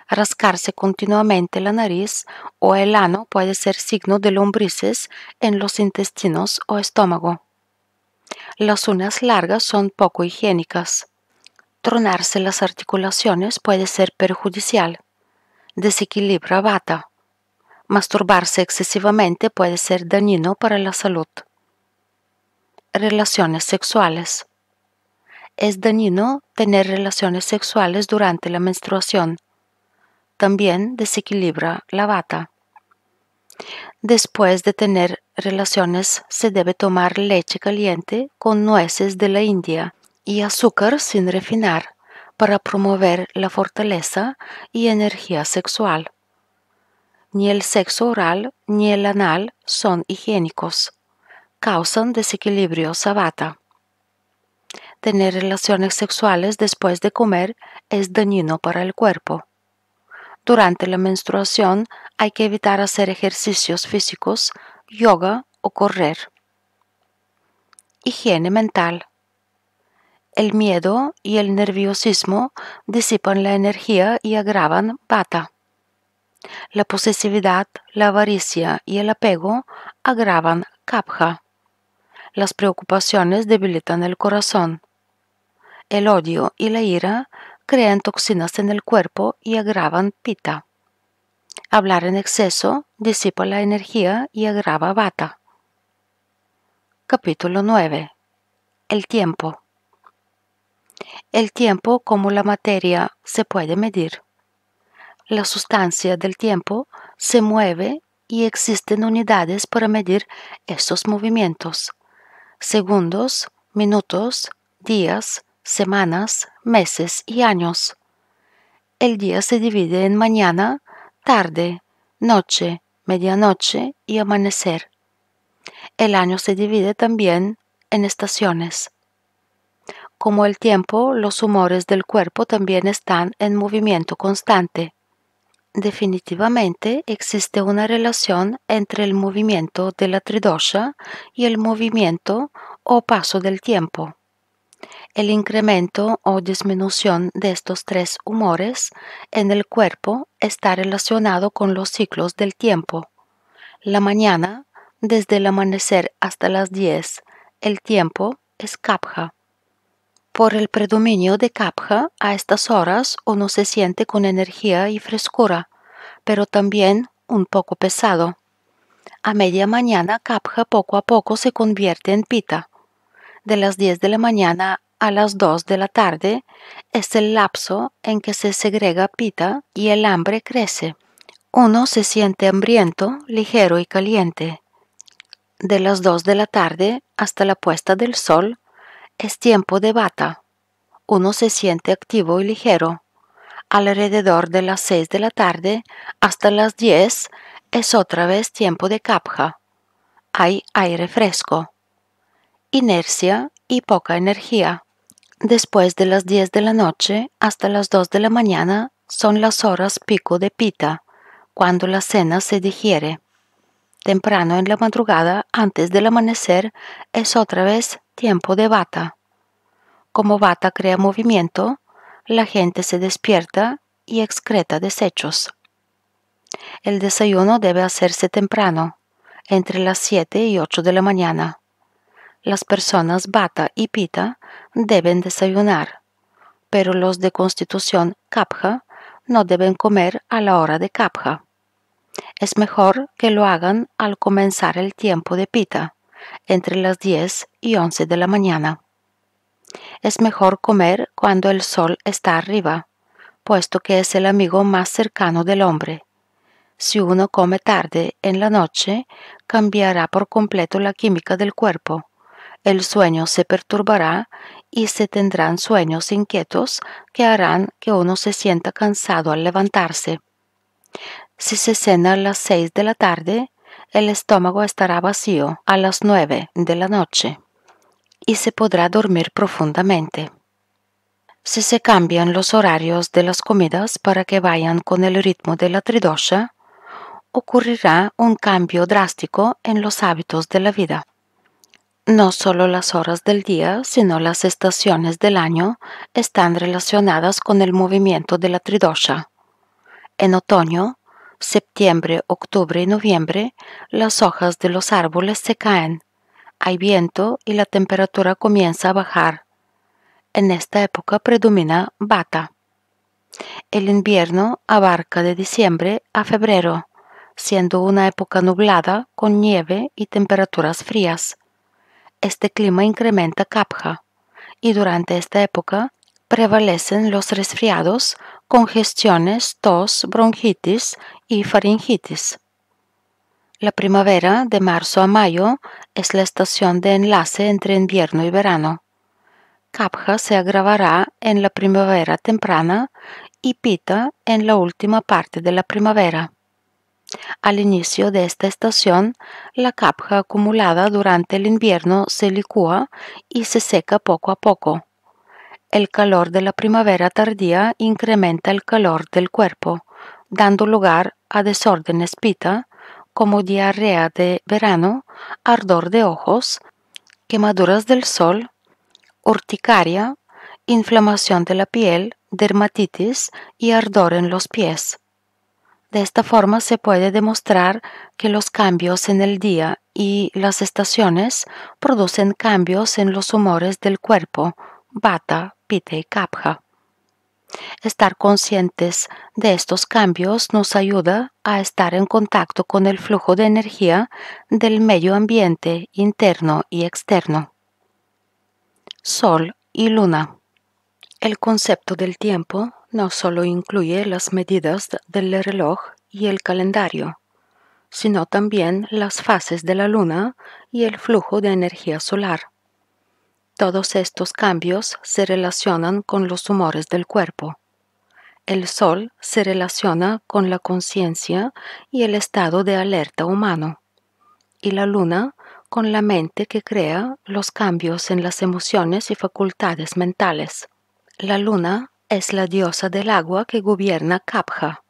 Rascarse continuamente la nariz o el ano puede ser signo de lombrices en los intestinos o estómago. Las uñas largas son poco higiénicas. Tronarse las articulaciones puede ser perjudicial. Desequilibra bata Masturbarse excesivamente puede ser dañino para la salud. Relaciones sexuales. Es dañino tener relaciones sexuales durante la menstruación. También desequilibra la bata. Después de tener relaciones se debe tomar leche caliente con nueces de la India y azúcar sin refinar para promover la fortaleza y energía sexual. Ni el sexo oral ni el anal son higiénicos. Causan desequilibrio sabata. Tener relaciones sexuales después de comer es dañino para el cuerpo. Durante la menstruación hay que evitar hacer ejercicios físicos, yoga o correr. Higiene mental. El miedo y el nerviosismo disipan la energía y agravan bata. La posesividad, la avaricia y el apego agravan Kapha. Las preocupaciones debilitan el corazón. El odio y la ira crean toxinas en el cuerpo y agravan Pita. Hablar en exceso disipa la energía y agrava Vata. Capítulo 9. El tiempo. El tiempo como la materia se puede medir. La sustancia del tiempo se mueve y existen unidades para medir estos movimientos. Segundos, minutos, días, semanas, meses y años. El día se divide en mañana, tarde, noche, medianoche y amanecer. El año se divide también en estaciones. Como el tiempo, los humores del cuerpo también están en movimiento constante. Definitivamente existe una relación entre el movimiento de la tridosha y el movimiento o paso del tiempo. El incremento o disminución de estos tres humores en el cuerpo está relacionado con los ciclos del tiempo. La mañana, desde el amanecer hasta las 10, el tiempo es kapha. Por el predominio de Capja, a estas horas uno se siente con energía y frescura, pero también un poco pesado. A media mañana Capja poco a poco se convierte en Pita. De las 10 de la mañana a las 2 de la tarde es el lapso en que se segrega Pita y el hambre crece. Uno se siente hambriento, ligero y caliente. De las 2 de la tarde hasta la puesta del sol, es tiempo de bata. Uno se siente activo y ligero. Alrededor de las 6 de la tarde hasta las 10 es otra vez tiempo de capja. Hay aire fresco. Inercia y poca energía. Después de las 10 de la noche hasta las 2 de la mañana son las horas pico de pita, cuando la cena se digiere temprano en la madrugada antes del amanecer es otra vez tiempo de bata. Como bata crea movimiento, la gente se despierta y excreta desechos. El desayuno debe hacerse temprano, entre las 7 y 8 de la mañana. Las personas bata y pita deben desayunar, pero los de constitución kapha no deben comer a la hora de kapha. Es mejor que lo hagan al comenzar el tiempo de pita, entre las 10 y 11 de la mañana. Es mejor comer cuando el sol está arriba, puesto que es el amigo más cercano del hombre. Si uno come tarde en la noche, cambiará por completo la química del cuerpo. El sueño se perturbará y se tendrán sueños inquietos que harán que uno se sienta cansado al levantarse. Si se cena a las 6 de la tarde, el estómago estará vacío a las 9 de la noche y se podrá dormir profundamente. Si se cambian los horarios de las comidas para que vayan con el ritmo de la tridosha, ocurrirá un cambio drástico en los hábitos de la vida. No solo las horas del día, sino las estaciones del año están relacionadas con el movimiento de la tridosha. En otoño, septiembre, octubre y noviembre, las hojas de los árboles se caen, hay viento y la temperatura comienza a bajar. En esta época predomina bata. El invierno abarca de diciembre a febrero, siendo una época nublada con nieve y temperaturas frías. Este clima incrementa capja y durante esta época prevalecen los resfriados, congestiones, tos, bronquitis y faringitis. La primavera, de marzo a mayo, es la estación de enlace entre invierno y verano. Capja se agravará en la primavera temprana y pita en la última parte de la primavera. Al inicio de esta estación, la capja acumulada durante el invierno se licúa y se seca poco a poco. El calor de la primavera tardía incrementa el calor del cuerpo dando lugar a desórdenes pita como diarrea de verano, ardor de ojos, quemaduras del sol, urticaria, inflamación de la piel, dermatitis y ardor en los pies. De esta forma se puede demostrar que los cambios en el día y las estaciones producen cambios en los humores del cuerpo, bata, pita y kapha. Estar conscientes de estos cambios nos ayuda a estar en contacto con el flujo de energía del medio ambiente interno y externo. Sol y luna. El concepto del tiempo no solo incluye las medidas del reloj y el calendario, sino también las fases de la luna y el flujo de energía solar. Todos estos cambios se relacionan con los humores del cuerpo. El sol se relaciona con la conciencia y el estado de alerta humano, y la luna con la mente que crea los cambios en las emociones y facultades mentales. La luna es la diosa del agua que gobierna Kapha.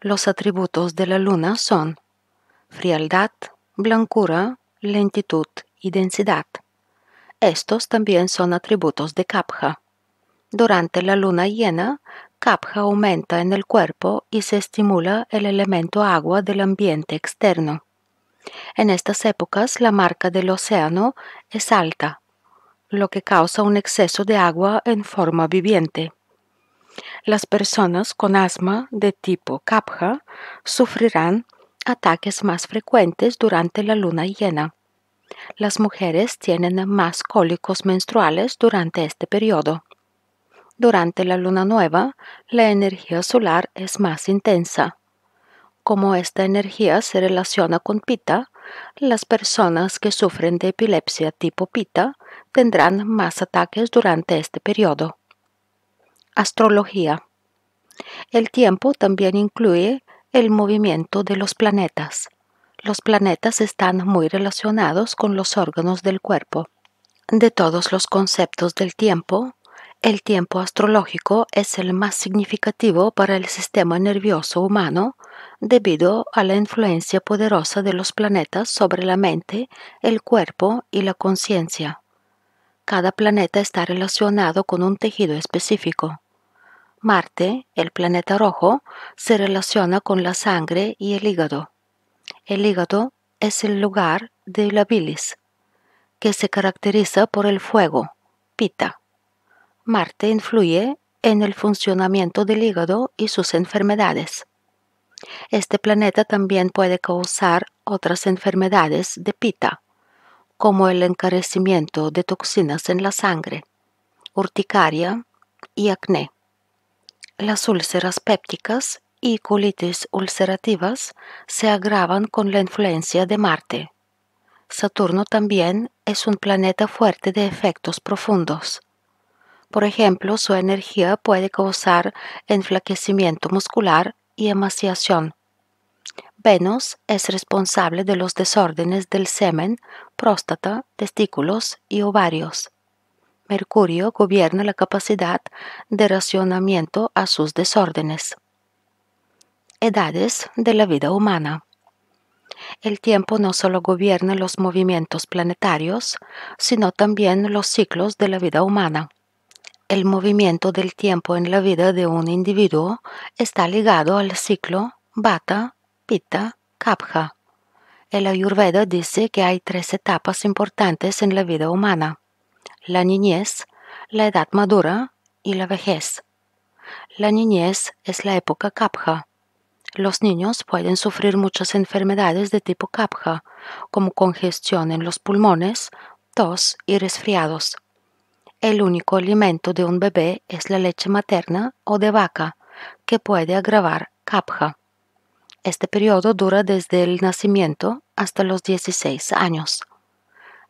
Los atributos de la luna son frialdad, blancura, lentitud y densidad. Estos también son atributos de Kapha. Durante la luna llena, Kapha aumenta en el cuerpo y se estimula el elemento agua del ambiente externo. En estas épocas la marca del océano es alta, lo que causa un exceso de agua en forma viviente. Las personas con asma de tipo Kapha sufrirán ataques más frecuentes durante la luna llena. Las mujeres tienen más cólicos menstruales durante este periodo. Durante la luna nueva, la energía solar es más intensa. Como esta energía se relaciona con Pita, las personas que sufren de epilepsia tipo Pita tendrán más ataques durante este periodo. Astrología. El tiempo también incluye el movimiento de los planetas. Los planetas están muy relacionados con los órganos del cuerpo. De todos los conceptos del tiempo, el tiempo astrológico es el más significativo para el sistema nervioso humano debido a la influencia poderosa de los planetas sobre la mente, el cuerpo y la conciencia. Cada planeta está relacionado con un tejido específico. Marte, el planeta rojo, se relaciona con la sangre y el hígado. El hígado es el lugar de la bilis, que se caracteriza por el fuego, pita. Marte influye en el funcionamiento del hígado y sus enfermedades. Este planeta también puede causar otras enfermedades de pita, como el encarecimiento de toxinas en la sangre, urticaria y acné. Las úlceras pépticas y colitis ulcerativas se agravan con la influencia de Marte. Saturno también es un planeta fuerte de efectos profundos. Por ejemplo, su energía puede causar enflaquecimiento muscular y emaciación. Venus es responsable de los desórdenes del semen, próstata, testículos y ovarios. Mercurio gobierna la capacidad de racionamiento a sus desórdenes edades de la vida humana. El tiempo no solo gobierna los movimientos planetarios, sino también los ciclos de la vida humana. El movimiento del tiempo en la vida de un individuo está ligado al ciclo Bata, Pitta, Kapha. El Ayurveda dice que hay tres etapas importantes en la vida humana. La niñez, la edad madura y la vejez. La niñez es la época Kapha. Los niños pueden sufrir muchas enfermedades de tipo capja, como congestión en los pulmones, tos y resfriados. El único alimento de un bebé es la leche materna o de vaca, que puede agravar capja. Este periodo dura desde el nacimiento hasta los 16 años.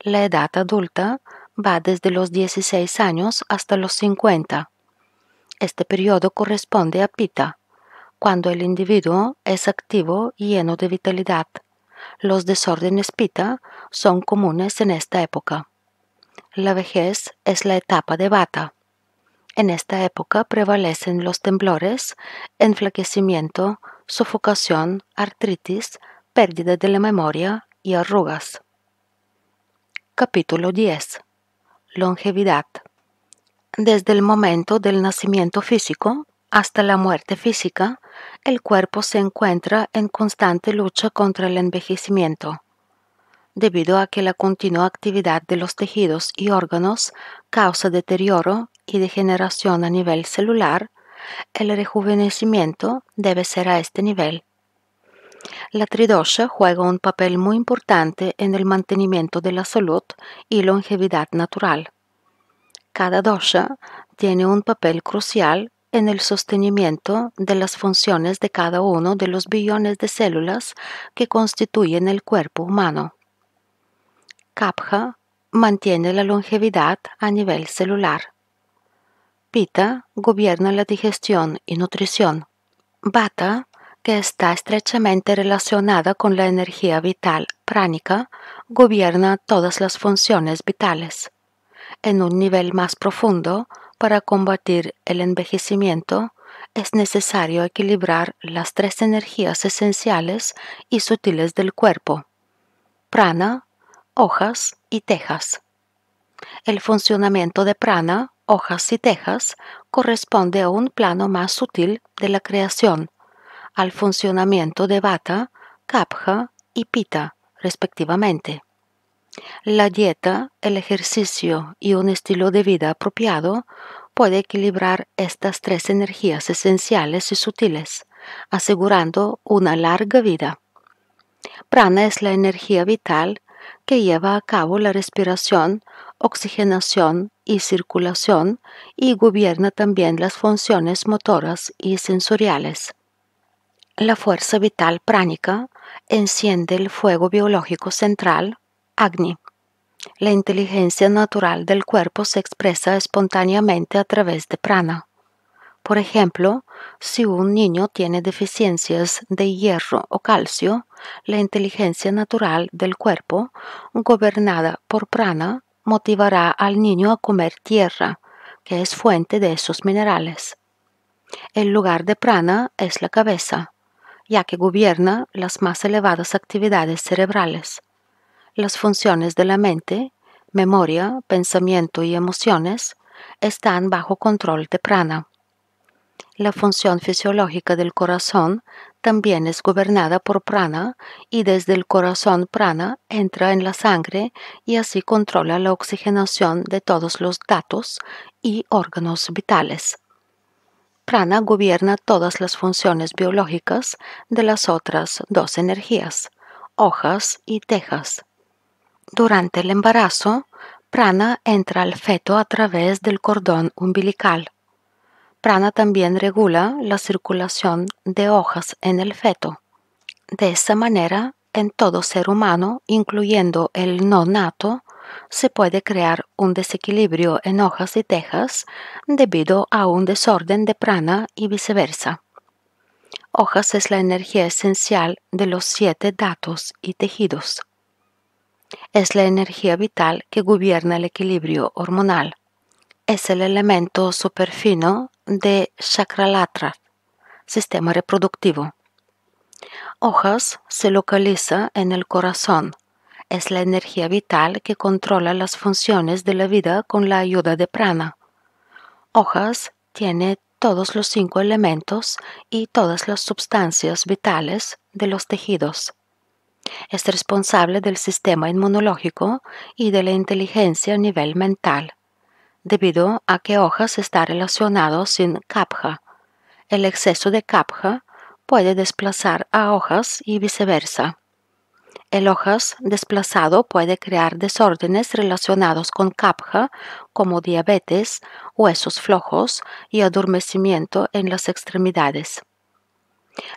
La edad adulta va desde los 16 años hasta los 50. Este periodo corresponde a Pita, cuando el individuo es activo y lleno de vitalidad. Los desórdenes pita son comunes en esta época. La vejez es la etapa de bata. En esta época prevalecen los temblores, enflaquecimiento, sofocación, artritis, pérdida de la memoria y arrugas. Capítulo 10. Longevidad. Desde el momento del nacimiento físico hasta la muerte física, el cuerpo se encuentra en constante lucha contra el envejecimiento, debido a que la continua actividad de los tejidos y órganos causa deterioro y degeneración a nivel celular, el rejuvenecimiento debe ser a este nivel. La tridosha juega un papel muy importante en el mantenimiento de la salud y longevidad natural. Cada dosha tiene un papel crucial en el sostenimiento de las funciones de cada uno de los billones de células que constituyen el cuerpo humano. Kapha mantiene la longevidad a nivel celular. Pita gobierna la digestión y nutrición. Bata, que está estrechamente relacionada con la energía vital pránica, gobierna todas las funciones vitales. En un nivel más profundo, para combatir el envejecimiento es necesario equilibrar las tres energías esenciales y sutiles del cuerpo, prana, hojas y tejas. El funcionamiento de prana, hojas y tejas corresponde a un plano más sutil de la creación, al funcionamiento de vata, kapha y pita, respectivamente. La dieta, el ejercicio y un estilo de vida apropiado puede equilibrar estas tres energías esenciales y sutiles, asegurando una larga vida. Prana es la energía vital que lleva a cabo la respiración, oxigenación y circulación y gobierna también las funciones motoras y sensoriales. La fuerza vital pránica enciende el fuego biológico central Agni. La inteligencia natural del cuerpo se expresa espontáneamente a través de prana. Por ejemplo, si un niño tiene deficiencias de hierro o calcio, la inteligencia natural del cuerpo, gobernada por prana, motivará al niño a comer tierra, que es fuente de esos minerales. El lugar de prana es la cabeza, ya que gobierna las más elevadas actividades cerebrales. Las funciones de la mente, memoria, pensamiento y emociones están bajo control de prana. La función fisiológica del corazón también es gobernada por prana y desde el corazón prana entra en la sangre y así controla la oxigenación de todos los datos y órganos vitales. Prana gobierna todas las funciones biológicas de las otras dos energías, hojas y tejas, durante el embarazo, prana entra al feto a través del cordón umbilical. Prana también regula la circulación de hojas en el feto. De esa manera, en todo ser humano, incluyendo el no nato, se puede crear un desequilibrio en hojas y tejas debido a un desorden de prana y viceversa. Hojas es la energía esencial de los siete datos y tejidos. Es la energía vital que gobierna el equilibrio hormonal. Es el elemento superfino de Chakralatra, sistema reproductivo. Hojas se localiza en el corazón. Es la energía vital que controla las funciones de la vida con la ayuda de prana. Hojas tiene todos los cinco elementos y todas las sustancias vitales de los tejidos. Es responsable del sistema inmunológico y de la inteligencia a nivel mental, debido a que hojas está relacionado sin capja. El exceso de capja puede desplazar a hojas y viceversa. El hojas desplazado puede crear desórdenes relacionados con capja como diabetes, huesos flojos y adormecimiento en las extremidades.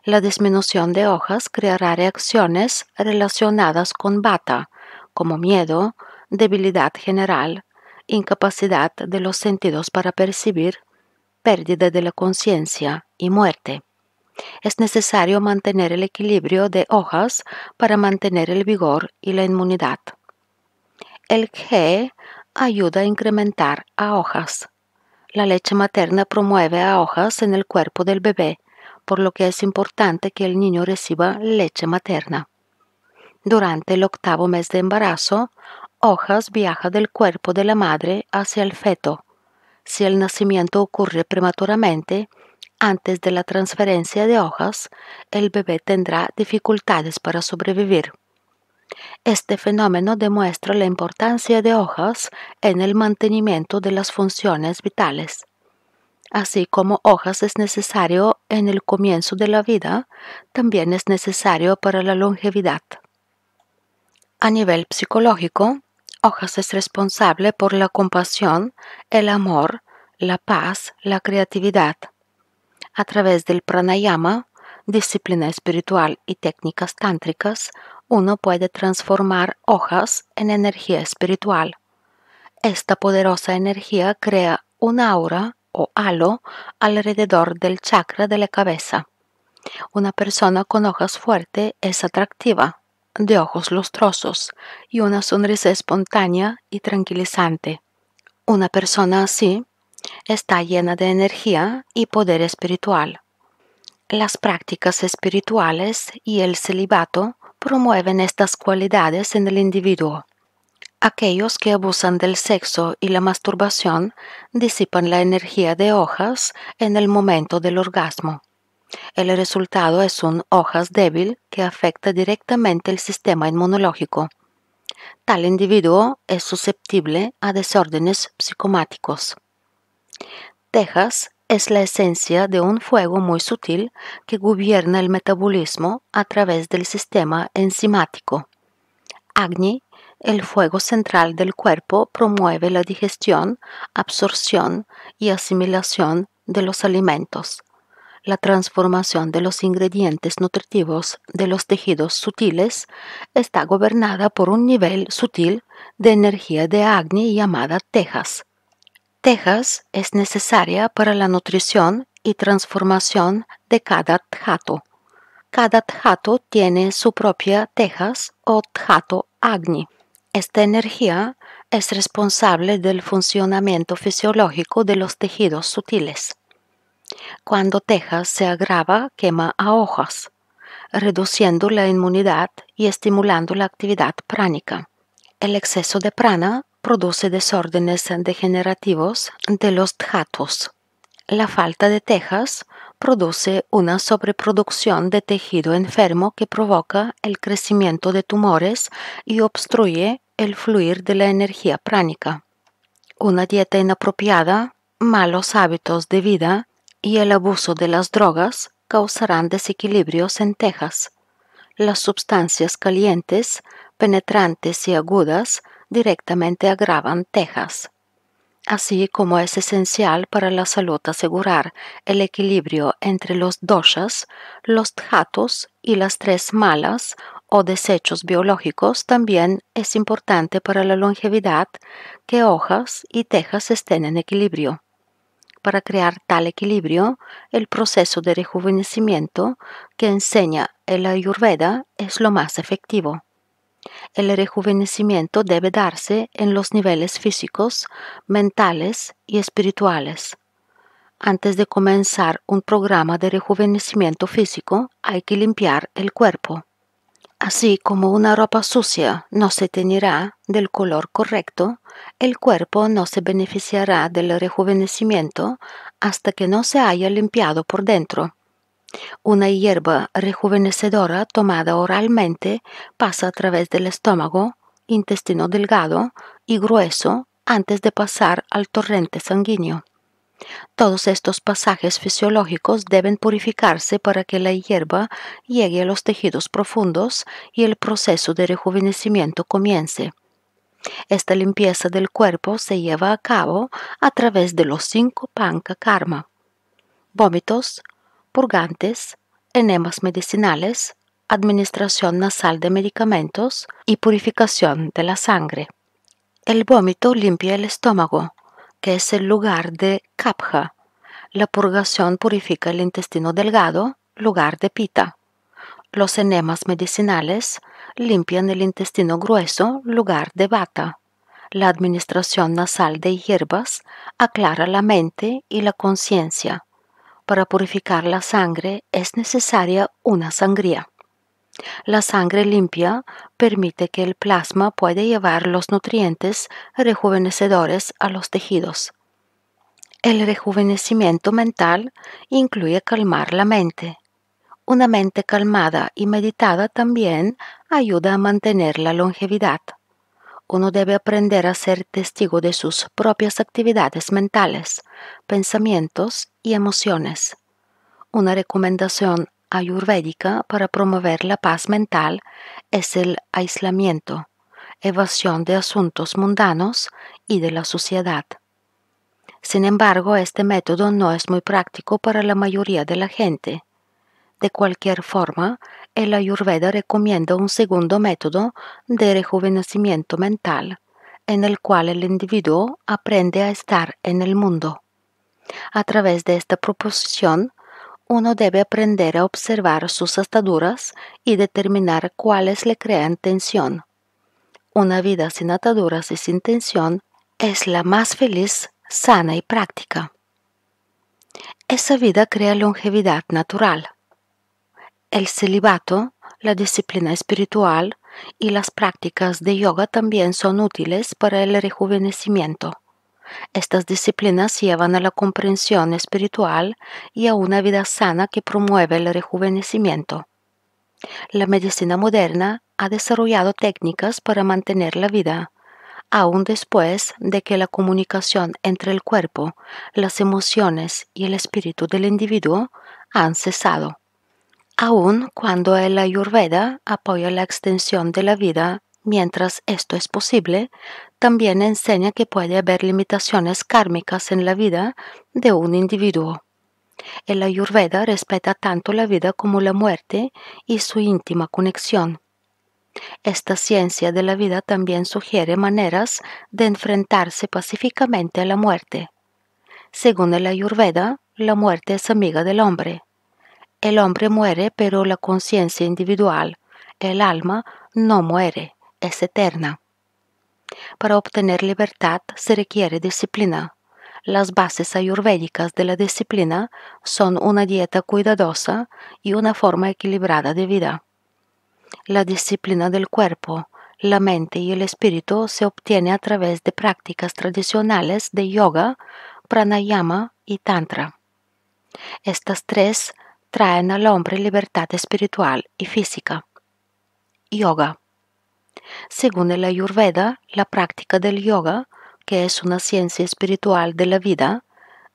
La disminución de hojas creará reacciones relacionadas con bata, como miedo, debilidad general, incapacidad de los sentidos para percibir, pérdida de la conciencia y muerte. Es necesario mantener el equilibrio de hojas para mantener el vigor y la inmunidad. El G ayuda a incrementar a hojas. La leche materna promueve a hojas en el cuerpo del bebé por lo que es importante que el niño reciba leche materna. Durante el octavo mes de embarazo, hojas viaja del cuerpo de la madre hacia el feto. Si el nacimiento ocurre prematuramente, antes de la transferencia de hojas, el bebé tendrá dificultades para sobrevivir. Este fenómeno demuestra la importancia de hojas en el mantenimiento de las funciones vitales Así como hojas es necesario en el comienzo de la vida, también es necesario para la longevidad. A nivel psicológico, hojas es responsable por la compasión, el amor, la paz, la creatividad. A través del pranayama, disciplina espiritual y técnicas tántricas, uno puede transformar hojas en energía espiritual. Esta poderosa energía crea un aura o halo alrededor del chakra de la cabeza. Una persona con hojas fuertes es atractiva, de ojos lustrosos y una sonrisa espontánea y tranquilizante. Una persona así está llena de energía y poder espiritual. Las prácticas espirituales y el celibato promueven estas cualidades en el individuo. Aquellos que abusan del sexo y la masturbación disipan la energía de hojas en el momento del orgasmo. El resultado es un hojas débil que afecta directamente el sistema inmunológico. Tal individuo es susceptible a desórdenes psicomáticos. Texas es la esencia de un fuego muy sutil que gobierna el metabolismo a través del sistema enzimático. Agni el fuego central del cuerpo promueve la digestión, absorción y asimilación de los alimentos, la transformación de los ingredientes nutritivos de los tejidos sutiles está gobernada por un nivel sutil de energía de Agni llamada Tejas. Tejas es necesaria para la nutrición y transformación de cada Tjato. Cada Tjato tiene su propia Tejas o Tjato Agni. Esta energía es responsable del funcionamiento fisiológico de los tejidos sutiles. Cuando tejas se agrava, quema a hojas, reduciendo la inmunidad y estimulando la actividad pránica. El exceso de prana produce desórdenes degenerativos de los dhatus. La falta de tejas produce una sobreproducción de tejido enfermo que provoca el crecimiento de tumores y obstruye el fluir de la energía pránica. Una dieta inapropiada, malos hábitos de vida y el abuso de las drogas causarán desequilibrios en tejas. Las sustancias calientes, penetrantes y agudas directamente agravan tejas así como es esencial para la salud asegurar el equilibrio entre los doshas, los dhatus y las tres malas o desechos biológicos, también es importante para la longevidad que hojas y tejas estén en equilibrio. Para crear tal equilibrio, el proceso de rejuvenecimiento que enseña el Ayurveda es lo más efectivo. El rejuvenecimiento debe darse en los niveles físicos, mentales y espirituales. Antes de comenzar un programa de rejuvenecimiento físico, hay que limpiar el cuerpo. Así como una ropa sucia no se teñirá del color correcto, el cuerpo no se beneficiará del rejuvenecimiento hasta que no se haya limpiado por dentro. Una hierba rejuvenecedora tomada oralmente pasa a través del estómago, intestino delgado y grueso antes de pasar al torrente sanguíneo. Todos estos pasajes fisiológicos deben purificarse para que la hierba llegue a los tejidos profundos y el proceso de rejuvenecimiento comience. Esta limpieza del cuerpo se lleva a cabo a través de los cinco panca karma. Vómitos, purgantes, enemas medicinales, administración nasal de medicamentos y purificación de la sangre. El vómito limpia el estómago, que es el lugar de Kapha. La purgación purifica el intestino delgado, lugar de Pita. Los enemas medicinales limpian el intestino grueso, lugar de bata. La administración nasal de hierbas aclara la mente y la conciencia. Para purificar la sangre es necesaria una sangría. La sangre limpia permite que el plasma pueda llevar los nutrientes rejuvenecedores a los tejidos. El rejuvenecimiento mental incluye calmar la mente. Una mente calmada y meditada también ayuda a mantener la longevidad. Uno debe aprender a ser testigo de sus propias actividades mentales, pensamientos y emociones. Una recomendación ayurvédica para promover la paz mental es el aislamiento, evasión de asuntos mundanos y de la sociedad. Sin embargo, este método no es muy práctico para la mayoría de la gente. De cualquier forma, el ayurveda recomienda un segundo método de rejuvenecimiento mental, en el cual el individuo aprende a estar en el mundo. A través de esta proposición, uno debe aprender a observar sus ataduras y determinar cuáles le crean tensión. Una vida sin ataduras y sin tensión es la más feliz, sana y práctica. Esa vida crea longevidad natural. El celibato, la disciplina espiritual y las prácticas de yoga también son útiles para el rejuvenecimiento. Estas disciplinas llevan a la comprensión espiritual y a una vida sana que promueve el rejuvenecimiento. La medicina moderna ha desarrollado técnicas para mantener la vida, aun después de que la comunicación entre el cuerpo, las emociones y el espíritu del individuo han cesado, aun cuando el ayurveda apoya la extensión de la vida mientras esto es posible, también enseña que puede haber limitaciones kármicas en la vida de un individuo. El Ayurveda respeta tanto la vida como la muerte y su íntima conexión. Esta ciencia de la vida también sugiere maneras de enfrentarse pacíficamente a la muerte. Según el Ayurveda, la muerte es amiga del hombre. El hombre muere, pero la conciencia individual, el alma, no muere, es eterna. Para obtener libertad se requiere disciplina. Las bases ayurvédicas de la disciplina son una dieta cuidadosa y una forma equilibrada de vida. La disciplina del cuerpo, la mente y el espíritu se obtiene a través de prácticas tradicionales de yoga, pranayama y tantra. Estas tres traen al hombre libertad espiritual y física. Yoga. Según el Ayurveda, la práctica del yoga, que es una ciencia espiritual de la vida,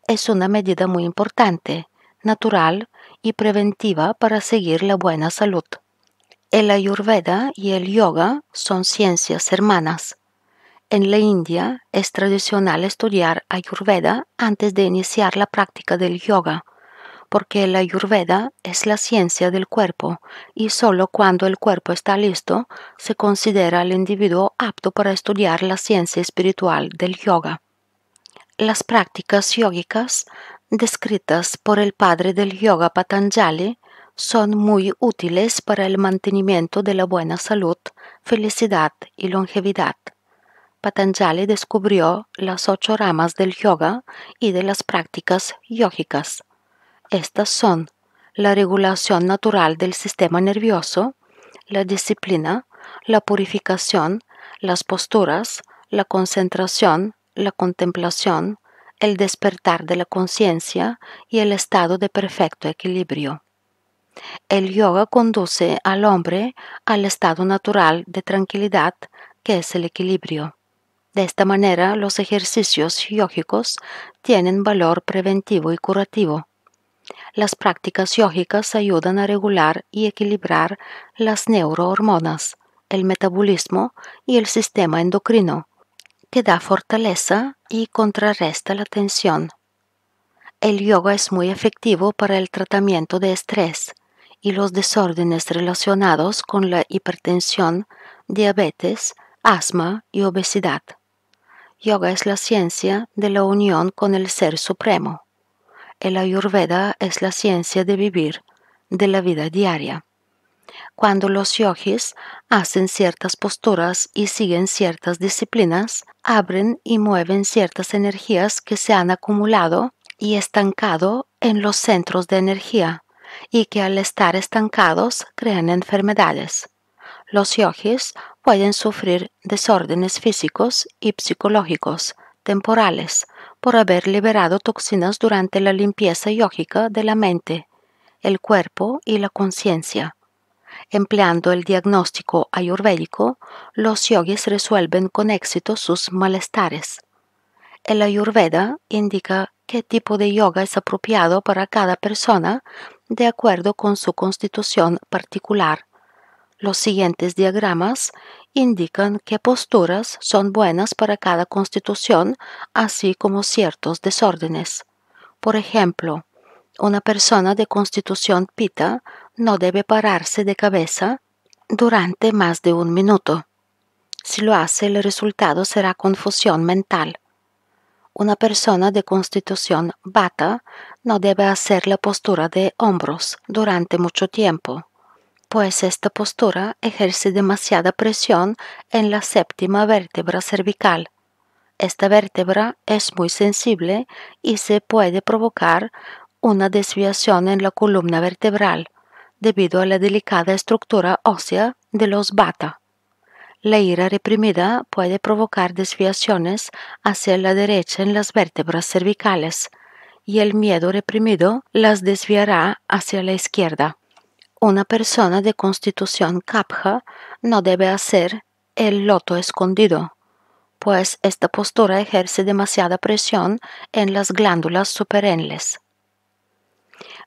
es una medida muy importante, natural y preventiva para seguir la buena salud. El Ayurveda y el yoga son ciencias hermanas. En la India es tradicional estudiar Ayurveda antes de iniciar la práctica del yoga porque la Ayurveda es la ciencia del cuerpo y solo cuando el cuerpo está listo se considera al individuo apto para estudiar la ciencia espiritual del yoga. Las prácticas yógicas descritas por el padre del yoga Patanjali son muy útiles para el mantenimiento de la buena salud, felicidad y longevidad. Patanjali descubrió las ocho ramas del yoga y de las prácticas yógicas. Estas son la regulación natural del sistema nervioso, la disciplina, la purificación, las posturas, la concentración, la contemplación, el despertar de la conciencia y el estado de perfecto equilibrio. El yoga conduce al hombre al estado natural de tranquilidad que es el equilibrio. De esta manera los ejercicios yógicos tienen valor preventivo y curativo. Las prácticas yógicas ayudan a regular y equilibrar las neurohormonas, el metabolismo y el sistema endocrino, que da fortaleza y contrarresta la tensión. El yoga es muy efectivo para el tratamiento de estrés y los desórdenes relacionados con la hipertensión, diabetes, asma y obesidad. Yoga es la ciencia de la unión con el Ser Supremo. El ayurveda es la ciencia de vivir, de la vida diaria. Cuando los yogis hacen ciertas posturas y siguen ciertas disciplinas, abren y mueven ciertas energías que se han acumulado y estancado en los centros de energía y que al estar estancados crean enfermedades. Los yogis pueden sufrir desórdenes físicos y psicológicos, temporales, por haber liberado toxinas durante la limpieza yógica de la mente, el cuerpo y la conciencia. Empleando el diagnóstico ayurvédico, los yogis resuelven con éxito sus malestares. El ayurveda indica qué tipo de yoga es apropiado para cada persona de acuerdo con su constitución particular los siguientes diagramas indican qué posturas son buenas para cada constitución, así como ciertos desórdenes. Por ejemplo, una persona de constitución pita no debe pararse de cabeza durante más de un minuto. Si lo hace, el resultado será confusión mental. Una persona de constitución bata no debe hacer la postura de hombros durante mucho tiempo pues esta postura ejerce demasiada presión en la séptima vértebra cervical. Esta vértebra es muy sensible y se puede provocar una desviación en la columna vertebral debido a la delicada estructura ósea de los bata. La ira reprimida puede provocar desviaciones hacia la derecha en las vértebras cervicales y el miedo reprimido las desviará hacia la izquierda. Una persona de constitución kapha no debe hacer el loto escondido, pues esta postura ejerce demasiada presión en las glándulas superenles.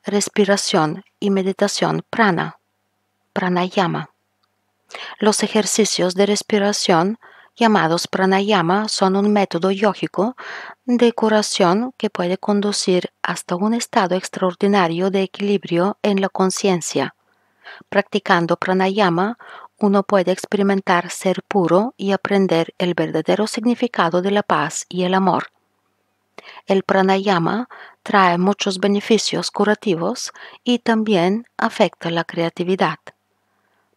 Respiración y meditación prana, pranayama. Los ejercicios de respiración llamados pranayama son un método yógico de curación que puede conducir hasta un estado extraordinario de equilibrio en la conciencia Practicando pranayama, uno puede experimentar ser puro y aprender el verdadero significado de la paz y el amor. El pranayama trae muchos beneficios curativos y también afecta la creatividad.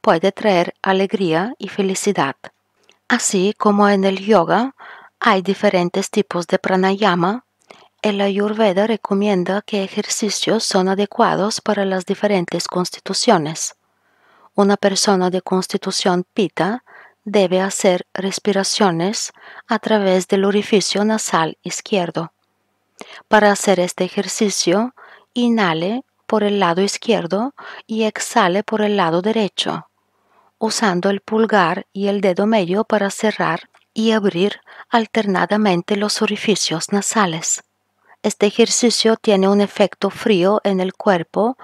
Puede traer alegría y felicidad. Así como en el yoga hay diferentes tipos de pranayama, el Ayurveda recomienda que ejercicios son adecuados para las diferentes constituciones. Una persona de constitución pita debe hacer respiraciones a través del orificio nasal izquierdo. Para hacer este ejercicio, inhale por el lado izquierdo y exhale por el lado derecho, usando el pulgar y el dedo medio para cerrar y abrir alternadamente los orificios nasales. Este ejercicio tiene un efecto frío en el cuerpo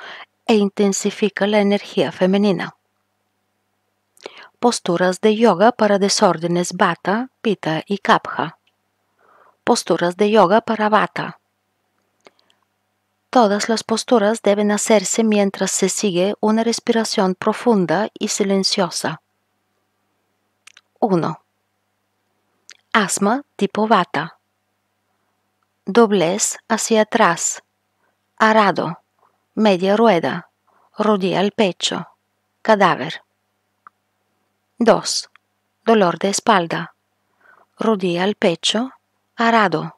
e intensifica la energía femenina. Posturas de yoga para desórdenes bata, pita y kapha. Posturas de yoga para bata. Todas las posturas deben hacerse mientras se sigue una respiración profunda y silenciosa. 1. Asma tipo vata doblez hacia atrás, arado, media rueda, rodilla al pecho, cadáver. 2. Dolor de espalda, rodilla al pecho, arado,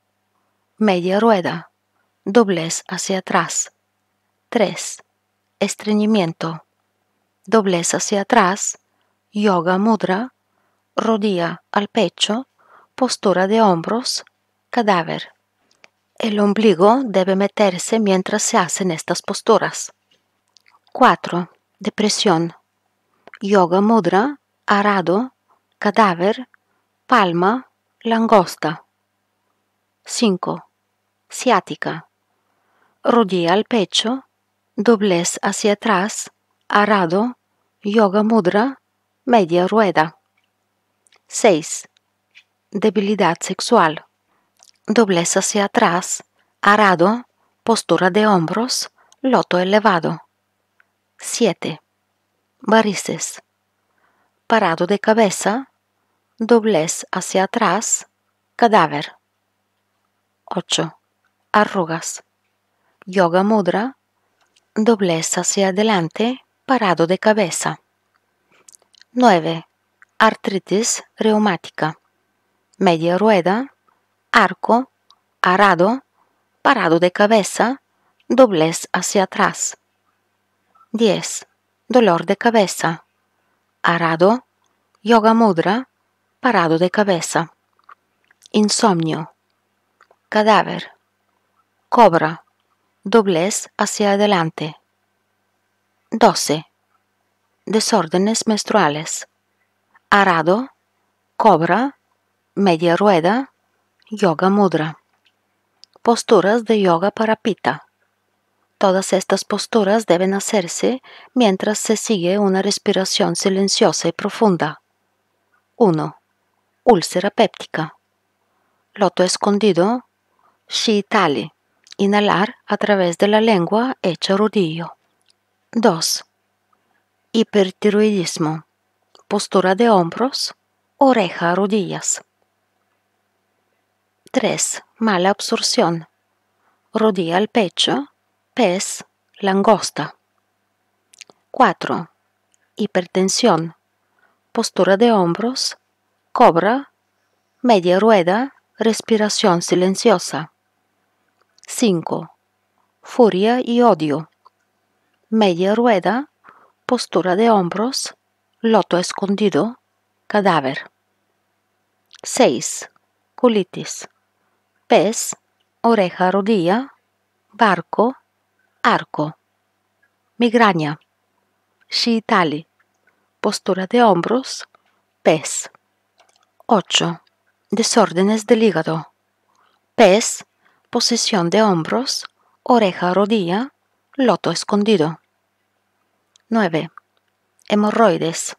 media rueda, doblez hacia atrás. 3. Estreñimiento, doblez hacia atrás, yoga mudra, rodilla al pecho, postura de hombros, cadáver. El ombligo debe meterse mientras se hacen estas posturas. 4. Depresión. Yoga mudra, arado, cadáver, palma, langosta. 5. Ciática. Rodilla al pecho, doblez hacia atrás, arado, yoga mudra, media rueda. 6. Debilidad sexual doblez hacia atrás, arado, postura de hombros, loto elevado. 7. Varices. Parado de cabeza, doblez hacia atrás, cadáver. 8. Arrugas. Yoga mudra, doblez hacia adelante, parado de cabeza. 9. Artritis reumática. Media rueda, arco, arado, parado de cabeza, doblez hacia atrás. 10. Dolor de cabeza. Arado, yoga mudra, parado de cabeza. Insomnio. Cadáver. Cobra. Doblez hacia adelante. 12. Desórdenes menstruales. Arado, cobra, media rueda, Yoga Mudra. Posturas de Yoga para Pita. Todas estas posturas deben hacerse mientras se sigue una respiración silenciosa y profunda. 1. Úlcera péptica. Loto escondido. Shitali. Inhalar a través de la lengua hecha rodillo. 2. Hipertiroidismo. Postura de hombros, oreja a rodillas. 3. Mala absorción. Rodilla al pecho, pez, langosta. 4. Hipertensión. Postura de hombros, cobra, media rueda, respiración silenciosa. 5. Furia y odio. Media rueda, postura de hombros, loto escondido, cadáver. 6. Colitis pez, oreja rodilla, barco, arco. Migraña. Shiitali. Postura de hombros, pez. 8. Desórdenes del hígado. Pez, posición de hombros, oreja rodilla, loto escondido. 9. Hemorroides.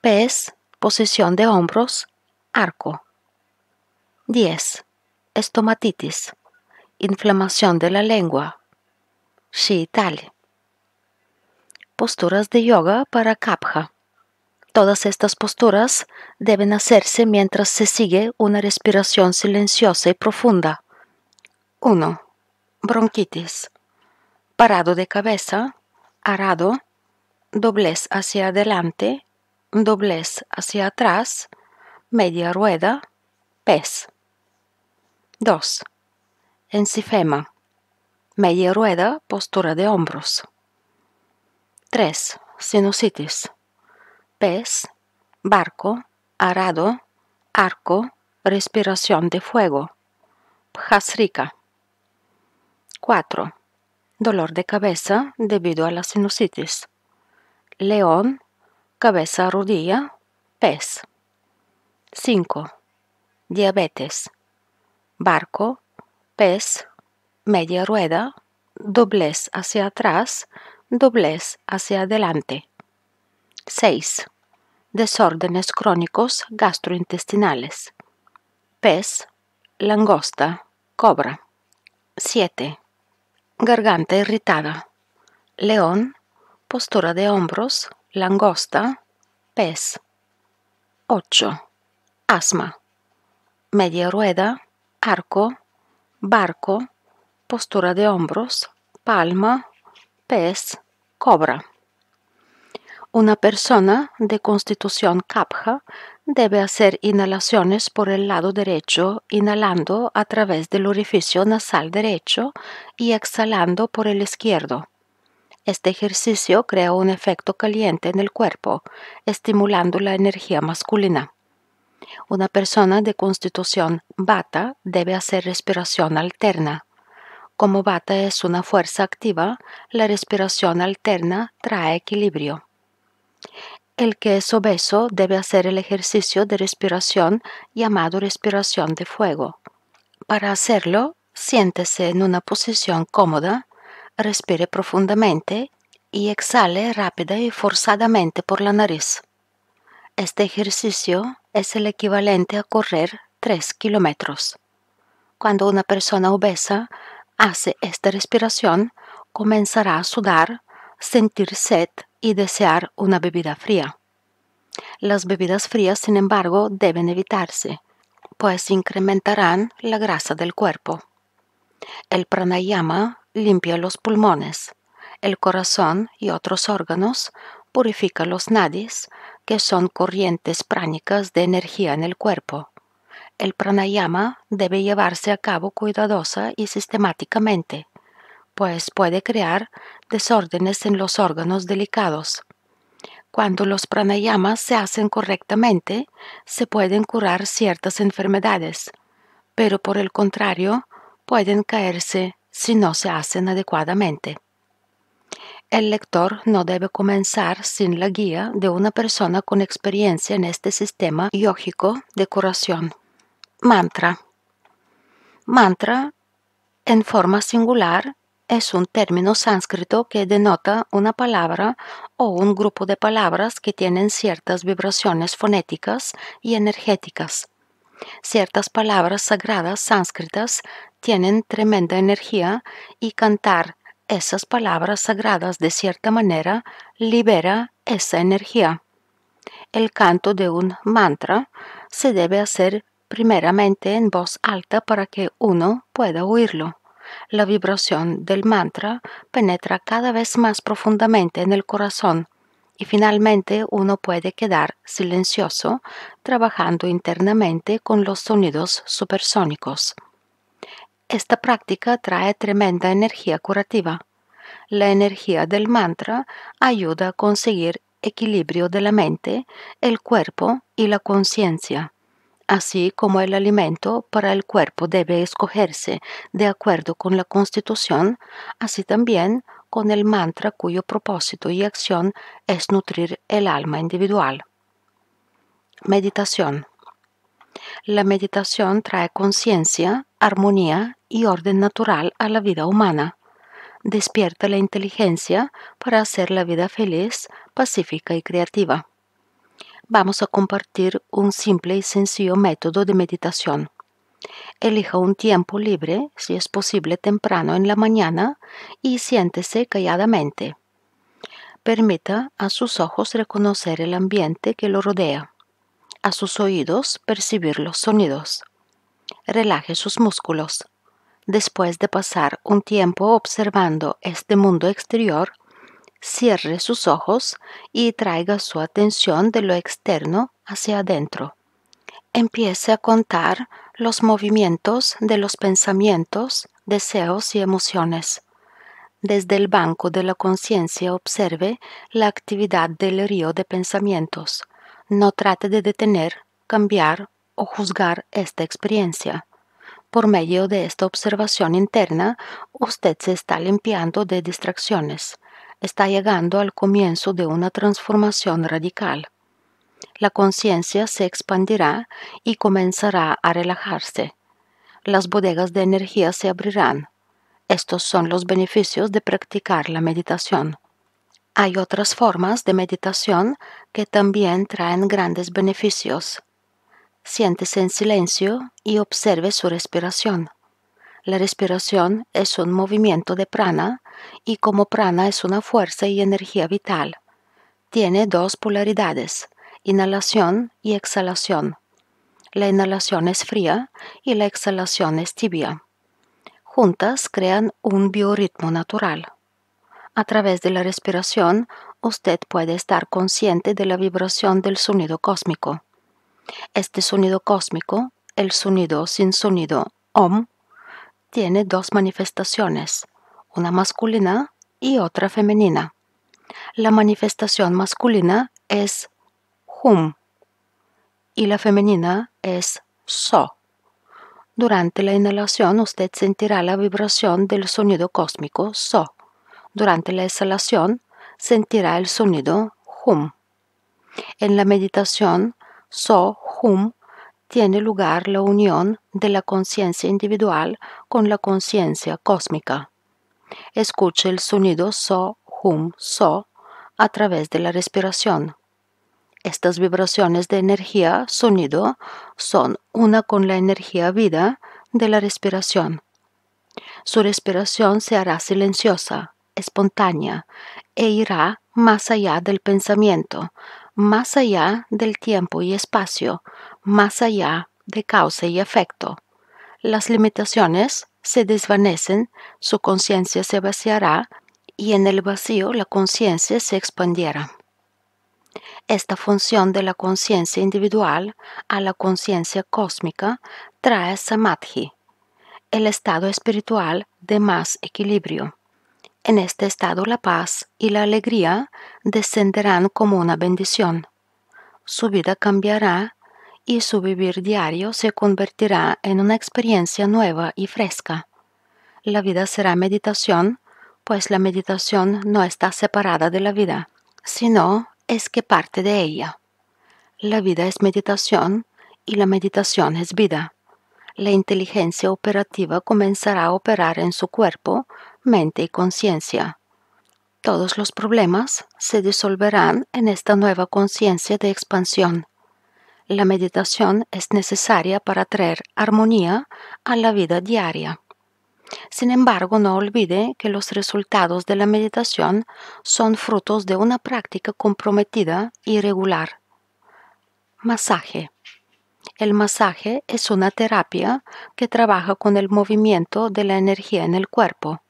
Pez, posición de hombros, arco. 10 estomatitis, inflamación de la lengua, shi tal. Posturas de yoga para kapha. Todas estas posturas deben hacerse mientras se sigue una respiración silenciosa y profunda. 1. Bronquitis. Parado de cabeza, arado, doblez hacia adelante, doblez hacia atrás, media rueda, pez. 2. Encifema. Media rueda, postura de hombros. 3. Sinusitis. Pez, barco, arado, arco, respiración de fuego. Pjasrika. 4. Dolor de cabeza debido a la sinusitis. León, cabeza, rodilla, pez. 5. Diabetes barco, pez, media rueda, doblez hacia atrás, doblez hacia adelante. 6. Desórdenes crónicos gastrointestinales. Pez, langosta, cobra. 7. Garganta irritada. León, postura de hombros, langosta, pez. 8. Asma. Media rueda, arco, barco, postura de hombros, palma, pez, cobra. Una persona de constitución capja debe hacer inhalaciones por el lado derecho, inhalando a través del orificio nasal derecho y exhalando por el izquierdo. Este ejercicio crea un efecto caliente en el cuerpo, estimulando la energía masculina. Una persona de constitución bata debe hacer respiración alterna. Como bata es una fuerza activa, la respiración alterna trae equilibrio. El que es obeso debe hacer el ejercicio de respiración llamado respiración de fuego. Para hacerlo, siéntese en una posición cómoda, respire profundamente y exhale rápida y forzadamente por la nariz. Este ejercicio es el equivalente a correr 3 kilómetros. Cuando una persona obesa hace esta respiración, comenzará a sudar, sentir sed y desear una bebida fría. Las bebidas frías, sin embargo, deben evitarse, pues incrementarán la grasa del cuerpo. El pranayama limpia los pulmones, el corazón y otros órganos, purifica los nadis, que son corrientes pránicas de energía en el cuerpo. El pranayama debe llevarse a cabo cuidadosa y sistemáticamente, pues puede crear desórdenes en los órganos delicados. Cuando los pranayamas se hacen correctamente, se pueden curar ciertas enfermedades, pero por el contrario, pueden caerse si no se hacen adecuadamente. El lector no debe comenzar sin la guía de una persona con experiencia en este sistema yógico de curación. Mantra. Mantra, en forma singular, es un término sánscrito que denota una palabra o un grupo de palabras que tienen ciertas vibraciones fonéticas y energéticas. Ciertas palabras sagradas sánscritas tienen tremenda energía y cantar esas palabras sagradas de cierta manera libera esa energía. El canto de un mantra se debe hacer primeramente en voz alta para que uno pueda oírlo. La vibración del mantra penetra cada vez más profundamente en el corazón y finalmente uno puede quedar silencioso trabajando internamente con los sonidos supersónicos. Esta práctica trae tremenda energía curativa. La energía del mantra ayuda a conseguir equilibrio de la mente, el cuerpo y la conciencia, así como el alimento para el cuerpo debe escogerse de acuerdo con la constitución, así también con el mantra cuyo propósito y acción es nutrir el alma individual. Meditación. La meditación trae conciencia, armonía y orden natural a la vida humana. Despierta la inteligencia para hacer la vida feliz, pacífica y creativa. Vamos a compartir un simple y sencillo método de meditación. Elija un tiempo libre, si es posible temprano en la mañana, y siéntese calladamente. Permita a sus ojos reconocer el ambiente que lo rodea, a sus oídos percibir los sonidos, relaje sus músculos. Después de pasar un tiempo observando este mundo exterior, cierre sus ojos y traiga su atención de lo externo hacia adentro. Empiece a contar los movimientos de los pensamientos, deseos y emociones. Desde el banco de la conciencia observe la actividad del río de pensamientos. No trate de detener, cambiar o juzgar esta experiencia. Por medio de esta observación interna, usted se está limpiando de distracciones, está llegando al comienzo de una transformación radical. La conciencia se expandirá y comenzará a relajarse. Las bodegas de energía se abrirán. Estos son los beneficios de practicar la meditación. Hay otras formas de meditación que también traen grandes beneficios. Siéntese en silencio y observe su respiración. La respiración es un movimiento de prana y como prana es una fuerza y energía vital. Tiene dos polaridades, inhalación y exhalación. La inhalación es fría y la exhalación es tibia. Juntas crean un biorritmo natural. A través de la respiración, usted puede estar consciente de la vibración del sonido cósmico. Este sonido cósmico, el sonido sin sonido OM, tiene dos manifestaciones, una masculina y otra femenina. La manifestación masculina es hum y la femenina es so. Durante la inhalación usted sentirá la vibración del sonido cósmico so. Durante la exhalación sentirá el sonido hum. En la meditación So Hum tiene lugar la unión de la conciencia individual con la conciencia cósmica. Escuche el sonido So Hum So a través de la respiración. Estas vibraciones de energía, sonido, son una con la energía vida de la respiración. Su respiración se hará silenciosa, espontánea, e irá más allá del pensamiento, más allá del tiempo y espacio, más allá de causa y efecto. Las limitaciones se desvanecen, su conciencia se vaciará y en el vacío la conciencia se expandiera. Esta función de la conciencia individual a la conciencia cósmica trae samadhi, el estado espiritual de más equilibrio. En este estado la paz y la alegría descenderán como una bendición. Su vida cambiará y su vivir diario se convertirá en una experiencia nueva y fresca. La vida será meditación, pues la meditación no está separada de la vida, sino es que parte de ella. La vida es meditación y la meditación es vida. La inteligencia operativa comenzará a operar en su cuerpo mente y conciencia. Todos los problemas se disolverán en esta nueva conciencia de expansión. La meditación es necesaria para traer armonía a la vida diaria. Sin embargo, no olvide que los resultados de la meditación son frutos de una práctica comprometida y regular. Masaje. El masaje es una terapia que trabaja con el movimiento de la energía en el cuerpo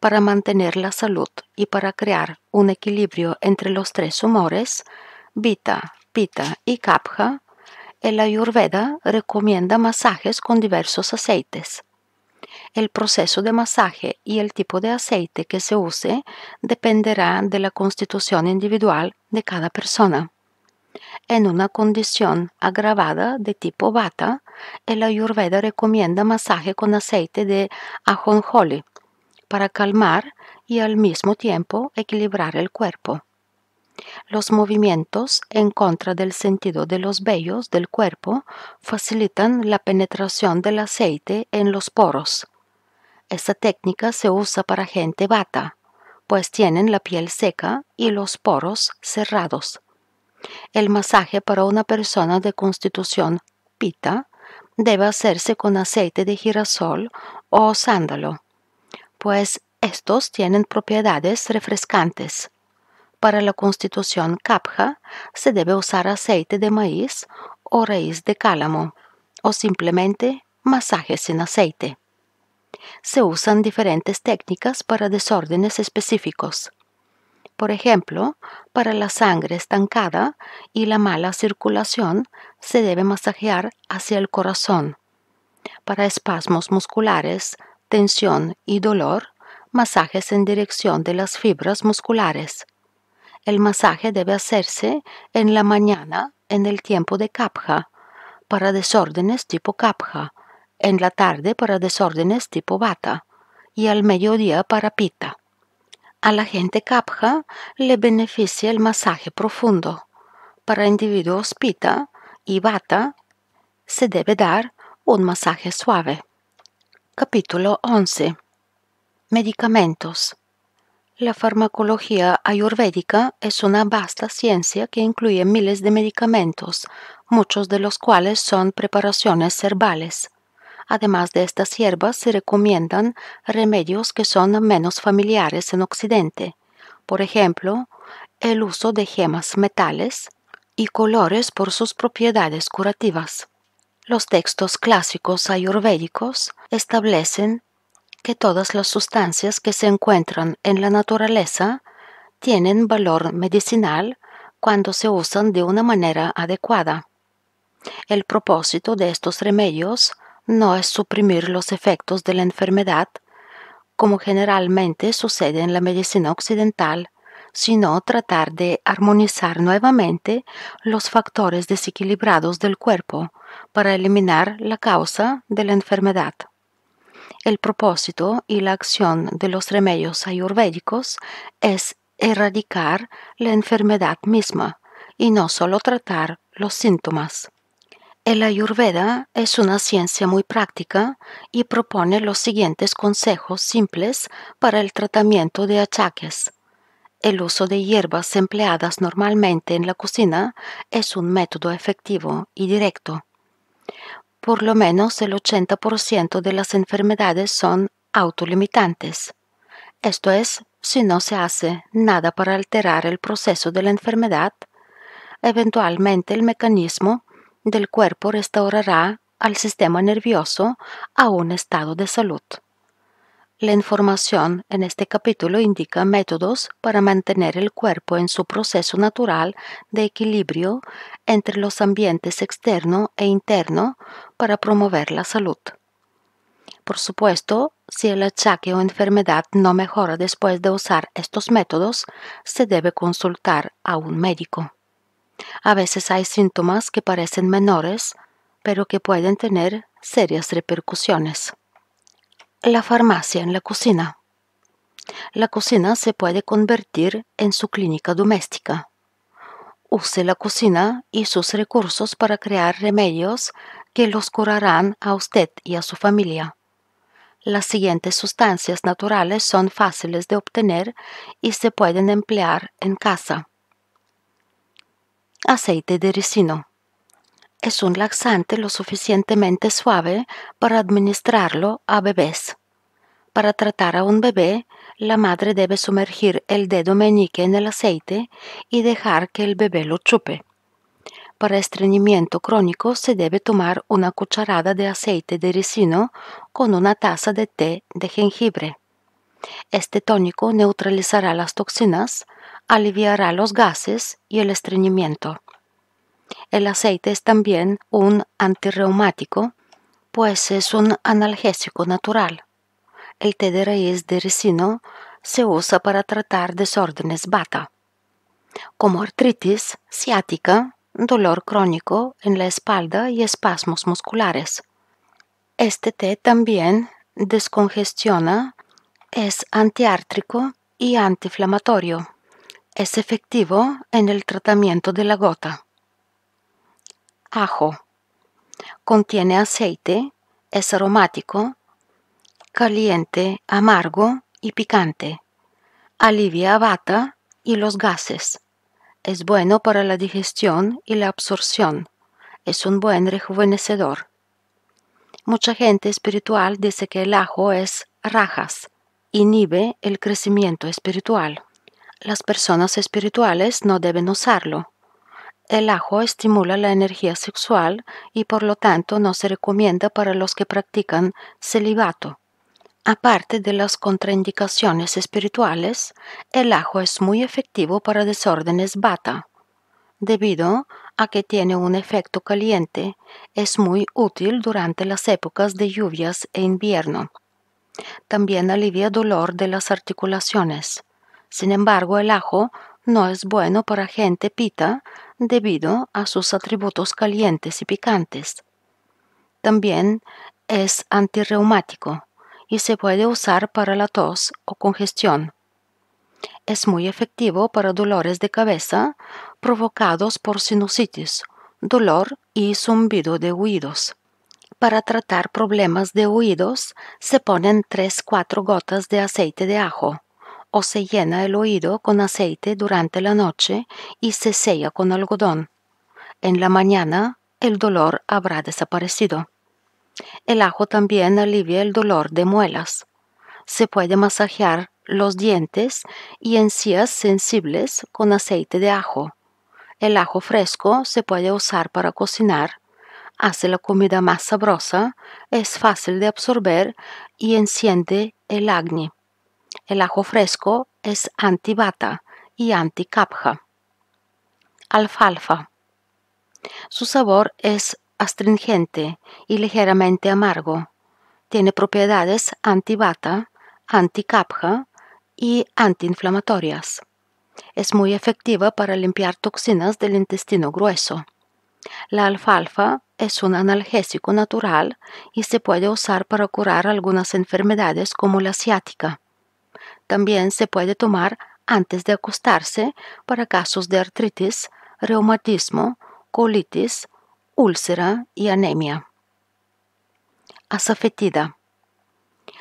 para mantener la salud y para crear un equilibrio entre los tres humores, Vita, Pita y Kapha, el Ayurveda recomienda masajes con diversos aceites. El proceso de masaje y el tipo de aceite que se use dependerá de la constitución individual de cada persona. En una condición agravada de tipo Vata, el Ayurveda recomienda masaje con aceite de ajonjoli, para calmar y al mismo tiempo equilibrar el cuerpo. Los movimientos en contra del sentido de los vellos del cuerpo facilitan la penetración del aceite en los poros. Esta técnica se usa para gente bata, pues tienen la piel seca y los poros cerrados. El masaje para una persona de constitución pita debe hacerse con aceite de girasol o sándalo pues estos tienen propiedades refrescantes. Para la constitución capja se debe usar aceite de maíz o raíz de cálamo, o simplemente masajes sin aceite. Se usan diferentes técnicas para desórdenes específicos. Por ejemplo, para la sangre estancada y la mala circulación se debe masajear hacia el corazón. Para espasmos musculares, tensión y dolor, masajes en dirección de las fibras musculares. El masaje debe hacerse en la mañana en el tiempo de Kapha, para desórdenes tipo Kapha, en la tarde para desórdenes tipo Vata y al mediodía para Pita. A la gente Kapha le beneficia el masaje profundo. Para individuos Pita y Vata se debe dar un masaje suave. Capítulo 11. Medicamentos. La farmacología ayurvédica es una vasta ciencia que incluye miles de medicamentos, muchos de los cuales son preparaciones herbales. Además de estas hierbas se recomiendan remedios que son menos familiares en Occidente, por ejemplo, el uso de gemas metales y colores por sus propiedades curativas. Los textos clásicos ayurvédicos establecen que todas las sustancias que se encuentran en la naturaleza tienen valor medicinal cuando se usan de una manera adecuada. El propósito de estos remedios no es suprimir los efectos de la enfermedad, como generalmente sucede en la medicina occidental, sino tratar de armonizar nuevamente los factores desequilibrados del cuerpo para eliminar la causa de la enfermedad. El propósito y la acción de los remedios ayurvédicos es erradicar la enfermedad misma y no solo tratar los síntomas. El ayurveda es una ciencia muy práctica y propone los siguientes consejos simples para el tratamiento de achaques. El uso de hierbas empleadas normalmente en la cocina es un método efectivo y directo. Por lo menos el 80% de las enfermedades son autolimitantes. Esto es, si no se hace nada para alterar el proceso de la enfermedad, eventualmente el mecanismo del cuerpo restaurará al sistema nervioso a un estado de salud. La información en este capítulo indica métodos para mantener el cuerpo en su proceso natural de equilibrio entre los ambientes externo e interno para promover la salud. Por supuesto, si el achaque o enfermedad no mejora después de usar estos métodos, se debe consultar a un médico. A veces hay síntomas que parecen menores, pero que pueden tener serias repercusiones. La farmacia en la cocina. La cocina se puede convertir en su clínica doméstica. Use la cocina y sus recursos para crear remedios que los curarán a usted y a su familia. Las siguientes sustancias naturales son fáciles de obtener y se pueden emplear en casa. Aceite de ricino es un laxante lo suficientemente suave para administrarlo a bebés. Para tratar a un bebé, la madre debe sumergir el dedo meñique en el aceite y dejar que el bebé lo chupe. Para estreñimiento crónico se debe tomar una cucharada de aceite de ricino con una taza de té de jengibre. Este tónico neutralizará las toxinas, aliviará los gases y el estreñimiento. El aceite es también un antirreumático, pues es un analgésico natural el té de raíz de resino se usa para tratar desórdenes bata, como artritis ciática, dolor crónico en la espalda y espasmos musculares. Este té también descongestiona, es antiártrico y antiinflamatorio. Es efectivo en el tratamiento de la gota. Ajo. Contiene aceite, es aromático, caliente, amargo y picante. Alivia bata y los gases. Es bueno para la digestión y la absorción. Es un buen rejuvenecedor. Mucha gente espiritual dice que el ajo es rajas, inhibe el crecimiento espiritual. Las personas espirituales no deben usarlo. El ajo estimula la energía sexual y por lo tanto no se recomienda para los que practican celibato. Aparte de las contraindicaciones espirituales, el ajo es muy efectivo para desórdenes bata. Debido a que tiene un efecto caliente, es muy útil durante las épocas de lluvias e invierno. También alivia dolor de las articulaciones. Sin embargo, el ajo no es bueno para gente pita debido a sus atributos calientes y picantes. También es antirreumático y se puede usar para la tos o congestión. Es muy efectivo para dolores de cabeza provocados por sinusitis, dolor y zumbido de oídos. Para tratar problemas de oídos se ponen 3-4 gotas de aceite de ajo o se llena el oído con aceite durante la noche y se sella con algodón. En la mañana el dolor habrá desaparecido. El ajo también alivia el dolor de muelas. Se puede masajear los dientes y encías sensibles con aceite de ajo. El ajo fresco se puede usar para cocinar, hace la comida más sabrosa, es fácil de absorber y enciende el acné. El ajo fresco es antibata y anticapja. Alfalfa. Su sabor es astringente y ligeramente amargo. Tiene propiedades antibata, anticapja y antiinflamatorias. Es muy efectiva para limpiar toxinas del intestino grueso. La alfalfa es un analgésico natural y se puede usar para curar algunas enfermedades como la ciática. También se puede tomar antes de acostarse para casos de artritis, reumatismo, colitis úlcera y anemia. Asafetida.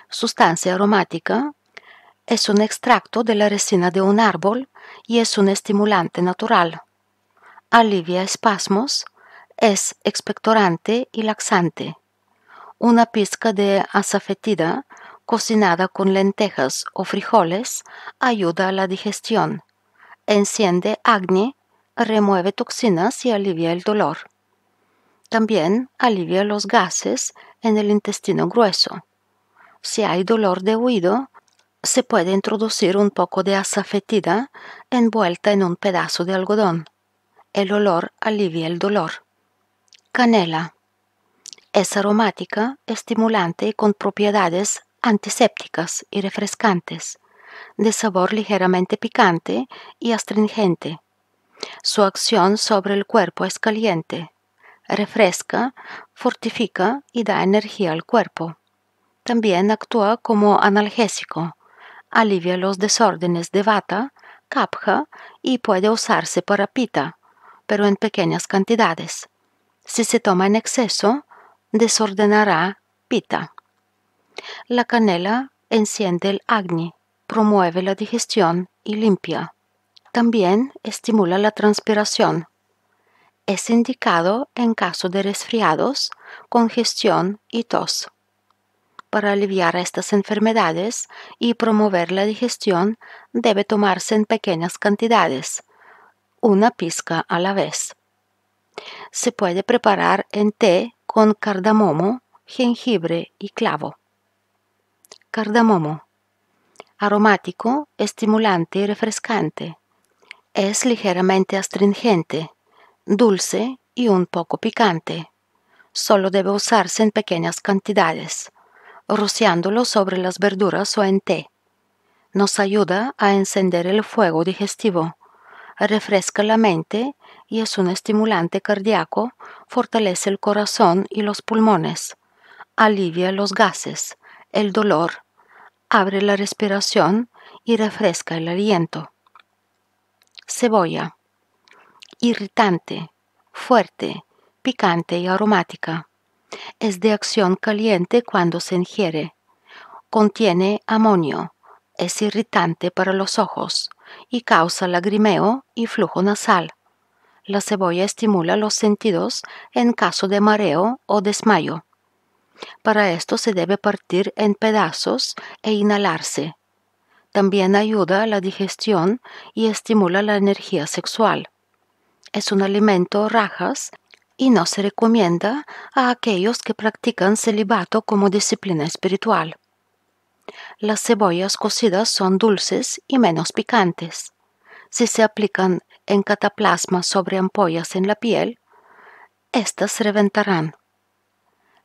Sustancia aromática. Es un extracto de la resina de un árbol y es un estimulante natural. Alivia espasmos. Es expectorante y laxante. Una pizca de asafetida cocinada con lentejas o frijoles ayuda a la digestión. Enciende acné, remueve toxinas y alivia el dolor. También alivia los gases en el intestino grueso. Si hay dolor de oído, se puede introducir un poco de azafetida envuelta en un pedazo de algodón. El olor alivia el dolor. Canela. Es aromática, estimulante y con propiedades antisépticas y refrescantes, de sabor ligeramente picante y astringente. Su acción sobre el cuerpo es caliente, refresca, fortifica y da energía al cuerpo. También actúa como analgésico, alivia los desórdenes de vata, kapha y puede usarse para pita, pero en pequeñas cantidades. Si se toma en exceso, desordenará pita. La canela enciende el agni, promueve la digestión y limpia. También estimula la transpiración, es indicado en caso de resfriados, congestión y tos. Para aliviar estas enfermedades y promover la digestión debe tomarse en pequeñas cantidades, una pizca a la vez. Se puede preparar en té con cardamomo, jengibre y clavo. Cardamomo. Aromático, estimulante y refrescante. Es ligeramente astringente dulce y un poco picante. Solo debe usarse en pequeñas cantidades, rociándolo sobre las verduras o en té. Nos ayuda a encender el fuego digestivo, refresca la mente y es un estimulante cardíaco, fortalece el corazón y los pulmones, alivia los gases, el dolor, abre la respiración y refresca el aliento. Cebolla irritante, fuerte, picante y aromática. Es de acción caliente cuando se ingiere. Contiene amonio, es irritante para los ojos y causa lagrimeo y flujo nasal. La cebolla estimula los sentidos en caso de mareo o desmayo. Para esto se debe partir en pedazos e inhalarse. También ayuda a la digestión y estimula la energía sexual. Es un alimento rajas y no se recomienda a aquellos que practican celibato como disciplina espiritual. Las cebollas cocidas son dulces y menos picantes. Si se aplican en cataplasma sobre ampollas en la piel, estas reventarán.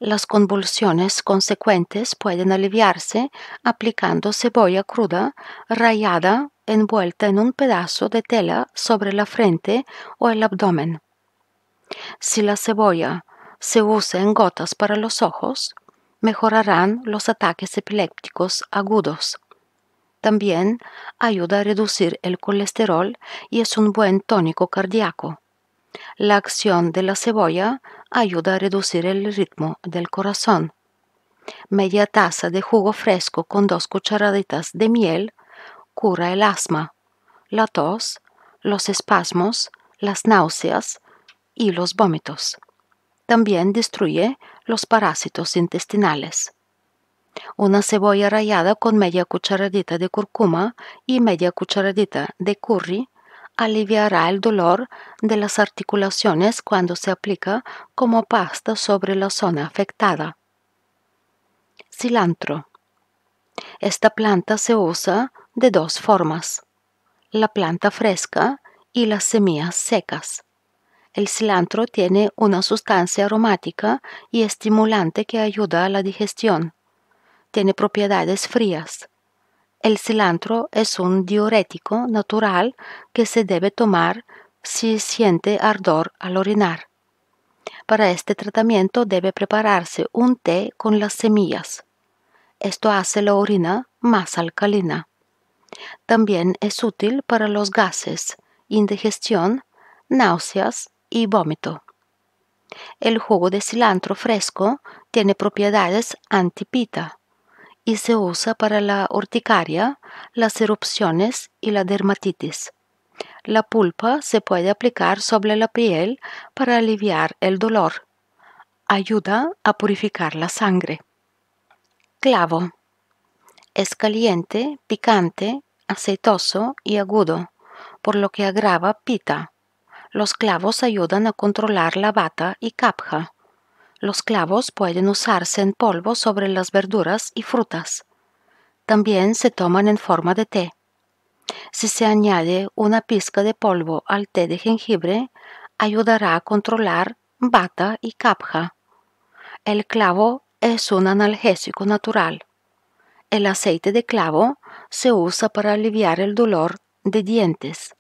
Las convulsiones consecuentes pueden aliviarse aplicando cebolla cruda, rayada envuelta en un pedazo de tela sobre la frente o el abdomen. Si la cebolla se usa en gotas para los ojos, mejorarán los ataques epilépticos agudos. También ayuda a reducir el colesterol y es un buen tónico cardíaco. La acción de la cebolla ayuda a reducir el ritmo del corazón. Media taza de jugo fresco con dos cucharaditas de miel cura el asma, la tos, los espasmos, las náuseas y los vómitos. También destruye los parásitos intestinales. Una cebolla rallada con media cucharadita de curcuma y media cucharadita de curry aliviará el dolor de las articulaciones cuando se aplica como pasta sobre la zona afectada. Cilantro. Esta planta se usa de dos formas, la planta fresca y las semillas secas. El cilantro tiene una sustancia aromática y estimulante que ayuda a la digestión. Tiene propiedades frías el cilantro es un diurético natural que se debe tomar si siente ardor al orinar. Para este tratamiento debe prepararse un té con las semillas. Esto hace la orina más alcalina. También es útil para los gases, indigestión, náuseas y vómito. El jugo de cilantro fresco tiene propiedades antipita y se usa para la urticaria, las erupciones y la dermatitis. La pulpa se puede aplicar sobre la piel para aliviar el dolor. Ayuda a purificar la sangre. Clavo. Es caliente, picante, aceitoso y agudo, por lo que agrava pita. Los clavos ayudan a controlar la bata y capja. Los clavos pueden usarse en polvo sobre las verduras y frutas. También se toman en forma de té. Si se añade una pizca de polvo al té de jengibre, ayudará a controlar bata y capja. El clavo es un analgésico natural. El aceite de clavo se usa para aliviar el dolor de dientes.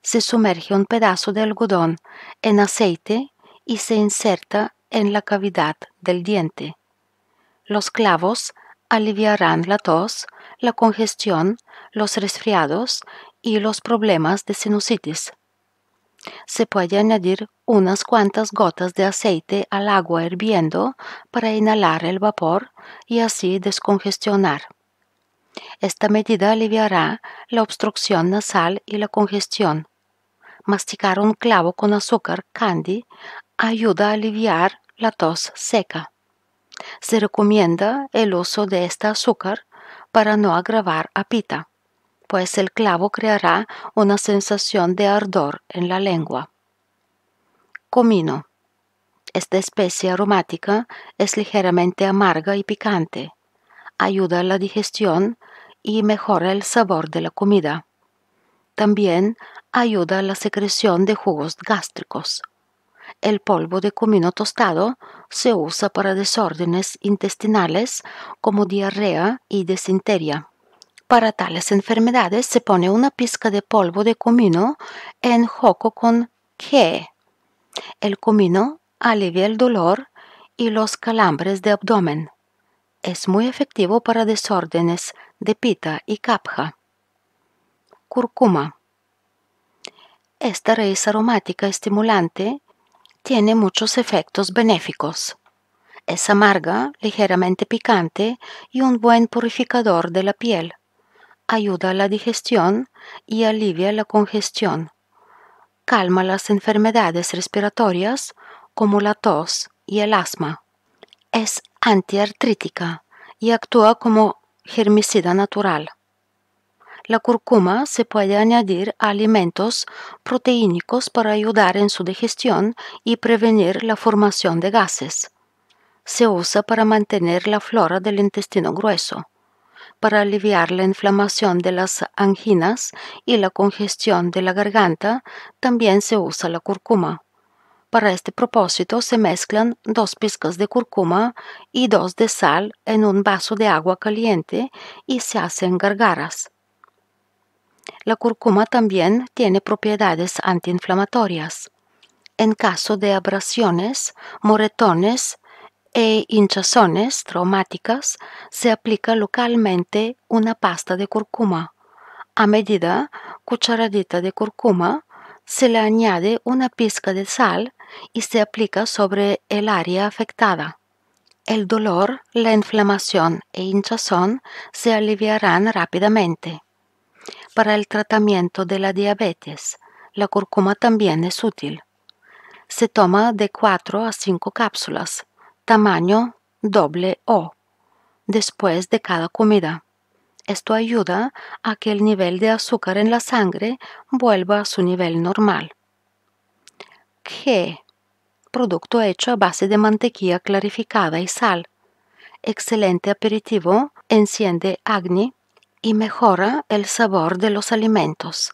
Se sumerge un pedazo de algodón en aceite y se inserta en la cavidad del diente. Los clavos aliviarán la tos, la congestión, los resfriados y los problemas de sinusitis. Se puede añadir unas cuantas gotas de aceite al agua hirviendo para inhalar el vapor y así descongestionar. Esta medida aliviará la obstrucción nasal y la congestión. Masticar un clavo con azúcar candy ayuda a aliviar la tos seca. Se recomienda el uso de este azúcar para no agravar a pita, pues el clavo creará una sensación de ardor en la lengua. Comino. Esta especie aromática es ligeramente amarga y picante. Ayuda a la digestión y mejora el sabor de la comida. También ayuda a la secreción de jugos gástricos. El polvo de comino tostado se usa para desórdenes intestinales como diarrea y disentería. Para tales enfermedades se pone una pizca de polvo de comino en joco con que. El comino alivia el dolor y los calambres de abdomen. Es muy efectivo para desórdenes de pita y capja. CURCUMA Esta raíz aromática estimulante tiene muchos efectos benéficos. Es amarga, ligeramente picante y un buen purificador de la piel. Ayuda a la digestión y alivia la congestión. Calma las enfermedades respiratorias como la tos y el asma. Es antiartrítica y actúa como germicida natural. La cúrcuma se puede añadir a alimentos proteínicos para ayudar en su digestión y prevenir la formación de gases. Se usa para mantener la flora del intestino grueso, para aliviar la inflamación de las anginas y la congestión de la garganta, también se usa la cúrcuma. Para este propósito se mezclan dos pizcas de cúrcuma y dos de sal en un vaso de agua caliente y se hacen gargaras. La cúrcuma también tiene propiedades antiinflamatorias. En caso de abrasiones, moretones e hinchazones traumáticas, se aplica localmente una pasta de cúrcuma. A medida, cucharadita de cúrcuma, se le añade una pizca de sal y se aplica sobre el área afectada. El dolor, la inflamación e hinchazón se aliviarán rápidamente para el tratamiento de la diabetes. La curcuma también es útil. Se toma de 4 a 5 cápsulas, tamaño doble O, después de cada comida. Esto ayuda a que el nivel de azúcar en la sangre vuelva a su nivel normal. G. Producto hecho a base de mantequilla clarificada y sal. Excelente aperitivo, enciende Agni y mejora el sabor de los alimentos.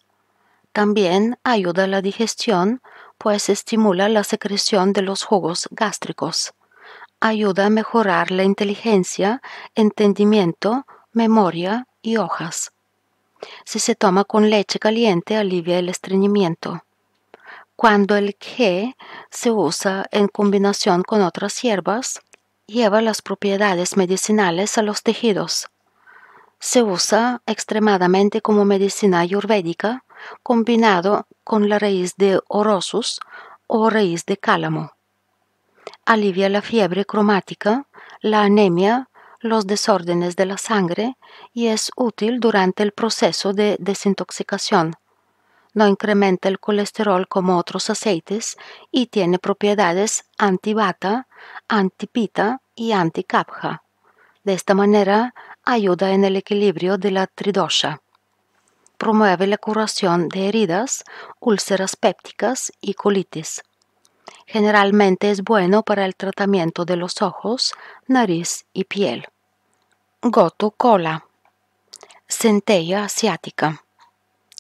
También ayuda a la digestión, pues estimula la secreción de los jugos gástricos. Ayuda a mejorar la inteligencia, entendimiento, memoria y hojas. Si se toma con leche caliente, alivia el estreñimiento. Cuando el G se usa en combinación con otras hierbas, lleva las propiedades medicinales a los tejidos, se usa extremadamente como medicina ayurvédica, combinado con la raíz de orosus o raíz de cálamo. Alivia la fiebre cromática, la anemia, los desórdenes de la sangre y es útil durante el proceso de desintoxicación. No incrementa el colesterol como otros aceites y tiene propiedades antibata, antipita y anticapja. De esta manera ayuda en el equilibrio de la tridosha. Promueve la curación de heridas, úlceras pépticas y colitis. Generalmente es bueno para el tratamiento de los ojos, nariz y piel. Gotu cola. Centella asiática.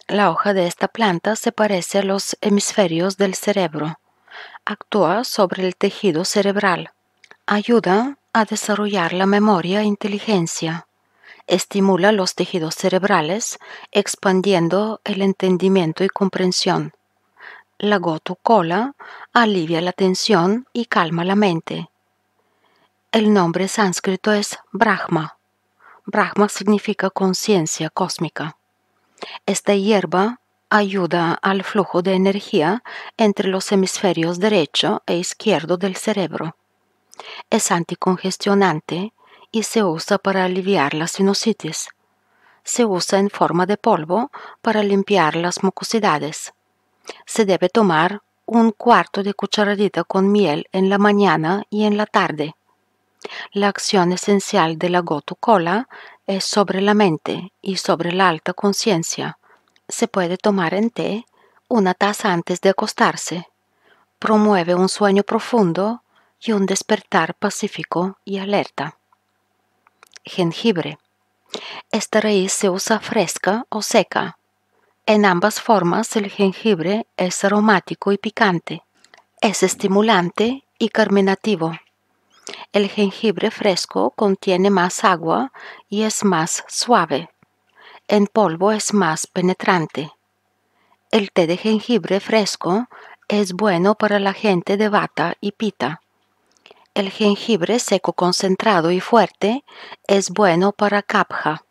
La hoja de esta planta se parece a los hemisferios del cerebro. Actúa sobre el tejido cerebral. Ayuda a desarrollar la memoria e inteligencia estimula los tejidos cerebrales, expandiendo el entendimiento y comprensión. La Gotu gotu-cola alivia la tensión y calma la mente. El nombre sánscrito es Brahma. Brahma significa conciencia cósmica. Esta hierba ayuda al flujo de energía entre los hemisferios derecho e izquierdo del cerebro. Es anticongestionante y se usa para aliviar la sinusitis. Se usa en forma de polvo para limpiar las mucosidades. Se debe tomar un cuarto de cucharadita con miel en la mañana y en la tarde. La acción esencial de la cola es sobre la mente y sobre la alta conciencia. Se puede tomar en té una taza antes de acostarse. Promueve un sueño profundo y un despertar pacífico y alerta jengibre. Esta raíz se usa fresca o seca. En ambas formas el jengibre es aromático y picante. Es estimulante y carminativo. El jengibre fresco contiene más agua y es más suave. En polvo es más penetrante. El té de jengibre fresco es bueno para la gente de bata y pita. El jengibre seco concentrado y fuerte es bueno para capja.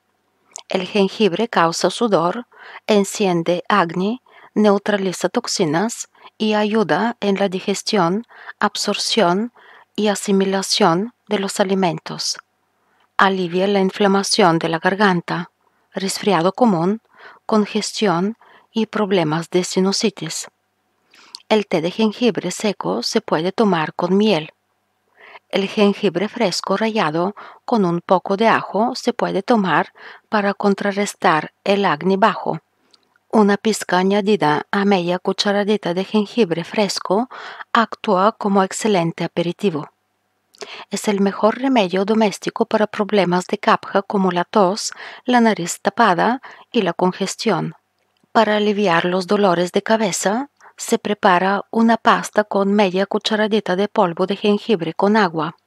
El jengibre causa sudor, enciende agni, neutraliza toxinas y ayuda en la digestión, absorción y asimilación de los alimentos. Alivia la inflamación de la garganta, resfriado común, congestión y problemas de sinusitis. El té de jengibre seco se puede tomar con miel el jengibre fresco rallado con un poco de ajo se puede tomar para contrarrestar el agni bajo. Una pizca añadida a media cucharadita de jengibre fresco actúa como excelente aperitivo. Es el mejor remedio doméstico para problemas de capja como la tos, la nariz tapada y la congestión. Para aliviar los dolores de cabeza, se prepara una pasta con media cucharadita de polvo de jengibre con agua.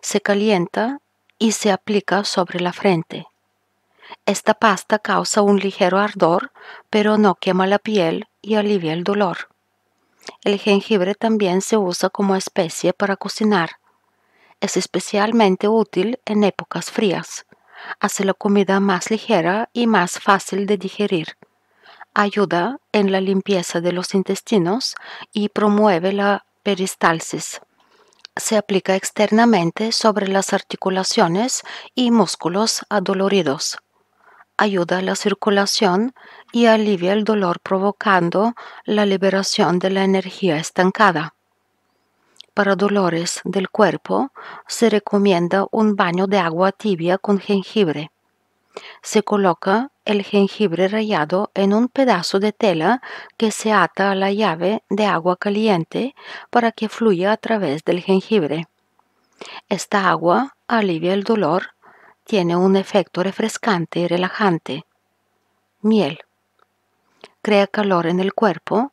Se calienta y se aplica sobre la frente. Esta pasta causa un ligero ardor, pero no quema la piel y alivia el dolor. El jengibre también se usa como especie para cocinar. Es especialmente útil en épocas frías. Hace la comida más ligera y más fácil de digerir ayuda en la limpieza de los intestinos y promueve la peristalsis. Se aplica externamente sobre las articulaciones y músculos adoloridos. Ayuda a la circulación y alivia el dolor provocando la liberación de la energía estancada. Para dolores del cuerpo se recomienda un baño de agua tibia con jengibre. Se coloca el jengibre rallado en un pedazo de tela que se ata a la llave de agua caliente para que fluya a través del jengibre. Esta agua alivia el dolor, tiene un efecto refrescante y relajante. Miel. Crea calor en el cuerpo,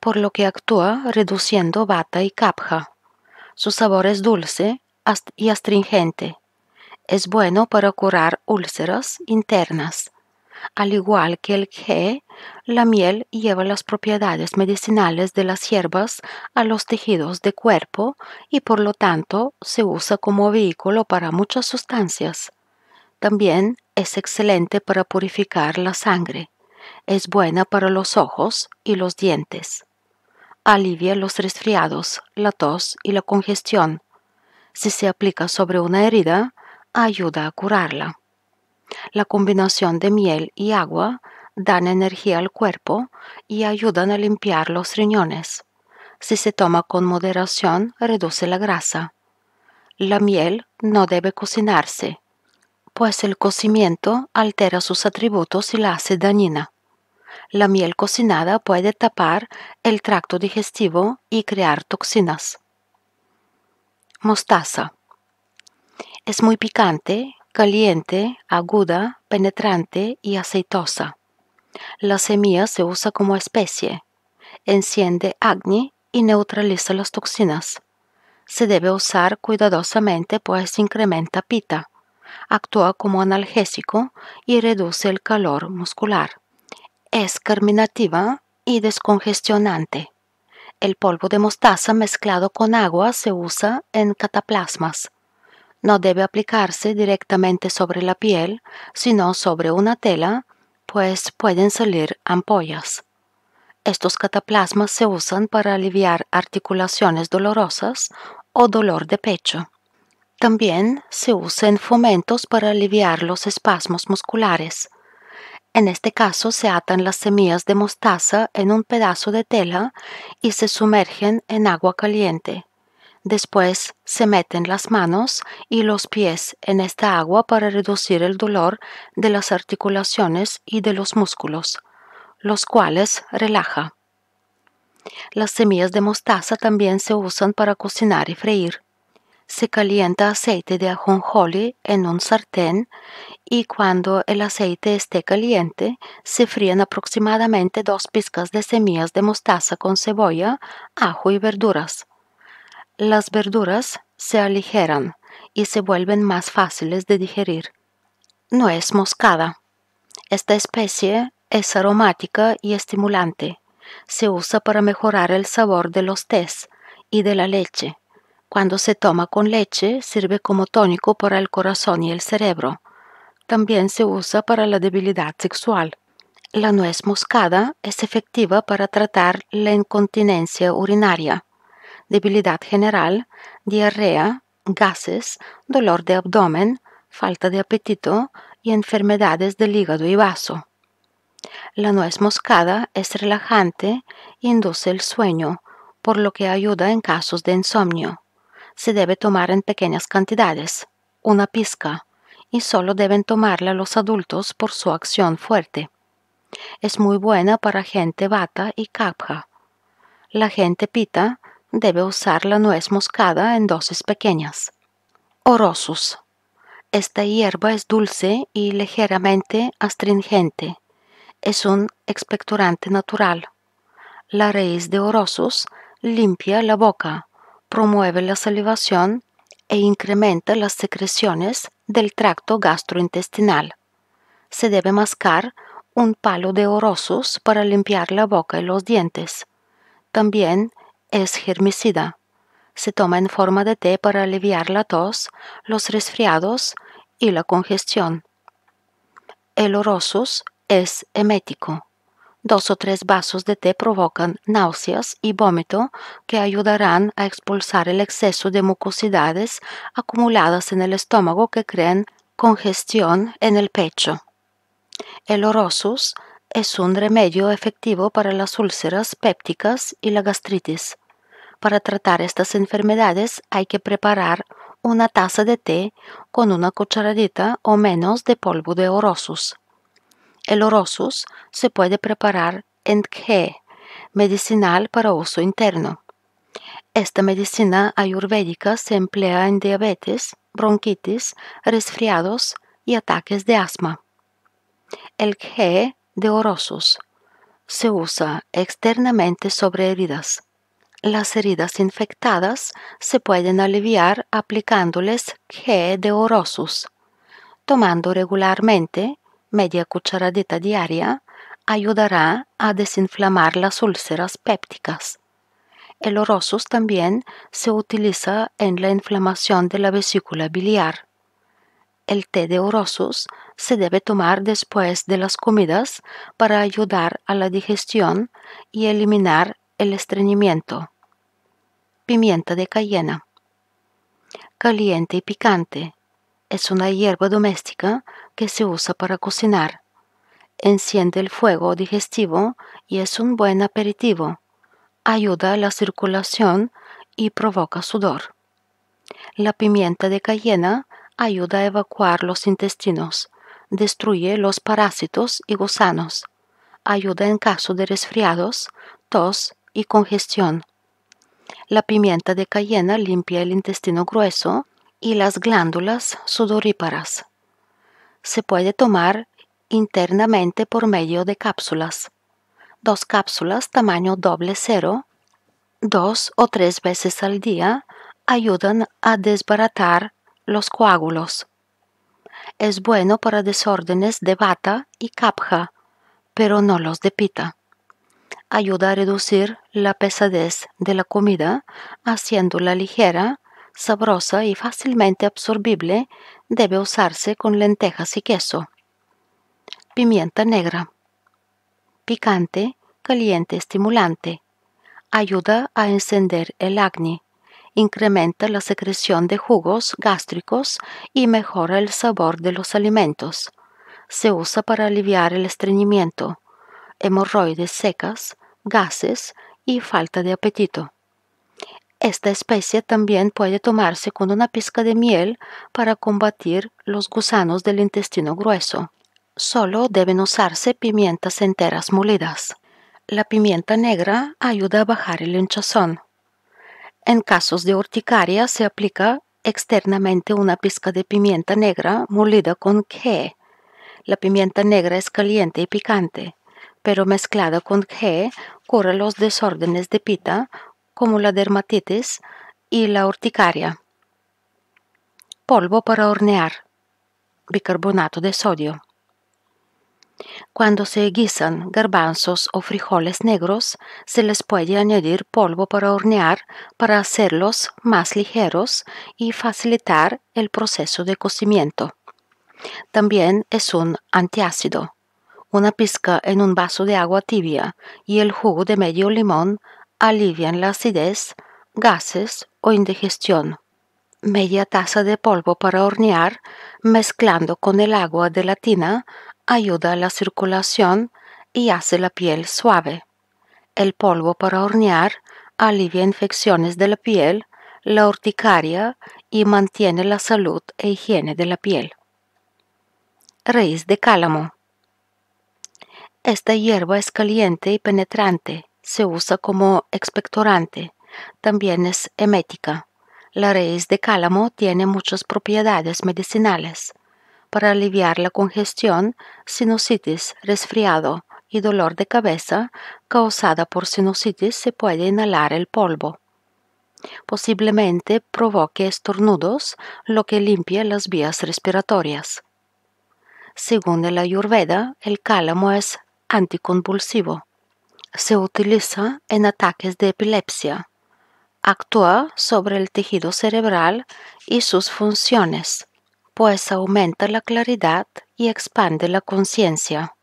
por lo que actúa reduciendo bata y capja. Su sabor es dulce y astringente. Es bueno para curar úlceras internas al igual que el G, la miel lleva las propiedades medicinales de las hierbas a los tejidos de cuerpo y por lo tanto se usa como vehículo para muchas sustancias. También es excelente para purificar la sangre. Es buena para los ojos y los dientes. Alivia los resfriados, la tos y la congestión. Si se aplica sobre una herida, ayuda a curarla. La combinación de miel y agua dan energía al cuerpo y ayudan a limpiar los riñones. Si se toma con moderación, reduce la grasa. La miel no debe cocinarse, pues el cocimiento altera sus atributos y la hace dañina. La miel cocinada puede tapar el tracto digestivo y crear toxinas. Mostaza. Es muy picante caliente, aguda, penetrante y aceitosa. La semilla se usa como especie. Enciende acné y neutraliza las toxinas. Se debe usar cuidadosamente pues incrementa pita. Actúa como analgésico y reduce el calor muscular. Es carminativa y descongestionante. El polvo de mostaza mezclado con agua se usa en cataplasmas no debe aplicarse directamente sobre la piel, sino sobre una tela, pues pueden salir ampollas. Estos cataplasmas se usan para aliviar articulaciones dolorosas o dolor de pecho. También se usan fomentos para aliviar los espasmos musculares. En este caso se atan las semillas de mostaza en un pedazo de tela y se sumergen en agua caliente. Después se meten las manos y los pies en esta agua para reducir el dolor de las articulaciones y de los músculos, los cuales relaja. Las semillas de mostaza también se usan para cocinar y freír. Se calienta aceite de ajonjoli en un sartén y cuando el aceite esté caliente, se fríen aproximadamente dos pizcas de semillas de mostaza con cebolla, ajo y verduras las verduras se aligeran y se vuelven más fáciles de digerir. No es moscada. Esta especie es aromática y estimulante. Se usa para mejorar el sabor de los tés y de la leche. Cuando se toma con leche, sirve como tónico para el corazón y el cerebro. También se usa para la debilidad sexual. La nuez moscada es efectiva para tratar la incontinencia urinaria debilidad general, diarrea, gases, dolor de abdomen, falta de apetito y enfermedades del hígado y vaso. La nuez moscada es relajante e induce el sueño, por lo que ayuda en casos de insomnio. Se debe tomar en pequeñas cantidades, una pizca, y solo deben tomarla los adultos por su acción fuerte. Es muy buena para gente vata y capja. La gente pita debe usar la nuez moscada en dosis pequeñas. Orosus. Esta hierba es dulce y ligeramente astringente. Es un expectorante natural. La raíz de orosus limpia la boca, promueve la salivación e incrementa las secreciones del tracto gastrointestinal. Se debe mascar un palo de orosus para limpiar la boca y los dientes. También es germicida. Se toma en forma de té para aliviar la tos, los resfriados y la congestión. El orosus es emético. Dos o tres vasos de té provocan náuseas y vómito que ayudarán a expulsar el exceso de mucosidades acumuladas en el estómago que crean congestión en el pecho. El orosus es un remedio efectivo para las úlceras pépticas y la gastritis. Para tratar estas enfermedades hay que preparar una taza de té con una cucharadita o menos de polvo de orosus. El orosus se puede preparar en Khe, medicinal para uso interno. Esta medicina ayurvédica se emplea en diabetes, bronquitis, resfriados y ataques de asma. El Khe de orosos se usa externamente sobre heridas. Las heridas infectadas se pueden aliviar aplicándoles G de orosus, tomando regularmente media cucharadita diaria ayudará a desinflamar las úlceras pépticas. El orosus también se utiliza en la inflamación de la vesícula biliar. El té de orosus se debe tomar después de las comidas para ayudar a la digestión y eliminar el estreñimiento. Pimienta de cayena. Caliente y picante. Es una hierba doméstica que se usa para cocinar. Enciende el fuego digestivo y es un buen aperitivo. Ayuda a la circulación y provoca sudor. La pimienta de cayena ayuda a evacuar los intestinos, destruye los parásitos y gusanos, ayuda en caso de resfriados, tos y congestión. La pimienta de cayena limpia el intestino grueso y las glándulas sudoríparas. Se puede tomar internamente por medio de cápsulas. Dos cápsulas tamaño doble cero, dos o tres veces al día, ayudan a desbaratar los coágulos. Es bueno para desórdenes de bata y capja pero no los de pita. Ayuda a reducir la pesadez de la comida, haciéndola ligera, sabrosa y fácilmente absorbible. Debe usarse con lentejas y queso. Pimienta negra. Picante, caliente, estimulante. Ayuda a encender el acné incrementa la secreción de jugos gástricos y mejora el sabor de los alimentos. Se usa para aliviar el estreñimiento, hemorroides secas, gases y falta de apetito. Esta especie también puede tomarse con una pizca de miel para combatir los gusanos del intestino grueso. Solo deben usarse pimientas enteras molidas. La pimienta negra ayuda a bajar el hinchazón. En casos de urticaria se aplica externamente una pizca de pimienta negra molida con G. La pimienta negra es caliente y picante, pero mezclada con G cura los desórdenes de pita como la dermatitis y la urticaria. Polvo para hornear. Bicarbonato de sodio. Cuando se guisan garbanzos o frijoles negros, se les puede añadir polvo para hornear para hacerlos más ligeros y facilitar el proceso de cocimiento. También es un antiácido. Una pizca en un vaso de agua tibia y el jugo de medio limón alivian la acidez, gases o indigestión. Media taza de polvo para hornear mezclando con el agua de la tina ayuda a la circulación y hace la piel suave. El polvo para hornear alivia infecciones de la piel, la urticaria y mantiene la salud e higiene de la piel. Raíz de cálamo. Esta hierba es caliente y penetrante. Se usa como expectorante. También es emética. La raíz de cálamo tiene muchas propiedades medicinales para aliviar la congestión, sinusitis, resfriado y dolor de cabeza causada por sinusitis se puede inhalar el polvo. Posiblemente provoque estornudos, lo que limpia las vías respiratorias. Según la ayurveda, el cálamo es anticonvulsivo. Se utiliza en ataques de epilepsia. Actúa sobre el tejido cerebral y sus funciones pues aumenta la claridad y expande la conciencia.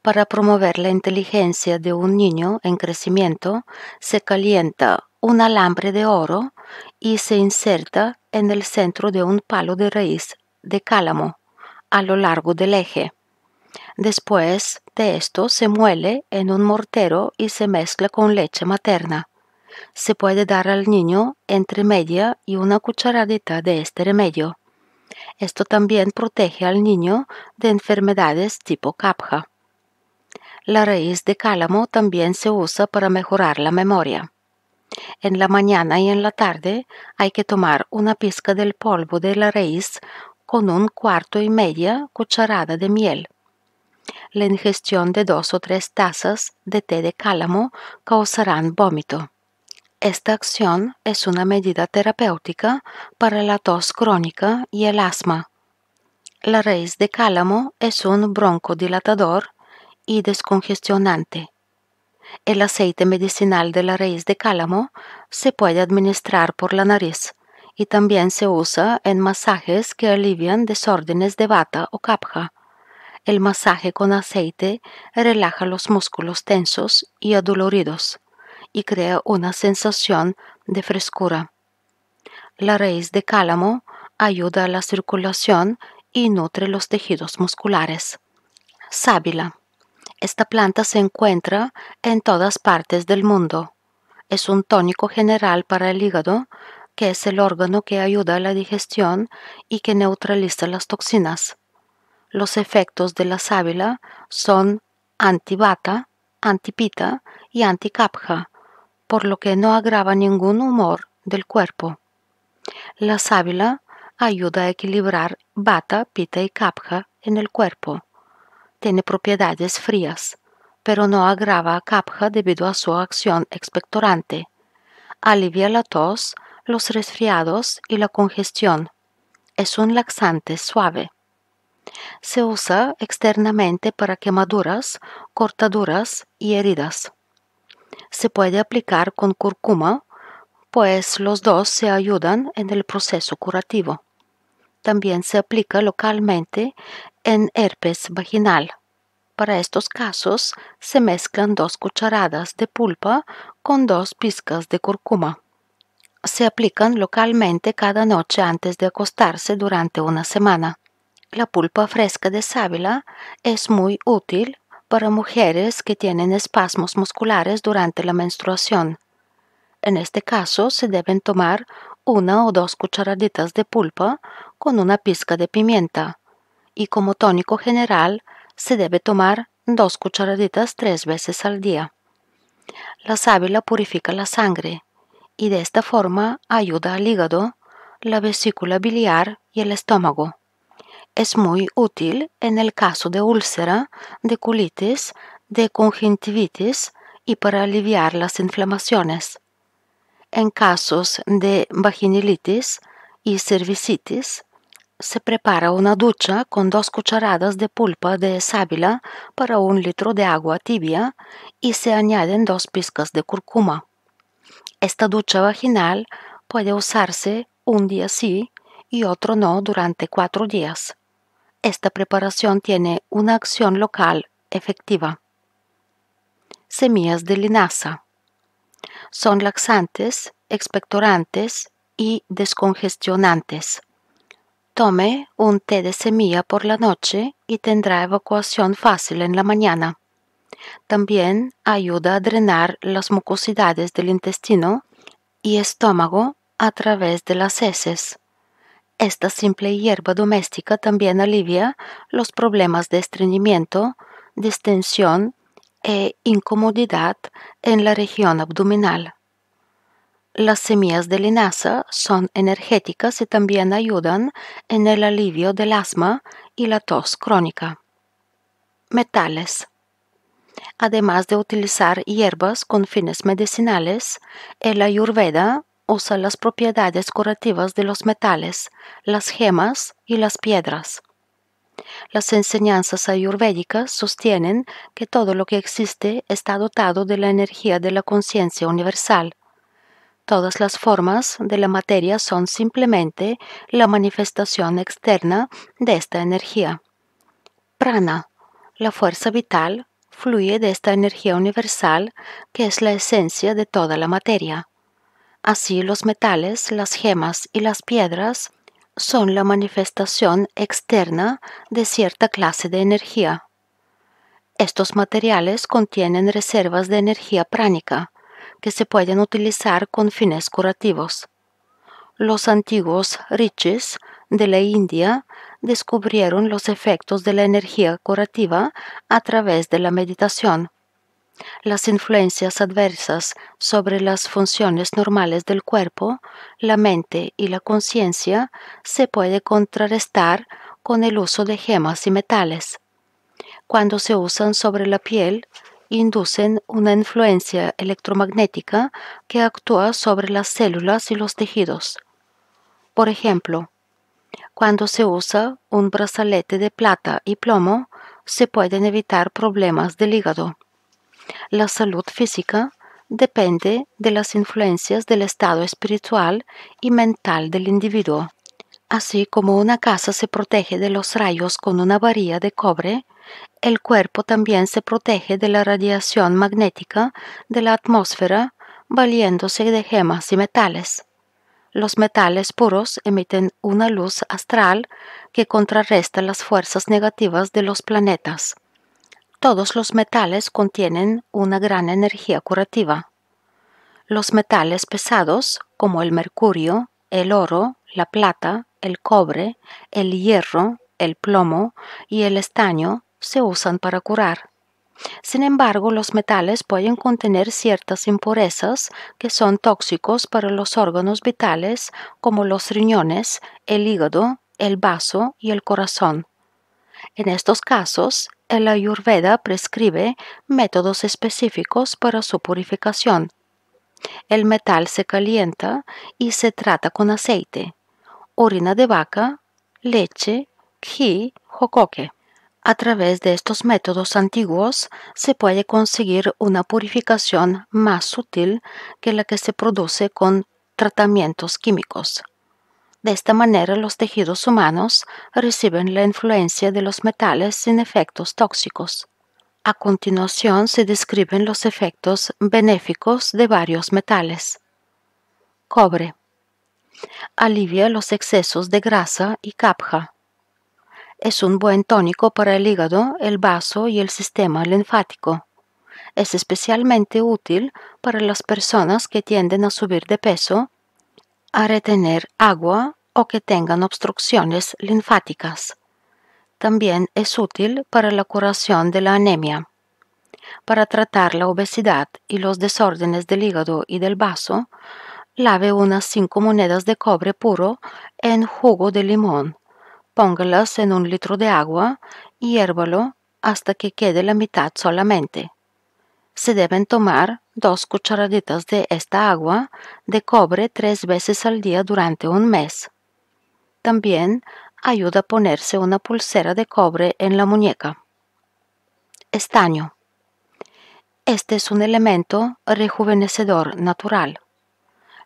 Para promover la inteligencia de un niño en crecimiento, se calienta un alambre de oro y se inserta en el centro de un palo de raíz de cálamo a lo largo del eje. Después de esto se muele en un mortero y se mezcla con leche materna. Se puede dar al niño entre media y una cucharadita de este remedio. Esto también protege al niño de enfermedades tipo capja. La raíz de cálamo también se usa para mejorar la memoria. En la mañana y en la tarde hay que tomar una pizca del polvo de la raíz con un cuarto y media cucharada de miel. La ingestión de dos o tres tazas de té de cálamo causarán vómito. Esta acción es una medida terapéutica para la tos crónica y el asma. La raíz de cálamo es un broncodilatador y descongestionante. El aceite medicinal de la raíz de cálamo se puede administrar por la nariz y también se usa en masajes que alivian desórdenes de bata o capja. El masaje con aceite relaja los músculos tensos y adoloridos y crea una sensación de frescura. La raíz de cálamo ayuda a la circulación y nutre los tejidos musculares. Sábila. Esta planta se encuentra en todas partes del mundo. Es un tónico general para el hígado, que es el órgano que ayuda a la digestión y que neutraliza las toxinas. Los efectos de la sábila son antibata, antipita y anticapja, por lo que no agrava ningún humor del cuerpo. La sábila ayuda a equilibrar bata, pita y capja en el cuerpo. Tiene propiedades frías, pero no agrava a capja debido a su acción expectorante. Alivia la tos, los resfriados y la congestión. Es un laxante suave. Se usa externamente para quemaduras, cortaduras y heridas se puede aplicar con cúrcuma, pues los dos se ayudan en el proceso curativo. También se aplica localmente en herpes vaginal. Para estos casos se mezclan dos cucharadas de pulpa con dos pizcas de cúrcuma. Se aplican localmente cada noche antes de acostarse durante una semana. La pulpa fresca de sábila es muy útil para mujeres que tienen espasmos musculares durante la menstruación. En este caso se deben tomar una o dos cucharaditas de pulpa con una pizca de pimienta y como tónico general se debe tomar dos cucharaditas tres veces al día. La sábila purifica la sangre y de esta forma ayuda al hígado, la vesícula biliar y el estómago es muy útil en el caso de úlcera, de colitis, de conjuntivitis y para aliviar las inflamaciones. En casos de vaginilitis y cervicitis, se prepara una ducha con dos cucharadas de pulpa de sábila para un litro de agua tibia y se añaden dos pizcas de cúrcuma. Esta ducha vaginal puede usarse un día sí y otro no durante cuatro días esta preparación tiene una acción local efectiva. Semillas de linaza. Son laxantes, expectorantes y descongestionantes. Tome un té de semilla por la noche y tendrá evacuación fácil en la mañana. También ayuda a drenar las mucosidades del intestino y estómago a través de las heces. Esta simple hierba doméstica también alivia los problemas de estreñimiento, distensión e incomodidad en la región abdominal. Las semillas de linaza son energéticas y también ayudan en el alivio del asma y la tos crónica. Metales. Además de utilizar hierbas con fines medicinales, el ayurveda usa las propiedades curativas de los metales, las gemas y las piedras. Las enseñanzas ayurvédicas sostienen que todo lo que existe está dotado de la energía de la conciencia universal. Todas las formas de la materia son simplemente la manifestación externa de esta energía. Prana, la fuerza vital, fluye de esta energía universal que es la esencia de toda la materia. Así los metales, las gemas y las piedras son la manifestación externa de cierta clase de energía. Estos materiales contienen reservas de energía pránica que se pueden utilizar con fines curativos. Los antiguos rishis de la India descubrieron los efectos de la energía curativa a través de la meditación las influencias adversas sobre las funciones normales del cuerpo, la mente y la conciencia se puede contrarrestar con el uso de gemas y metales. Cuando se usan sobre la piel, inducen una influencia electromagnética que actúa sobre las células y los tejidos. Por ejemplo, cuando se usa un brazalete de plata y plomo, se pueden evitar problemas del hígado. La salud física depende de las influencias del estado espiritual y mental del individuo. Así como una casa se protege de los rayos con una varilla de cobre, el cuerpo también se protege de la radiación magnética de la atmósfera valiéndose de gemas y metales. Los metales puros emiten una luz astral que contrarresta las fuerzas negativas de los planetas. Todos los metales contienen una gran energía curativa. Los metales pesados, como el mercurio, el oro, la plata, el cobre, el hierro, el plomo y el estaño, se usan para curar. Sin embargo, los metales pueden contener ciertas impurezas que son tóxicos para los órganos vitales como los riñones, el hígado, el vaso y el corazón. En estos casos, el Ayurveda prescribe métodos específicos para su purificación. El metal se calienta y se trata con aceite, orina de vaca, leche, ghee jocoque. A través de estos métodos antiguos se puede conseguir una purificación más sutil que la que se produce con tratamientos químicos. De esta manera los tejidos humanos reciben la influencia de los metales sin efectos tóxicos. A continuación se describen los efectos benéficos de varios metales. Cobre. Alivia los excesos de grasa y capja. Es un buen tónico para el hígado, el vaso y el sistema linfático. Es especialmente útil para las personas que tienden a subir de peso retener agua o que tengan obstrucciones linfáticas. También es útil para la curación de la anemia. Para tratar la obesidad y los desórdenes del hígado y del vaso, lave unas 5 monedas de cobre puro en jugo de limón. Póngalas en un litro de agua y hiérvalo hasta que quede la mitad solamente. Se deben tomar dos cucharaditas de esta agua de cobre tres veces al día durante un mes. También ayuda a ponerse una pulsera de cobre en la muñeca. Estaño. Este es un elemento rejuvenecedor natural.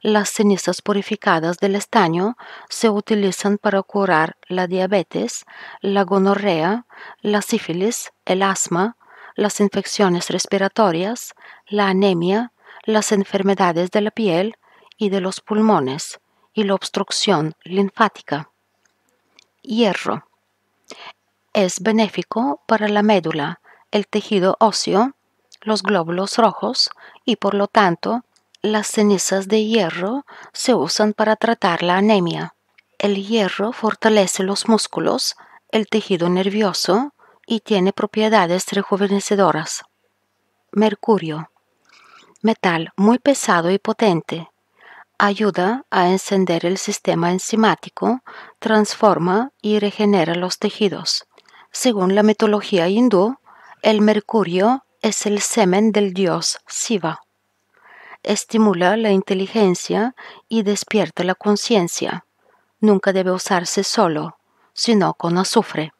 Las cenizas purificadas del estaño se utilizan para curar la diabetes, la gonorrea, la sífilis, el asma, las infecciones respiratorias, la anemia, las enfermedades de la piel y de los pulmones y la obstrucción linfática. Hierro. Es benéfico para la médula, el tejido óseo, los glóbulos rojos y por lo tanto las cenizas de hierro se usan para tratar la anemia. El hierro fortalece los músculos, el tejido nervioso, y tiene propiedades rejuvenecedoras. Mercurio. Metal muy pesado y potente. Ayuda a encender el sistema enzimático, transforma y regenera los tejidos. Según la mitología hindú, el mercurio es el semen del dios Siva. Estimula la inteligencia y despierta la conciencia. Nunca debe usarse solo, sino con azufre.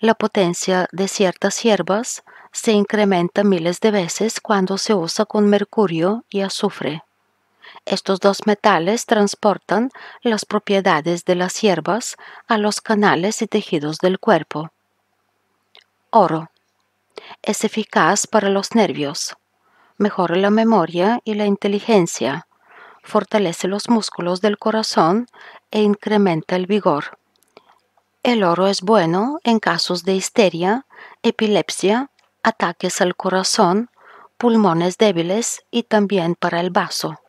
La potencia de ciertas hierbas se incrementa miles de veces cuando se usa con mercurio y azufre. Estos dos metales transportan las propiedades de las hierbas a los canales y tejidos del cuerpo. Oro. Es eficaz para los nervios. Mejora la memoria y la inteligencia. Fortalece los músculos del corazón e incrementa el vigor. El oro es bueno en casos de histeria, epilepsia, ataques al corazón, pulmones débiles y también para el vaso.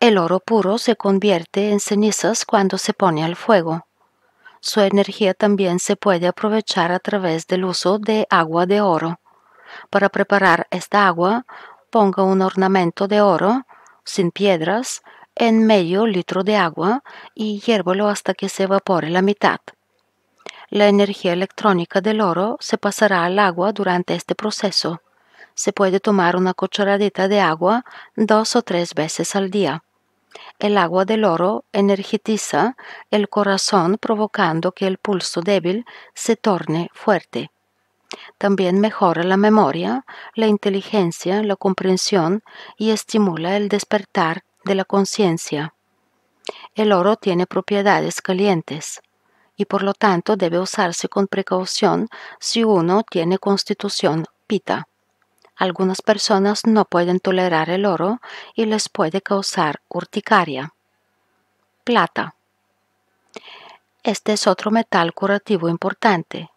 El oro puro se convierte en cenizas cuando se pone al fuego. Su energía también se puede aprovechar a través del uso de agua de oro. Para preparar esta agua, ponga un ornamento de oro, sin piedras, en medio litro de agua y hiérvelo hasta que se evapore la mitad. La energía electrónica del oro se pasará al agua durante este proceso. Se puede tomar una cucharadita de agua dos o tres veces al día. El agua del oro energiza el corazón provocando que el pulso débil se torne fuerte. También mejora la memoria, la inteligencia, la comprensión y estimula el despertar de la conciencia. El oro tiene propiedades calientes y por lo tanto debe usarse con precaución si uno tiene constitución pita. Algunas personas no pueden tolerar el oro y les puede causar urticaria. Plata. Este es otro metal curativo importante.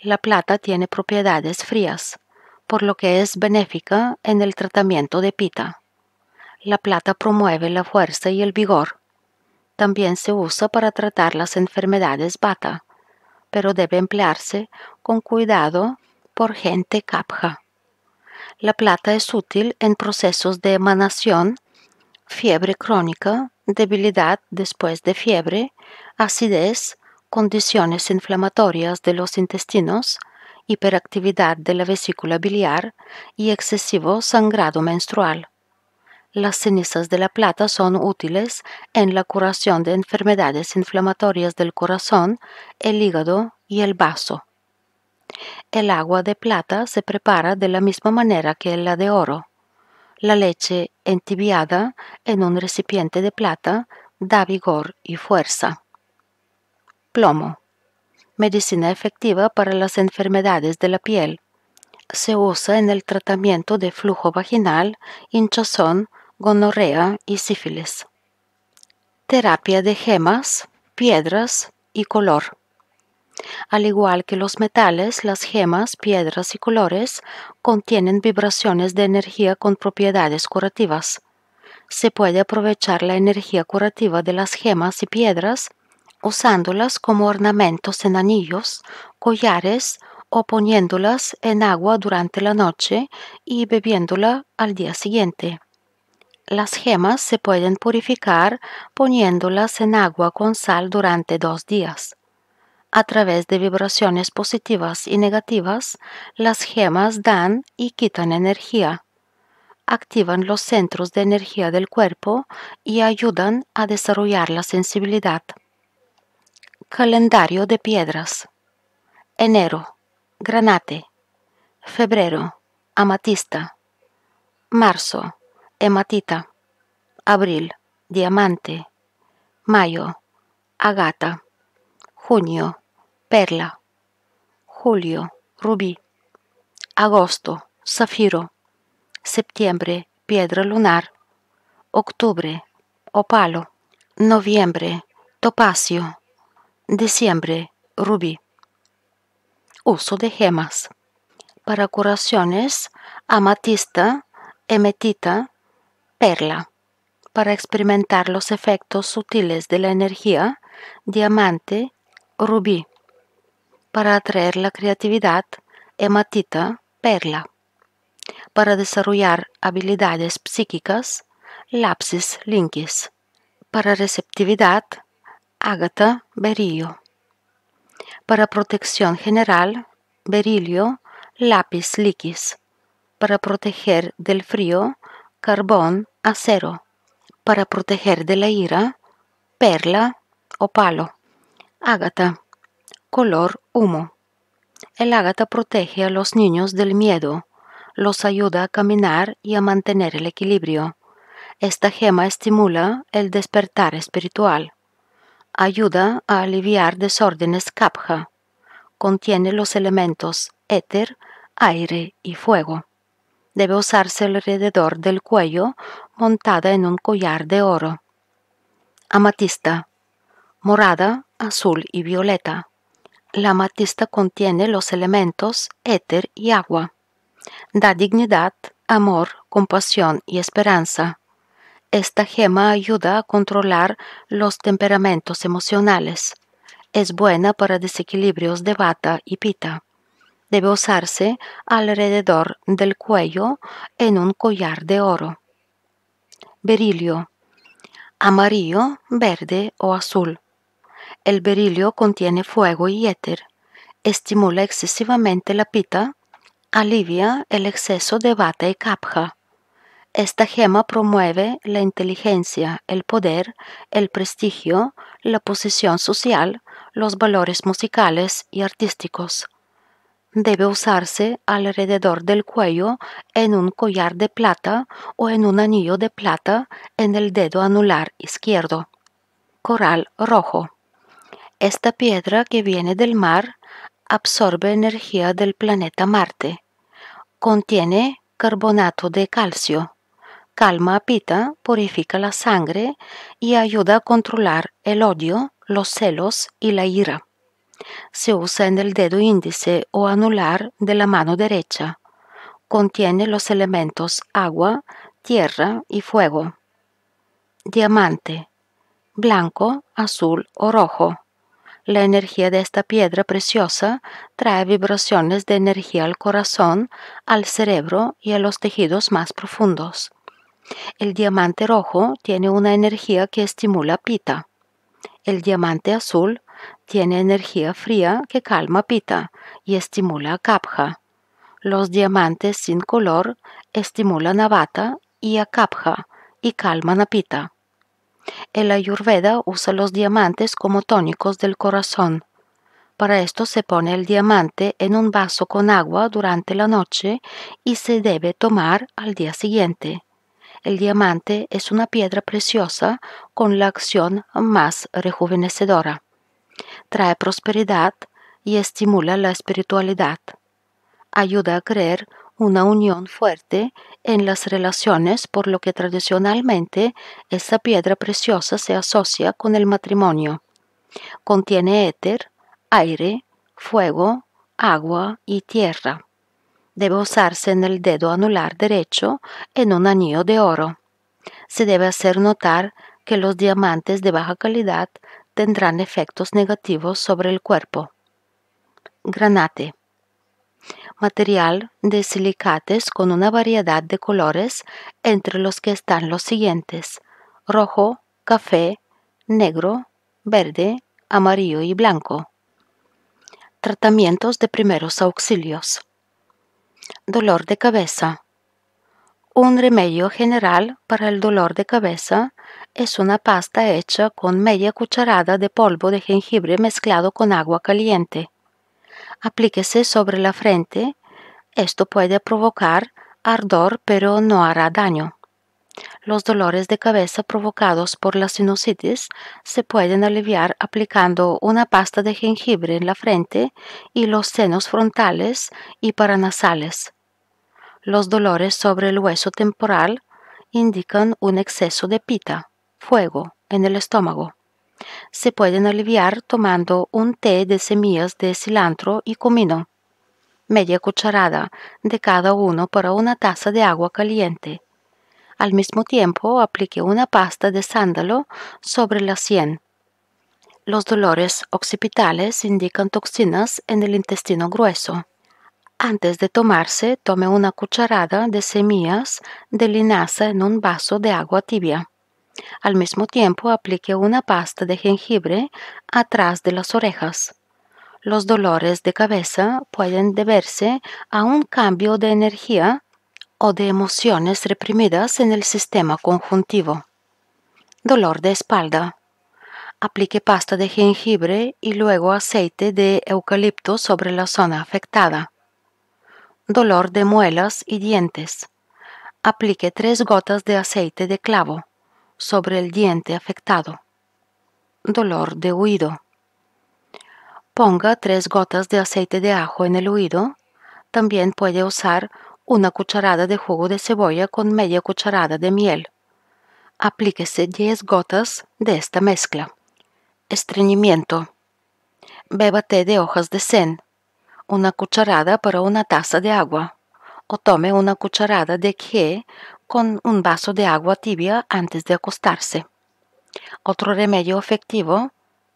La plata tiene propiedades frías, por lo que es benéfica en el tratamiento de pita. La plata promueve la fuerza y el vigor. También se usa para tratar las enfermedades bata, pero debe emplearse con cuidado por gente capja. La plata es útil en procesos de emanación, fiebre crónica, debilidad después de fiebre, acidez, condiciones inflamatorias de los intestinos, hiperactividad de la vesícula biliar y excesivo sangrado menstrual. Las cenizas de la plata son útiles en la curación de enfermedades inflamatorias del corazón, el hígado y el vaso. El agua de plata se prepara de la misma manera que la de oro. La leche entibiada en un recipiente de plata da vigor y fuerza. Plomo. Medicina efectiva para las enfermedades de la piel. Se usa en el tratamiento de flujo vaginal, hinchazón, gonorrea y sífilis. Terapia de gemas, piedras y color. Al igual que los metales, las gemas, piedras y colores contienen vibraciones de energía con propiedades curativas. Se puede aprovechar la energía curativa de las gemas y piedras usándolas como ornamentos en anillos, collares o poniéndolas en agua durante la noche y bebiéndola al día siguiente. Las gemas se pueden purificar poniéndolas en agua con sal durante dos días. A través de vibraciones positivas y negativas, las gemas dan y quitan energía, activan los centros de energía del cuerpo y ayudan a desarrollar la sensibilidad. Calendario de piedras. Enero. Granate. Febrero. Amatista. Marzo. Ematita abril, diamante, mayo, agata, junio, perla, julio, rubí, agosto, zafiro, septiembre, piedra lunar, octubre, opalo, noviembre, topacio, diciembre, rubí. Uso de gemas. Para curaciones, amatista, emetita, perla para experimentar los efectos sutiles de la energía, diamante, rubí, para atraer la creatividad, hematita, perla, para desarrollar habilidades psíquicas, lapsis linkis, para receptividad, ágata, berillo, para protección general, berilio, lapis liquis, para proteger del frío, carbón, acero, para proteger de la ira, perla o palo, ágata, color humo. El ágata protege a los niños del miedo, los ayuda a caminar y a mantener el equilibrio. Esta gema estimula el despertar espiritual. Ayuda a aliviar desórdenes kapha. Contiene los elementos éter, aire y fuego debe usarse alrededor del cuello montada en un collar de oro. Amatista. Morada, azul y violeta. La amatista contiene los elementos éter y agua. Da dignidad, amor, compasión y esperanza. Esta gema ayuda a controlar los temperamentos emocionales. Es buena para desequilibrios de bata y pita debe usarse alrededor del cuello en un collar de oro. Berilio. Amarillo, verde o azul. El berilio contiene fuego y éter. Estimula excesivamente la pita. Alivia el exceso de bata y capja. Esta gema promueve la inteligencia, el poder, el prestigio, la posición social, los valores musicales y artísticos debe usarse alrededor del cuello en un collar de plata o en un anillo de plata en el dedo anular izquierdo. Coral rojo. Esta piedra que viene del mar absorbe energía del planeta Marte. Contiene carbonato de calcio. Calma a Pita, purifica la sangre y ayuda a controlar el odio, los celos y la ira. Se usa en el dedo índice o anular de la mano derecha. Contiene los elementos agua, tierra y fuego. Diamante. Blanco, azul o rojo. La energía de esta piedra preciosa trae vibraciones de energía al corazón, al cerebro y a los tejidos más profundos. El diamante rojo tiene una energía que estimula pita. El diamante azul tiene energía fría que calma Pita y estimula a Kapha. Los diamantes sin color estimulan a Vata y a Kapha y calman a Pita. El Ayurveda usa los diamantes como tónicos del corazón. Para esto se pone el diamante en un vaso con agua durante la noche y se debe tomar al día siguiente. El diamante es una piedra preciosa con la acción más rejuvenecedora trae prosperidad y estimula la espiritualidad. Ayuda a creer una unión fuerte en las relaciones, por lo que tradicionalmente esta piedra preciosa se asocia con el matrimonio. Contiene éter, aire, fuego, agua y tierra. Debe usarse en el dedo anular derecho en un anillo de oro. Se debe hacer notar que los diamantes de baja calidad tendrán efectos negativos sobre el cuerpo. Granate. Material de silicates con una variedad de colores entre los que están los siguientes. Rojo, café, negro, verde, amarillo y blanco. Tratamientos de primeros auxilios. Dolor de cabeza. Un remedio general para el dolor de cabeza es una pasta hecha con media cucharada de polvo de jengibre mezclado con agua caliente. Aplíquese sobre la frente. Esto puede provocar ardor, pero no hará daño. Los dolores de cabeza provocados por la sinusitis se pueden aliviar aplicando una pasta de jengibre en la frente y los senos frontales y paranasales. Los dolores sobre el hueso temporal indican un exceso de pita, fuego, en el estómago. Se pueden aliviar tomando un té de semillas de cilantro y comino, media cucharada de cada uno para una taza de agua caliente. Al mismo tiempo, aplique una pasta de sándalo sobre la sien. Los dolores occipitales indican toxinas en el intestino grueso. Antes de tomarse, tome una cucharada de semillas de linaza en un vaso de agua tibia. Al mismo tiempo, aplique una pasta de jengibre atrás de las orejas. Los dolores de cabeza pueden deberse a un cambio de energía o de emociones reprimidas en el sistema conjuntivo. Dolor de espalda. Aplique pasta de jengibre y luego aceite de eucalipto sobre la zona afectada dolor de muelas y dientes. Aplique tres gotas de aceite de clavo sobre el diente afectado. Dolor de oído. Ponga tres gotas de aceite de ajo en el oído. También puede usar una cucharada de jugo de cebolla con media cucharada de miel. Aplíquese 10 gotas de esta mezcla. Estreñimiento. Bébate de hojas de sen una cucharada para una taza de agua o tome una cucharada de que con un vaso de agua tibia antes de acostarse. Otro remedio efectivo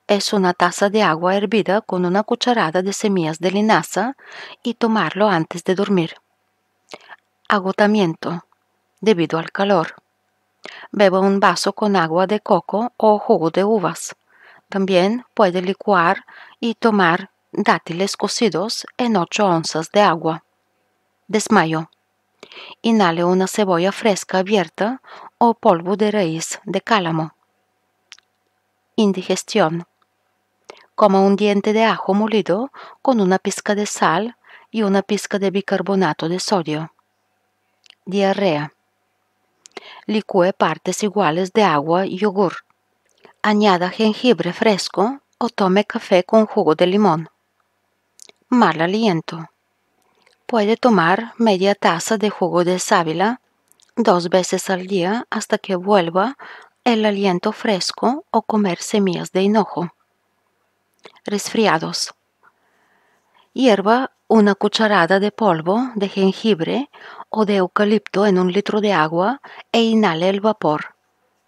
es una taza de agua hervida con una cucharada de semillas de linaza y tomarlo antes de dormir. Agotamiento debido al calor. Beba un vaso con agua de coco o jugo de uvas. También puede licuar y tomar dátiles cocidos en 8 onzas de agua. Desmayo. Inhale una cebolla fresca abierta o polvo de raíz de cálamo. Indigestión. Coma un diente de ajo molido con una pizca de sal y una pizca de bicarbonato de sodio. Diarrea. Licúe partes iguales de agua y yogur. Añada jengibre fresco o tome café con jugo de limón mal aliento. Puede tomar media taza de jugo de sábila dos veces al día hasta que vuelva el aliento fresco o comer semillas de hinojo. Resfriados. Hierva una cucharada de polvo de jengibre o de eucalipto en un litro de agua e inhale el vapor.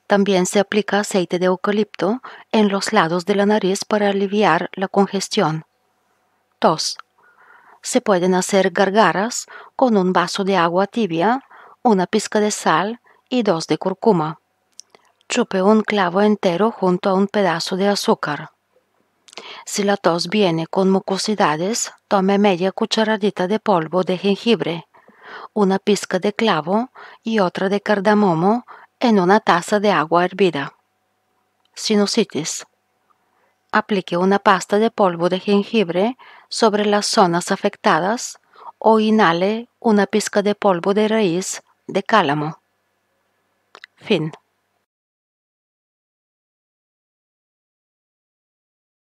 También se aplica aceite de eucalipto en los lados de la nariz para aliviar la congestión tos. Se pueden hacer gargaras con un vaso de agua tibia, una pizca de sal y dos de cúrcuma. Chupe un clavo entero junto a un pedazo de azúcar. Si la tos viene con mucosidades, tome media cucharadita de polvo de jengibre, una pizca de clavo y otra de cardamomo en una taza de agua hervida. Sinusitis. Aplique una pasta de polvo de jengibre sobre las zonas afectadas o inhale una pizca de polvo de raíz de cálamo. Fin.